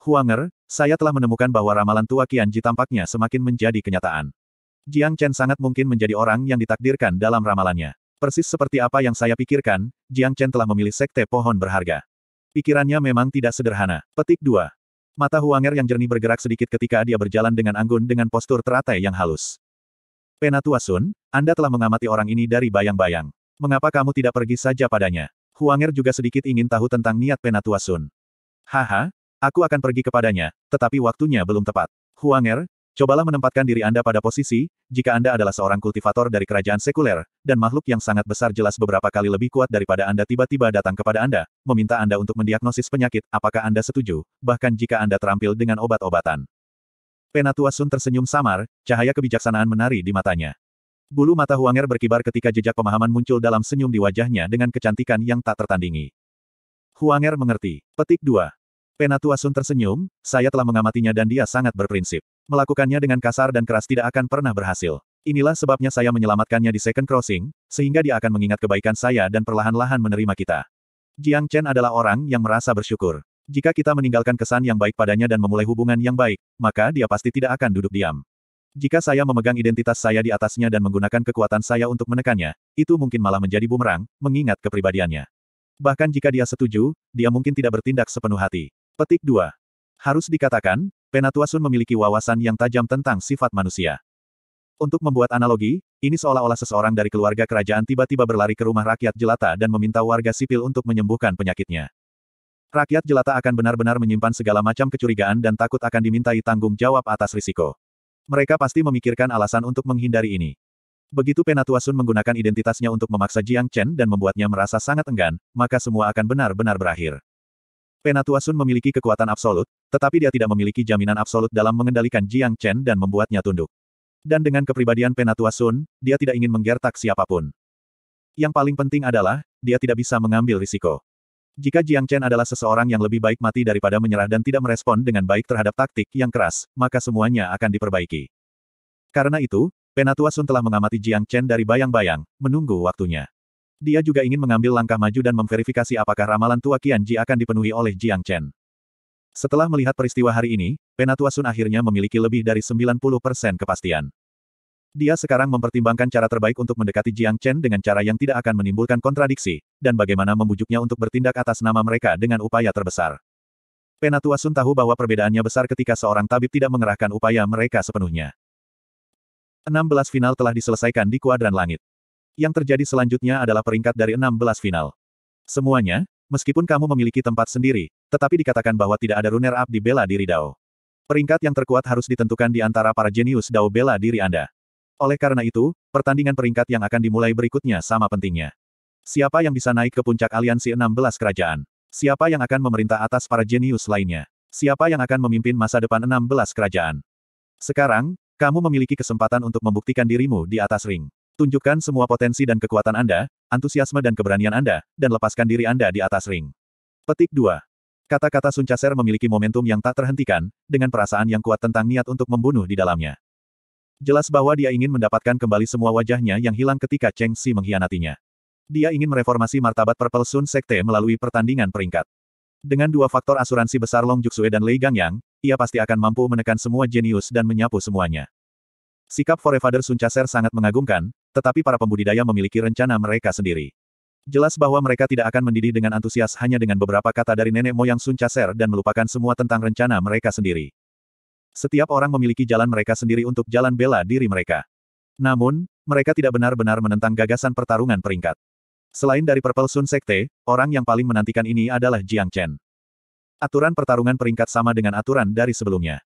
Huanger, saya telah menemukan bahwa ramalan tua Qianji tampaknya semakin menjadi kenyataan. Jiang Chen sangat mungkin menjadi orang yang ditakdirkan dalam ramalannya. Persis seperti apa yang saya pikirkan, Jiang Chen telah memilih sekte pohon berharga. Pikirannya memang tidak sederhana. Petik 2. Mata Huanger yang jernih bergerak sedikit ketika dia berjalan dengan anggun dengan postur teratai yang halus. Penatua Sun, Anda telah mengamati orang ini dari bayang-bayang. Mengapa kamu tidak pergi saja padanya? Huanger juga sedikit ingin tahu tentang niat Penatua Sun. Haha, aku akan pergi kepadanya, tetapi waktunya belum tepat. Huanger, Cobalah menempatkan diri Anda pada posisi, jika Anda adalah seorang kultivator dari kerajaan sekuler, dan makhluk yang sangat besar jelas beberapa kali lebih kuat daripada Anda tiba-tiba datang kepada Anda, meminta Anda untuk mendiagnosis penyakit, apakah Anda setuju, bahkan jika Anda terampil dengan obat-obatan. Penatua Sun tersenyum samar, cahaya kebijaksanaan menari di matanya. Bulu mata Huanger berkibar ketika jejak pemahaman muncul dalam senyum di wajahnya dengan kecantikan yang tak tertandingi. Huanger mengerti. Petik 2. Penatua Sun tersenyum, saya telah mengamatinya dan dia sangat berprinsip. Melakukannya dengan kasar dan keras tidak akan pernah berhasil. Inilah sebabnya saya menyelamatkannya di second crossing, sehingga dia akan mengingat kebaikan saya dan perlahan-lahan menerima kita. Jiang Chen adalah orang yang merasa bersyukur. Jika kita meninggalkan kesan yang baik padanya dan memulai hubungan yang baik, maka dia pasti tidak akan duduk diam. Jika saya memegang identitas saya di atasnya dan menggunakan kekuatan saya untuk menekannya, itu mungkin malah menjadi bumerang, mengingat kepribadiannya. Bahkan jika dia setuju, dia mungkin tidak bertindak sepenuh hati. Petik 2. Harus dikatakan, Penatuasun memiliki wawasan yang tajam tentang sifat manusia. Untuk membuat analogi, ini seolah-olah seseorang dari keluarga kerajaan tiba-tiba berlari ke rumah rakyat jelata dan meminta warga sipil untuk menyembuhkan penyakitnya. Rakyat jelata akan benar-benar menyimpan segala macam kecurigaan dan takut akan dimintai tanggung jawab atas risiko. Mereka pasti memikirkan alasan untuk menghindari ini. Begitu Penatuasun menggunakan identitasnya untuk memaksa Jiang Chen dan membuatnya merasa sangat enggan, maka semua akan benar-benar berakhir. Penatua Sun memiliki kekuatan absolut, tetapi dia tidak memiliki jaminan absolut dalam mengendalikan Jiang Chen dan membuatnya tunduk. Dan dengan kepribadian Penatua Sun, dia tidak ingin menggertak siapapun. Yang paling penting adalah, dia tidak bisa mengambil risiko. Jika Jiang Chen adalah seseorang yang lebih baik mati daripada menyerah dan tidak merespon dengan baik terhadap taktik yang keras, maka semuanya akan diperbaiki. Karena itu, Penatua Sun telah mengamati Jiang Chen dari bayang-bayang, menunggu waktunya. Dia juga ingin mengambil langkah maju dan memverifikasi apakah ramalan tua Qianji akan dipenuhi oleh Jiang Chen. Setelah melihat peristiwa hari ini, Penatua Sun akhirnya memiliki lebih dari 90% kepastian. Dia sekarang mempertimbangkan cara terbaik untuk mendekati Jiang Chen dengan cara yang tidak akan menimbulkan kontradiksi, dan bagaimana membujuknya untuk bertindak atas nama mereka dengan upaya terbesar. Penatua Sun tahu bahwa perbedaannya besar ketika seorang tabib tidak mengerahkan upaya mereka sepenuhnya. 16 final telah diselesaikan di kuadran langit. Yang terjadi selanjutnya adalah peringkat dari 16 final. Semuanya, meskipun kamu memiliki tempat sendiri, tetapi dikatakan bahwa tidak ada runner-up di bela diri Dao. Peringkat yang terkuat harus ditentukan di antara para jenius Dao bela diri Anda. Oleh karena itu, pertandingan peringkat yang akan dimulai berikutnya sama pentingnya. Siapa yang bisa naik ke puncak aliansi 16 kerajaan? Siapa yang akan memerintah atas para jenius lainnya? Siapa yang akan memimpin masa depan 16 kerajaan? Sekarang, kamu memiliki kesempatan untuk membuktikan dirimu di atas ring. Tunjukkan semua potensi dan kekuatan Anda, antusiasme dan keberanian Anda, dan lepaskan diri Anda di atas ring. Petik 2. Kata-kata Sun Suncaser memiliki momentum yang tak terhentikan, dengan perasaan yang kuat tentang niat untuk membunuh di dalamnya. Jelas bahwa dia ingin mendapatkan kembali semua wajahnya yang hilang ketika Cheng Si mengkhianatinya. Dia ingin mereformasi martabat Purple Sun Sekte melalui pertandingan peringkat. Dengan dua faktor asuransi besar Long Juxue dan Lei Gangyang, ia pasti akan mampu menekan semua jenius dan menyapu semuanya. Sikap Forefather Sun Chaser sangat mengagumkan, tetapi para pembudidaya memiliki rencana mereka sendiri. Jelas bahwa mereka tidak akan mendidih dengan antusias hanya dengan beberapa kata dari nenek moyang Sun Chaser dan melupakan semua tentang rencana mereka sendiri. Setiap orang memiliki jalan mereka sendiri untuk jalan bela diri mereka. Namun, mereka tidak benar-benar menentang gagasan pertarungan peringkat. Selain dari Purple Sun Sekte, orang yang paling menantikan ini adalah Jiang Chen. Aturan pertarungan peringkat sama dengan aturan dari sebelumnya.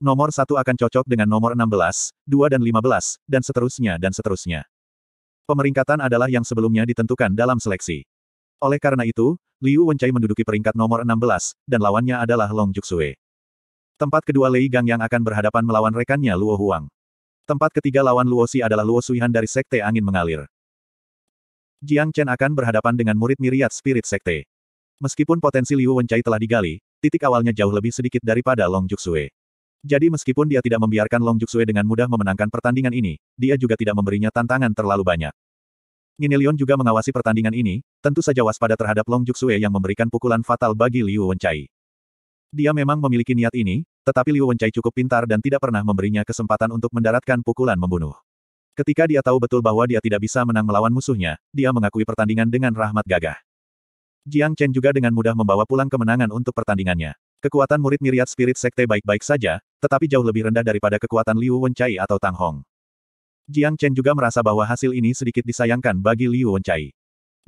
Nomor satu akan cocok dengan nomor 16, 2 dan 15, dan seterusnya dan seterusnya. Pemeringkatan adalah yang sebelumnya ditentukan dalam seleksi. Oleh karena itu, Liu Wencai menduduki peringkat nomor 16, dan lawannya adalah Long Juxue. Tempat kedua Lei Gang yang akan berhadapan melawan rekannya Luo Huang. Tempat ketiga lawan Luo Xi adalah Luo Suihan dari Sekte Angin Mengalir. Jiang Chen akan berhadapan dengan murid miriat Spirit Sekte. Meskipun potensi Liu Wencai telah digali, titik awalnya jauh lebih sedikit daripada Long Juxue. Jadi meskipun dia tidak membiarkan Long Juxue dengan mudah memenangkan pertandingan ini, dia juga tidak memberinya tantangan terlalu banyak. Nginilion juga mengawasi pertandingan ini, tentu saja waspada terhadap Long Juxue yang memberikan pukulan fatal bagi Liu Wenchai. Dia memang memiliki niat ini, tetapi Liu Wenchai cukup pintar dan tidak pernah memberinya kesempatan untuk mendaratkan pukulan membunuh. Ketika dia tahu betul bahwa dia tidak bisa menang melawan musuhnya, dia mengakui pertandingan dengan rahmat gagah. Jiang Chen juga dengan mudah membawa pulang kemenangan untuk pertandingannya. Kekuatan murid miriat spirit sekte baik-baik saja, tetapi jauh lebih rendah daripada kekuatan Liu Wenchai atau Tang Hong. Jiang Chen juga merasa bahwa hasil ini sedikit disayangkan bagi Liu Wenchai.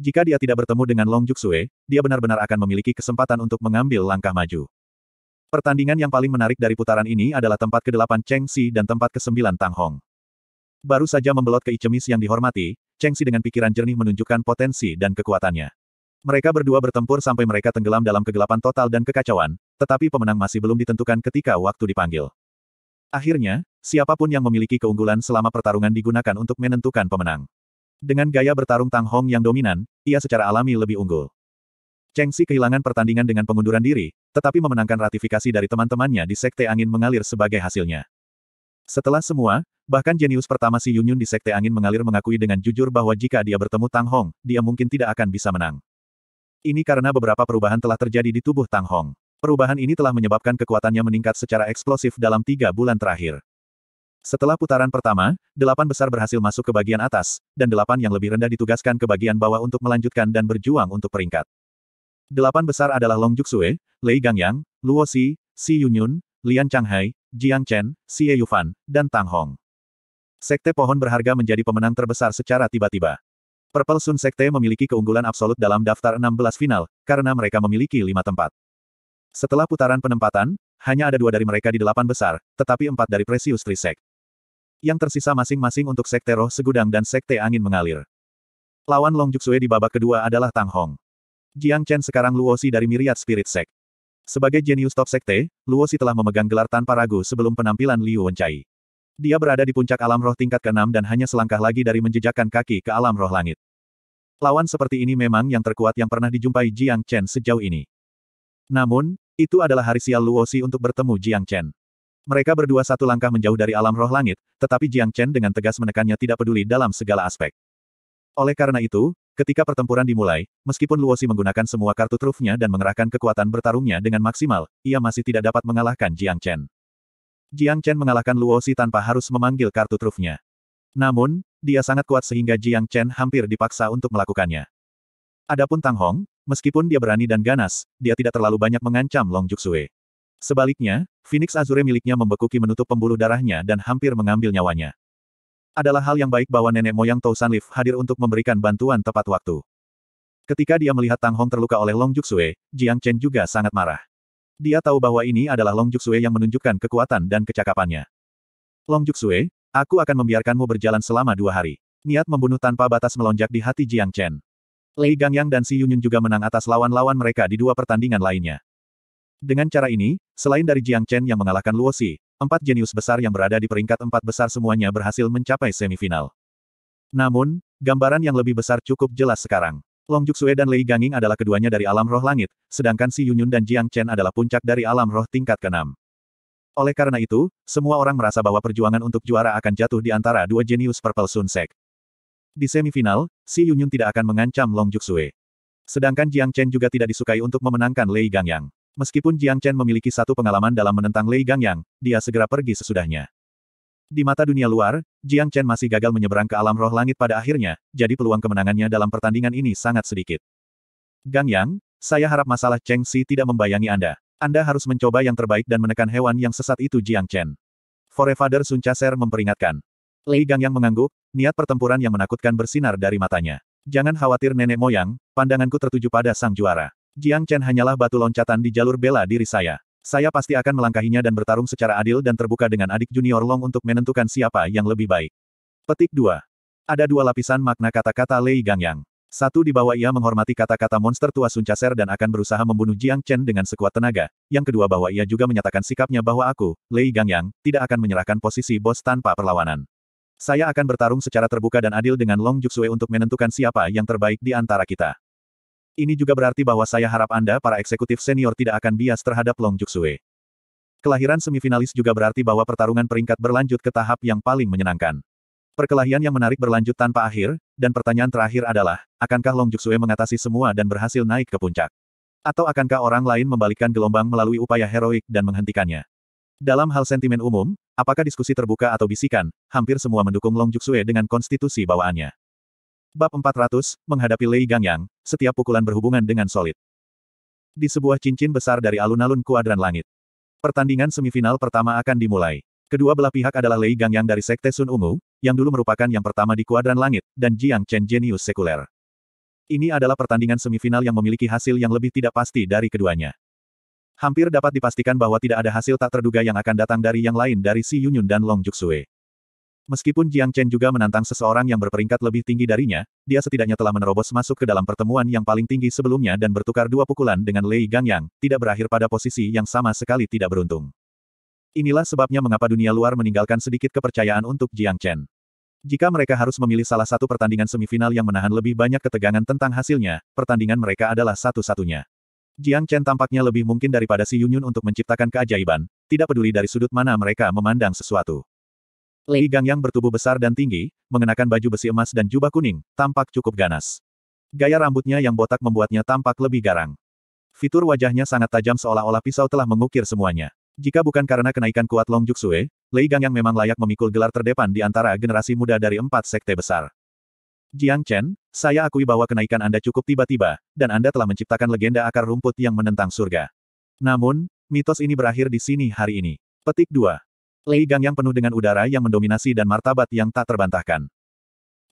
Jika dia tidak bertemu dengan Long Juxue, dia benar-benar akan memiliki kesempatan untuk mengambil langkah maju. Pertandingan yang paling menarik dari putaran ini adalah tempat ke-8 Cheng Xi dan tempat ke-9 Tang Hong. Baru saja membelot ke Icemis yang dihormati, Cheng Xi dengan pikiran jernih menunjukkan potensi dan kekuatannya. Mereka berdua bertempur sampai mereka tenggelam dalam kegelapan total dan kekacauan, tetapi pemenang masih belum ditentukan ketika waktu dipanggil. Akhirnya, siapapun yang memiliki keunggulan selama pertarungan digunakan untuk menentukan pemenang. Dengan gaya bertarung Tang Hong yang dominan, ia secara alami lebih unggul. Cheng Xi kehilangan pertandingan dengan pengunduran diri, tetapi memenangkan ratifikasi dari teman-temannya di Sekte Angin mengalir sebagai hasilnya. Setelah semua, bahkan jenius pertama Si Yunyun di Sekte Angin mengalir mengakui dengan jujur bahwa jika dia bertemu Tang Hong, dia mungkin tidak akan bisa menang. Ini karena beberapa perubahan telah terjadi di tubuh Tang Hong. Perubahan ini telah menyebabkan kekuatannya meningkat secara eksplosif dalam tiga bulan terakhir. Setelah putaran pertama, delapan besar berhasil masuk ke bagian atas, dan delapan yang lebih rendah ditugaskan ke bagian bawah untuk melanjutkan dan berjuang untuk peringkat. Delapan besar adalah Long Juxue, Lei Gangyang, Luo Si, Si Yunyun, Lian Changhai, Jiang Chen, Xie Yufan, dan Tang Hong. Sekte pohon berharga menjadi pemenang terbesar secara tiba-tiba. Purple Sun Sekte memiliki keunggulan absolut dalam daftar 16 final, karena mereka memiliki lima tempat. Setelah putaran penempatan, hanya ada dua dari mereka di delapan besar, tetapi empat dari Precious Sek Yang tersisa masing-masing untuk Sekte Roh Segudang dan Sekte Angin Mengalir. Lawan Long Juxue di babak kedua adalah Tang Hong. Jiang Chen sekarang Luosi dari Myriad Spirit Sek. Sebagai genius top sekte, Luosi telah memegang gelar tanpa ragu sebelum penampilan Liu Wenchai. Dia berada di puncak alam roh tingkat ke-6 dan hanya selangkah lagi dari menjejakkan kaki ke alam roh langit. Lawan seperti ini memang yang terkuat yang pernah dijumpai Jiang Chen sejauh ini. Namun, itu adalah hari sial Luosi untuk bertemu Jiang Chen. Mereka berdua satu langkah menjauh dari alam roh langit, tetapi Jiang Chen dengan tegas menekannya tidak peduli dalam segala aspek. Oleh karena itu, ketika pertempuran dimulai, meskipun Luosi menggunakan semua kartu trufnya dan mengerahkan kekuatan bertarungnya dengan maksimal, ia masih tidak dapat mengalahkan Jiang Chen. Jiang Chen mengalahkan Luo Si tanpa harus memanggil kartu trufnya. Namun, dia sangat kuat sehingga Jiang Chen hampir dipaksa untuk melakukannya. Adapun Tang Hong, meskipun dia berani dan ganas, dia tidak terlalu banyak mengancam Long Juxue. Sebaliknya, Phoenix Azure miliknya membekuki menutup pembuluh darahnya dan hampir mengambil nyawanya. Adalah hal yang baik bahwa nenek moyang Tau Sanlif hadir untuk memberikan bantuan tepat waktu. Ketika dia melihat Tang Hong terluka oleh Long Juxue, Jiang Chen juga sangat marah. Dia tahu bahwa ini adalah Long Juxue yang menunjukkan kekuatan dan kecakapannya. Long Juxue, aku akan membiarkanmu berjalan selama dua hari. Niat membunuh tanpa batas melonjak di hati Jiang Chen. Lei Gangyang dan Si Yunyun juga menang atas lawan-lawan mereka di dua pertandingan lainnya. Dengan cara ini, selain dari Jiang Chen yang mengalahkan Luo Si, empat jenius besar yang berada di peringkat empat besar semuanya berhasil mencapai semifinal. Namun, gambaran yang lebih besar cukup jelas sekarang. Long Juxue dan Lei Ganging adalah keduanya dari alam roh langit, sedangkan Si Yunyun dan Jiang Chen adalah puncak dari alam roh tingkat keenam. Oleh karena itu, semua orang merasa bahwa perjuangan untuk juara akan jatuh di antara dua jenius Purple Sun sek. Di semifinal, Si Yunyun tidak akan mengancam Long Juxue. Sedangkan Jiang Chen juga tidak disukai untuk memenangkan Lei Gangyang. Meskipun Jiang Chen memiliki satu pengalaman dalam menentang Lei Gangyang, dia segera pergi sesudahnya. Di mata dunia luar, Jiang Chen masih gagal menyeberang ke alam roh langit pada akhirnya, jadi peluang kemenangannya dalam pertandingan ini sangat sedikit. Gang Yang, saya harap masalah Cheng Si tidak membayangi Anda. Anda harus mencoba yang terbaik dan menekan hewan yang sesat itu Jiang Chen. Forefather Sun Chaser memperingatkan. Li Gang Yang mengangguk, niat pertempuran yang menakutkan bersinar dari matanya. Jangan khawatir nenek moyang, pandanganku tertuju pada sang juara. Jiang Chen hanyalah batu loncatan di jalur bela diri saya. Saya pasti akan melangkahinya dan bertarung secara adil dan terbuka dengan adik junior Long untuk menentukan siapa yang lebih baik. Petik 2. Ada dua lapisan makna kata-kata Lei Gangyang. Satu di bawah ia menghormati kata-kata monster tua Sun Caser dan akan berusaha membunuh Jiang Chen dengan sekuat tenaga. Yang kedua bahwa ia juga menyatakan sikapnya bahwa aku, Lei Gangyang, tidak akan menyerahkan posisi bos tanpa perlawanan. Saya akan bertarung secara terbuka dan adil dengan Long Juxue untuk menentukan siapa yang terbaik di antara kita. Ini juga berarti bahwa saya harap Anda para eksekutif senior tidak akan bias terhadap Long Juxue. Kelahiran semifinalis juga berarti bahwa pertarungan peringkat berlanjut ke tahap yang paling menyenangkan. Perkelahian yang menarik berlanjut tanpa akhir, dan pertanyaan terakhir adalah, akankah Long Juxue mengatasi semua dan berhasil naik ke puncak? Atau akankah orang lain membalikkan gelombang melalui upaya heroik dan menghentikannya? Dalam hal sentimen umum, apakah diskusi terbuka atau bisikan, hampir semua mendukung Long Juxue dengan konstitusi bawaannya. Bab 400, menghadapi Lei Gangyang, setiap pukulan berhubungan dengan solid. Di sebuah cincin besar dari alun-alun kuadran langit. Pertandingan semifinal pertama akan dimulai. Kedua belah pihak adalah Lei Gangyang dari Sekte Sun Ungu, yang dulu merupakan yang pertama di kuadran langit, dan Jiang Chen Genius Sekuler. Ini adalah pertandingan semifinal yang memiliki hasil yang lebih tidak pasti dari keduanya. Hampir dapat dipastikan bahwa tidak ada hasil tak terduga yang akan datang dari yang lain dari Si Yunyun dan Long Juxue. Meskipun Jiang Chen juga menantang seseorang yang berperingkat lebih tinggi darinya, dia setidaknya telah menerobos masuk ke dalam pertemuan yang paling tinggi sebelumnya dan bertukar dua pukulan dengan Lei Gangyang, tidak berakhir pada posisi yang sama sekali tidak beruntung. Inilah sebabnya mengapa dunia luar meninggalkan sedikit kepercayaan untuk Jiang Chen. Jika mereka harus memilih salah satu pertandingan semifinal yang menahan lebih banyak ketegangan tentang hasilnya, pertandingan mereka adalah satu-satunya. Jiang Chen tampaknya lebih mungkin daripada Si Yunyun untuk menciptakan keajaiban, tidak peduli dari sudut mana mereka memandang sesuatu. Lei Gang yang bertubuh besar dan tinggi, mengenakan baju besi emas dan jubah kuning, tampak cukup ganas. Gaya rambutnya yang botak membuatnya tampak lebih garang. Fitur wajahnya sangat tajam seolah-olah pisau telah mengukir semuanya. Jika bukan karena kenaikan kuat Long Juxue, Lei Gang yang memang layak memikul gelar terdepan di antara generasi muda dari empat sekte besar. Jiang Chen, saya akui bahwa kenaikan Anda cukup tiba-tiba, dan Anda telah menciptakan legenda akar rumput yang menentang surga. Namun, mitos ini berakhir di sini hari ini. Petik 2. Lei Gang yang penuh dengan udara yang mendominasi dan martabat yang tak terbantahkan.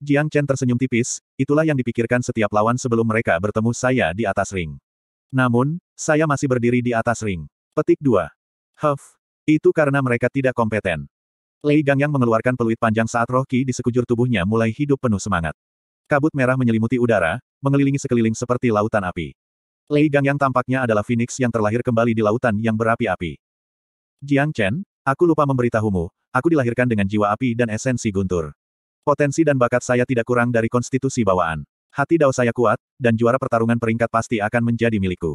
Jiang Chen tersenyum tipis, itulah yang dipikirkan setiap lawan sebelum mereka bertemu saya di atas ring. Namun, saya masih berdiri di atas ring. Petik 2. Huff. Itu karena mereka tidak kompeten. Lei Gang yang mengeluarkan peluit panjang saat roh Qi di sekujur tubuhnya mulai hidup penuh semangat. Kabut merah menyelimuti udara, mengelilingi sekeliling seperti lautan api. Lei Gang yang tampaknya adalah Phoenix yang terlahir kembali di lautan yang berapi-api. Jiang Chen, Aku lupa memberitahumu, aku dilahirkan dengan jiwa api dan esensi guntur. Potensi dan bakat saya tidak kurang dari konstitusi bawaan. Hati dao saya kuat, dan juara pertarungan peringkat pasti akan menjadi milikku.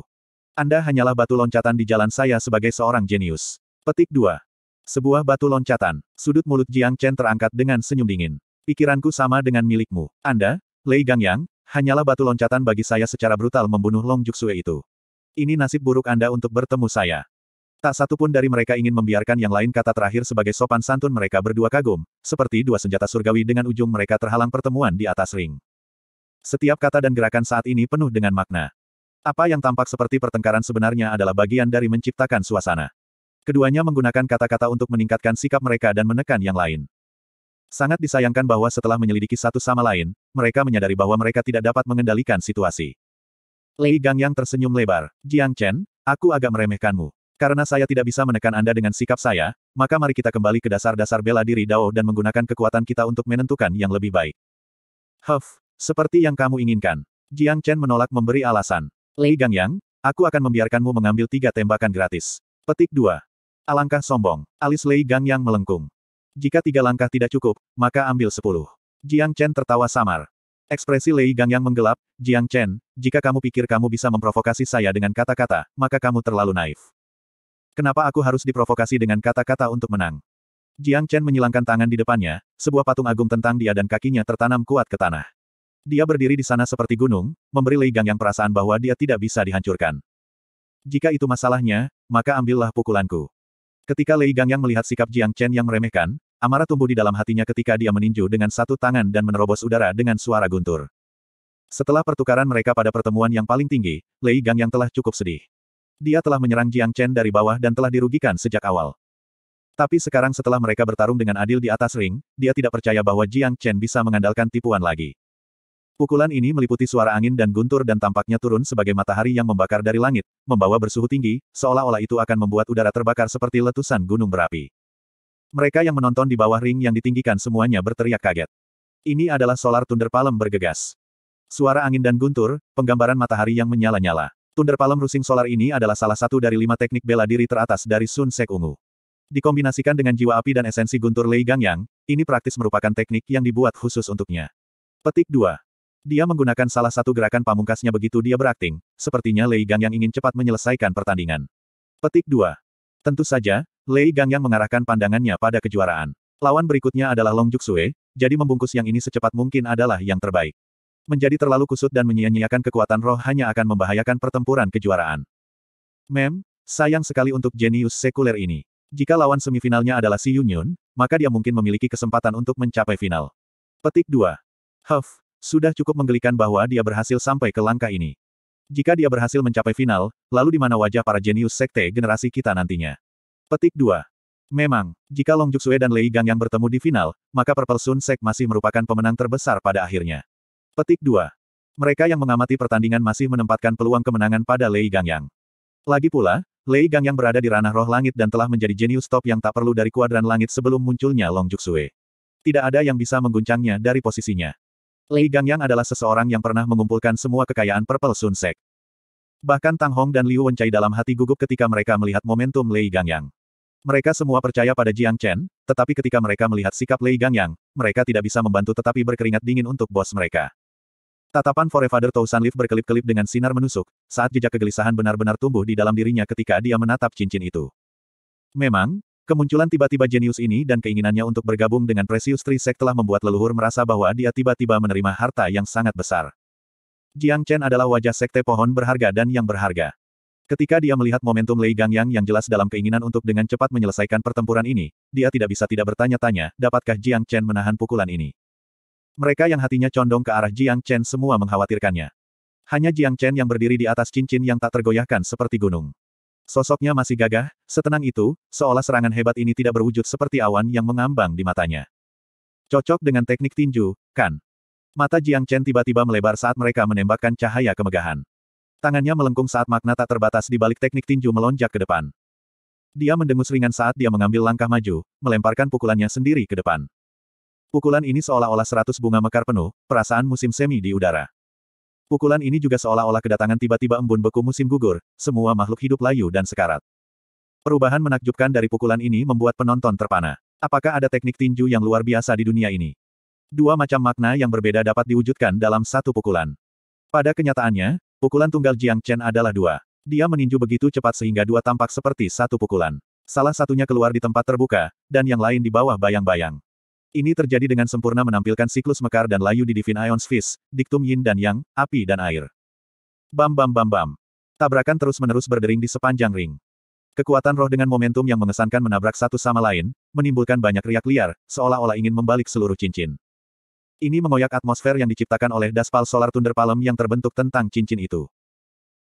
Anda hanyalah batu loncatan di jalan saya sebagai seorang jenius. Petik 2. Sebuah batu loncatan. Sudut mulut Jiang Chen terangkat dengan senyum dingin. Pikiranku sama dengan milikmu. Anda, Lei Gangyang, hanyalah batu loncatan bagi saya secara brutal membunuh Long Juxue itu. Ini nasib buruk Anda untuk bertemu saya. Tak satu pun dari mereka ingin membiarkan yang lain kata terakhir sebagai sopan santun mereka berdua kagum, seperti dua senjata surgawi dengan ujung mereka terhalang pertemuan di atas ring. Setiap kata dan gerakan saat ini penuh dengan makna. Apa yang tampak seperti pertengkaran sebenarnya adalah bagian dari menciptakan suasana. Keduanya menggunakan kata-kata untuk meningkatkan sikap mereka dan menekan yang lain. Sangat disayangkan bahwa setelah menyelidiki satu sama lain, mereka menyadari bahwa mereka tidak dapat mengendalikan situasi. Lei Gang yang tersenyum lebar. Jiang Chen, aku agak meremehkanmu. Karena saya tidak bisa menekan Anda dengan sikap saya, maka mari kita kembali ke dasar-dasar bela diri Dao dan menggunakan kekuatan kita untuk menentukan yang lebih baik. Huff, seperti yang kamu inginkan. Jiang Chen menolak memberi alasan. Li Gangyang, aku akan membiarkanmu mengambil tiga tembakan gratis. Petik 2. Alangkah sombong, alis Lei Gangyang melengkung. Jika tiga langkah tidak cukup, maka ambil sepuluh. Jiang Chen tertawa samar. Ekspresi Lei Gangyang menggelap, Jiang Chen, jika kamu pikir kamu bisa memprovokasi saya dengan kata-kata, maka kamu terlalu naif. Kenapa aku harus diprovokasi dengan kata-kata untuk menang? Jiang Chen menyilangkan tangan di depannya, sebuah patung agung tentang dia dan kakinya tertanam kuat ke tanah. Dia berdiri di sana seperti gunung, memberi Lei Gang yang perasaan bahwa dia tidak bisa dihancurkan. Jika itu masalahnya, maka ambillah pukulanku. Ketika Lei Gang yang melihat sikap Jiang Chen yang meremehkan, amarah tumbuh di dalam hatinya ketika dia meninju dengan satu tangan dan menerobos udara dengan suara guntur. Setelah pertukaran mereka pada pertemuan yang paling tinggi, Lei Gang yang telah cukup sedih. Dia telah menyerang Jiang Chen dari bawah dan telah dirugikan sejak awal. Tapi sekarang setelah mereka bertarung dengan adil di atas ring, dia tidak percaya bahwa Jiang Chen bisa mengandalkan tipuan lagi. Pukulan ini meliputi suara angin dan guntur dan tampaknya turun sebagai matahari yang membakar dari langit, membawa bersuhu tinggi, seolah-olah itu akan membuat udara terbakar seperti letusan gunung berapi. Mereka yang menonton di bawah ring yang ditinggikan semuanya berteriak kaget. Ini adalah solar Thunder Palem bergegas. Suara angin dan guntur, penggambaran matahari yang menyala-nyala. Thunder Palm Rusing Solar ini adalah salah satu dari lima teknik bela diri teratas dari Sun Sek Ungu. Dikombinasikan dengan jiwa api dan esensi guntur Lei Gangyang, ini praktis merupakan teknik yang dibuat khusus untuknya. Petik 2. Dia menggunakan salah satu gerakan pamungkasnya begitu dia berakting, sepertinya Lei Gangyang ingin cepat menyelesaikan pertandingan. Petik 2. Tentu saja, Lei Gangyang mengarahkan pandangannya pada kejuaraan. Lawan berikutnya adalah Long Juk Sue, jadi membungkus yang ini secepat mungkin adalah yang terbaik. Menjadi terlalu kusut dan menyia-nyiakan kekuatan roh hanya akan membahayakan pertempuran kejuaraan. Mem, sayang sekali untuk jenius sekuler ini. Jika lawan semifinalnya adalah Si Yunyun, maka dia mungkin memiliki kesempatan untuk mencapai final. Petik 2. Huff, sudah cukup menggelikan bahwa dia berhasil sampai ke langkah ini. Jika dia berhasil mencapai final, lalu di mana wajah para jenius sekte generasi kita nantinya? Petik 2. Memang, jika Long Juxue dan Lei Gang yang bertemu di final, maka Purple Sun Sek masih merupakan pemenang terbesar pada akhirnya. Petik 2. Mereka yang mengamati pertandingan masih menempatkan peluang kemenangan pada Lei Gangyang. Lagi pula, Lei Gangyang berada di ranah roh langit dan telah menjadi jenius top yang tak perlu dari kuadran langit sebelum munculnya Long Juxue. Tidak ada yang bisa mengguncangnya dari posisinya. Lei Gangyang adalah seseorang yang pernah mengumpulkan semua kekayaan Purple Sun Sek. Bahkan Tang Hong dan Liu Wencai dalam hati gugup ketika mereka melihat momentum Lei Gangyang. Mereka semua percaya pada Jiang Chen, tetapi ketika mereka melihat sikap Lei Gangyang, mereka tidak bisa membantu tetapi berkeringat dingin untuk bos mereka. Tatapan Forefather Tousan Leaf berkelip-kelip dengan sinar menusuk, saat jejak kegelisahan benar-benar tumbuh di dalam dirinya ketika dia menatap cincin itu. Memang, kemunculan tiba-tiba jenius ini dan keinginannya untuk bergabung dengan Precious Tree Sect telah membuat leluhur merasa bahwa dia tiba-tiba menerima harta yang sangat besar. Jiang Chen adalah wajah sekte pohon berharga dan yang berharga. Ketika dia melihat momentum Lei Gangyang yang jelas dalam keinginan untuk dengan cepat menyelesaikan pertempuran ini, dia tidak bisa tidak bertanya-tanya, dapatkah Jiang Chen menahan pukulan ini. Mereka yang hatinya condong ke arah Jiang Chen semua mengkhawatirkannya. Hanya Jiang Chen yang berdiri di atas cincin yang tak tergoyahkan seperti gunung. Sosoknya masih gagah, setenang itu, seolah serangan hebat ini tidak berwujud seperti awan yang mengambang di matanya. Cocok dengan teknik tinju, kan? Mata Jiang Chen tiba-tiba melebar saat mereka menembakkan cahaya kemegahan. Tangannya melengkung saat makna tak terbatas di balik teknik tinju melonjak ke depan. Dia mendengus ringan saat dia mengambil langkah maju, melemparkan pukulannya sendiri ke depan. Pukulan ini seolah-olah seratus bunga mekar penuh, perasaan musim semi di udara. Pukulan ini juga seolah-olah kedatangan tiba-tiba embun beku musim gugur, semua makhluk hidup layu dan sekarat. Perubahan menakjubkan dari pukulan ini membuat penonton terpana. Apakah ada teknik tinju yang luar biasa di dunia ini? Dua macam makna yang berbeda dapat diwujudkan dalam satu pukulan. Pada kenyataannya, pukulan tunggal Jiang Chen adalah dua. Dia meninju begitu cepat sehingga dua tampak seperti satu pukulan. Salah satunya keluar di tempat terbuka, dan yang lain di bawah bayang-bayang. Ini terjadi dengan sempurna menampilkan siklus mekar dan layu di Divine Ions Fist, diktum yin dan yang, api dan air. Bam bam bam bam. Tabrakan terus-menerus berdering di sepanjang ring. Kekuatan roh dengan momentum yang mengesankan menabrak satu sama lain, menimbulkan banyak riak liar, seolah-olah ingin membalik seluruh cincin. Ini mengoyak atmosfer yang diciptakan oleh Daspal Solar Thunder palm yang terbentuk tentang cincin itu.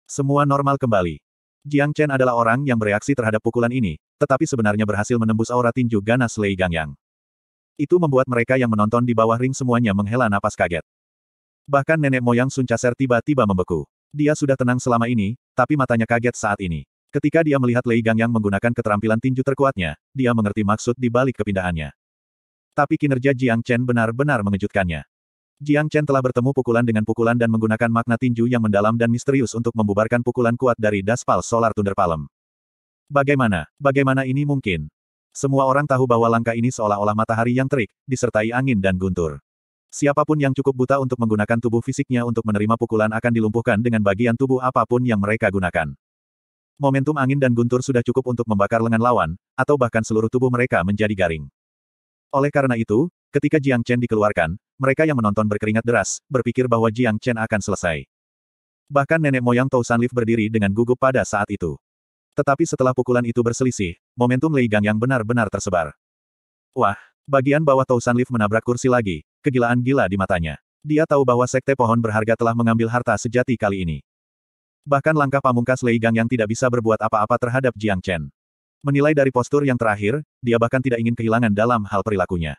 Semua normal kembali. Jiang Chen adalah orang yang bereaksi terhadap pukulan ini, tetapi sebenarnya berhasil menembus aura tinju ganas Lei Gangyang. Itu membuat mereka yang menonton di bawah ring semuanya menghela napas kaget. Bahkan nenek moyang Sun Caser tiba-tiba membeku. Dia sudah tenang selama ini, tapi matanya kaget saat ini. Ketika dia melihat Lei Gang yang menggunakan keterampilan tinju terkuatnya, dia mengerti maksud di balik kepindahannya. Tapi kinerja Jiang Chen benar-benar mengejutkannya. Jiang Chen telah bertemu pukulan dengan pukulan dan menggunakan makna tinju yang mendalam dan misterius untuk membubarkan pukulan kuat dari Daspal Solar Thunder Palm. Bagaimana, bagaimana ini mungkin? Semua orang tahu bahwa langkah ini seolah-olah matahari yang terik, disertai angin dan guntur. Siapapun yang cukup buta untuk menggunakan tubuh fisiknya untuk menerima pukulan akan dilumpuhkan dengan bagian tubuh apapun yang mereka gunakan. Momentum angin dan guntur sudah cukup untuk membakar lengan lawan, atau bahkan seluruh tubuh mereka menjadi garing. Oleh karena itu, ketika Jiang Chen dikeluarkan, mereka yang menonton berkeringat deras, berpikir bahwa Jiang Chen akan selesai. Bahkan nenek moyang Tau Sanlif berdiri dengan gugup pada saat itu. Tetapi setelah pukulan itu berselisih, momentum Lei Gang yang benar-benar tersebar. Wah, bagian bawah Tausan Lift menabrak kursi lagi, kegilaan gila di matanya. Dia tahu bahwa sekte pohon berharga telah mengambil harta sejati kali ini. Bahkan langkah pamungkas Lei Gang yang tidak bisa berbuat apa-apa terhadap Jiang Chen. Menilai dari postur yang terakhir, dia bahkan tidak ingin kehilangan dalam hal perilakunya.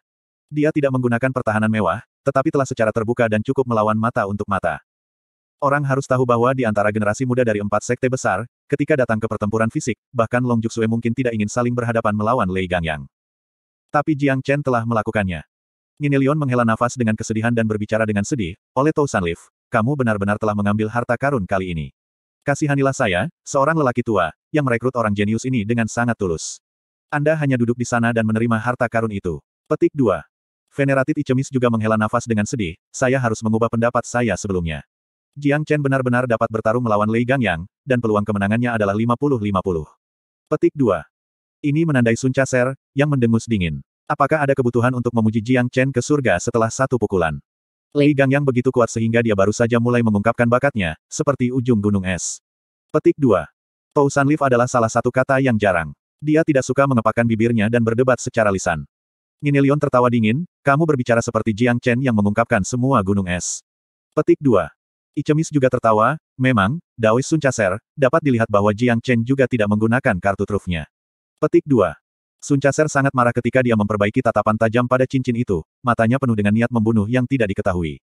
Dia tidak menggunakan pertahanan mewah, tetapi telah secara terbuka dan cukup melawan mata untuk mata. Orang harus tahu bahwa di antara generasi muda dari empat sekte besar, Ketika datang ke pertempuran fisik, bahkan Long Juxue mungkin tidak ingin saling berhadapan melawan Lei Gangyang. Tapi Jiang Chen telah melakukannya. Nginilion menghela nafas dengan kesedihan dan berbicara dengan sedih, oleh Tou Sanlif, kamu benar-benar telah mengambil harta karun kali ini. Kasihanilah saya, seorang lelaki tua, yang merekrut orang jenius ini dengan sangat tulus. Anda hanya duduk di sana dan menerima harta karun itu. Petik 2. Veneratit Icemis juga menghela nafas dengan sedih, saya harus mengubah pendapat saya sebelumnya. Jiang Chen benar-benar dapat bertarung melawan Lei Gangyang, dan peluang kemenangannya adalah 50-50. Petik 2. Ini menandai Sun Chaser, yang mendengus dingin. Apakah ada kebutuhan untuk memuji Jiang Chen ke surga setelah satu pukulan? Lei Gangyang begitu kuat sehingga dia baru saja mulai mengungkapkan bakatnya, seperti ujung gunung es. Petik 2. Tou Sanlif adalah salah satu kata yang jarang. Dia tidak suka mengepakkan bibirnya dan berdebat secara lisan. Nginilion tertawa dingin, kamu berbicara seperti Jiang Chen yang mengungkapkan semua gunung es. Petik 2. Icemis juga tertawa, memang, Daois Sun Chaser, dapat dilihat bahwa Jiang Chen juga tidak menggunakan kartu trufnya. Petik 2. Sun Chaser sangat marah ketika dia memperbaiki tatapan tajam pada cincin itu, matanya penuh dengan niat membunuh yang tidak diketahui.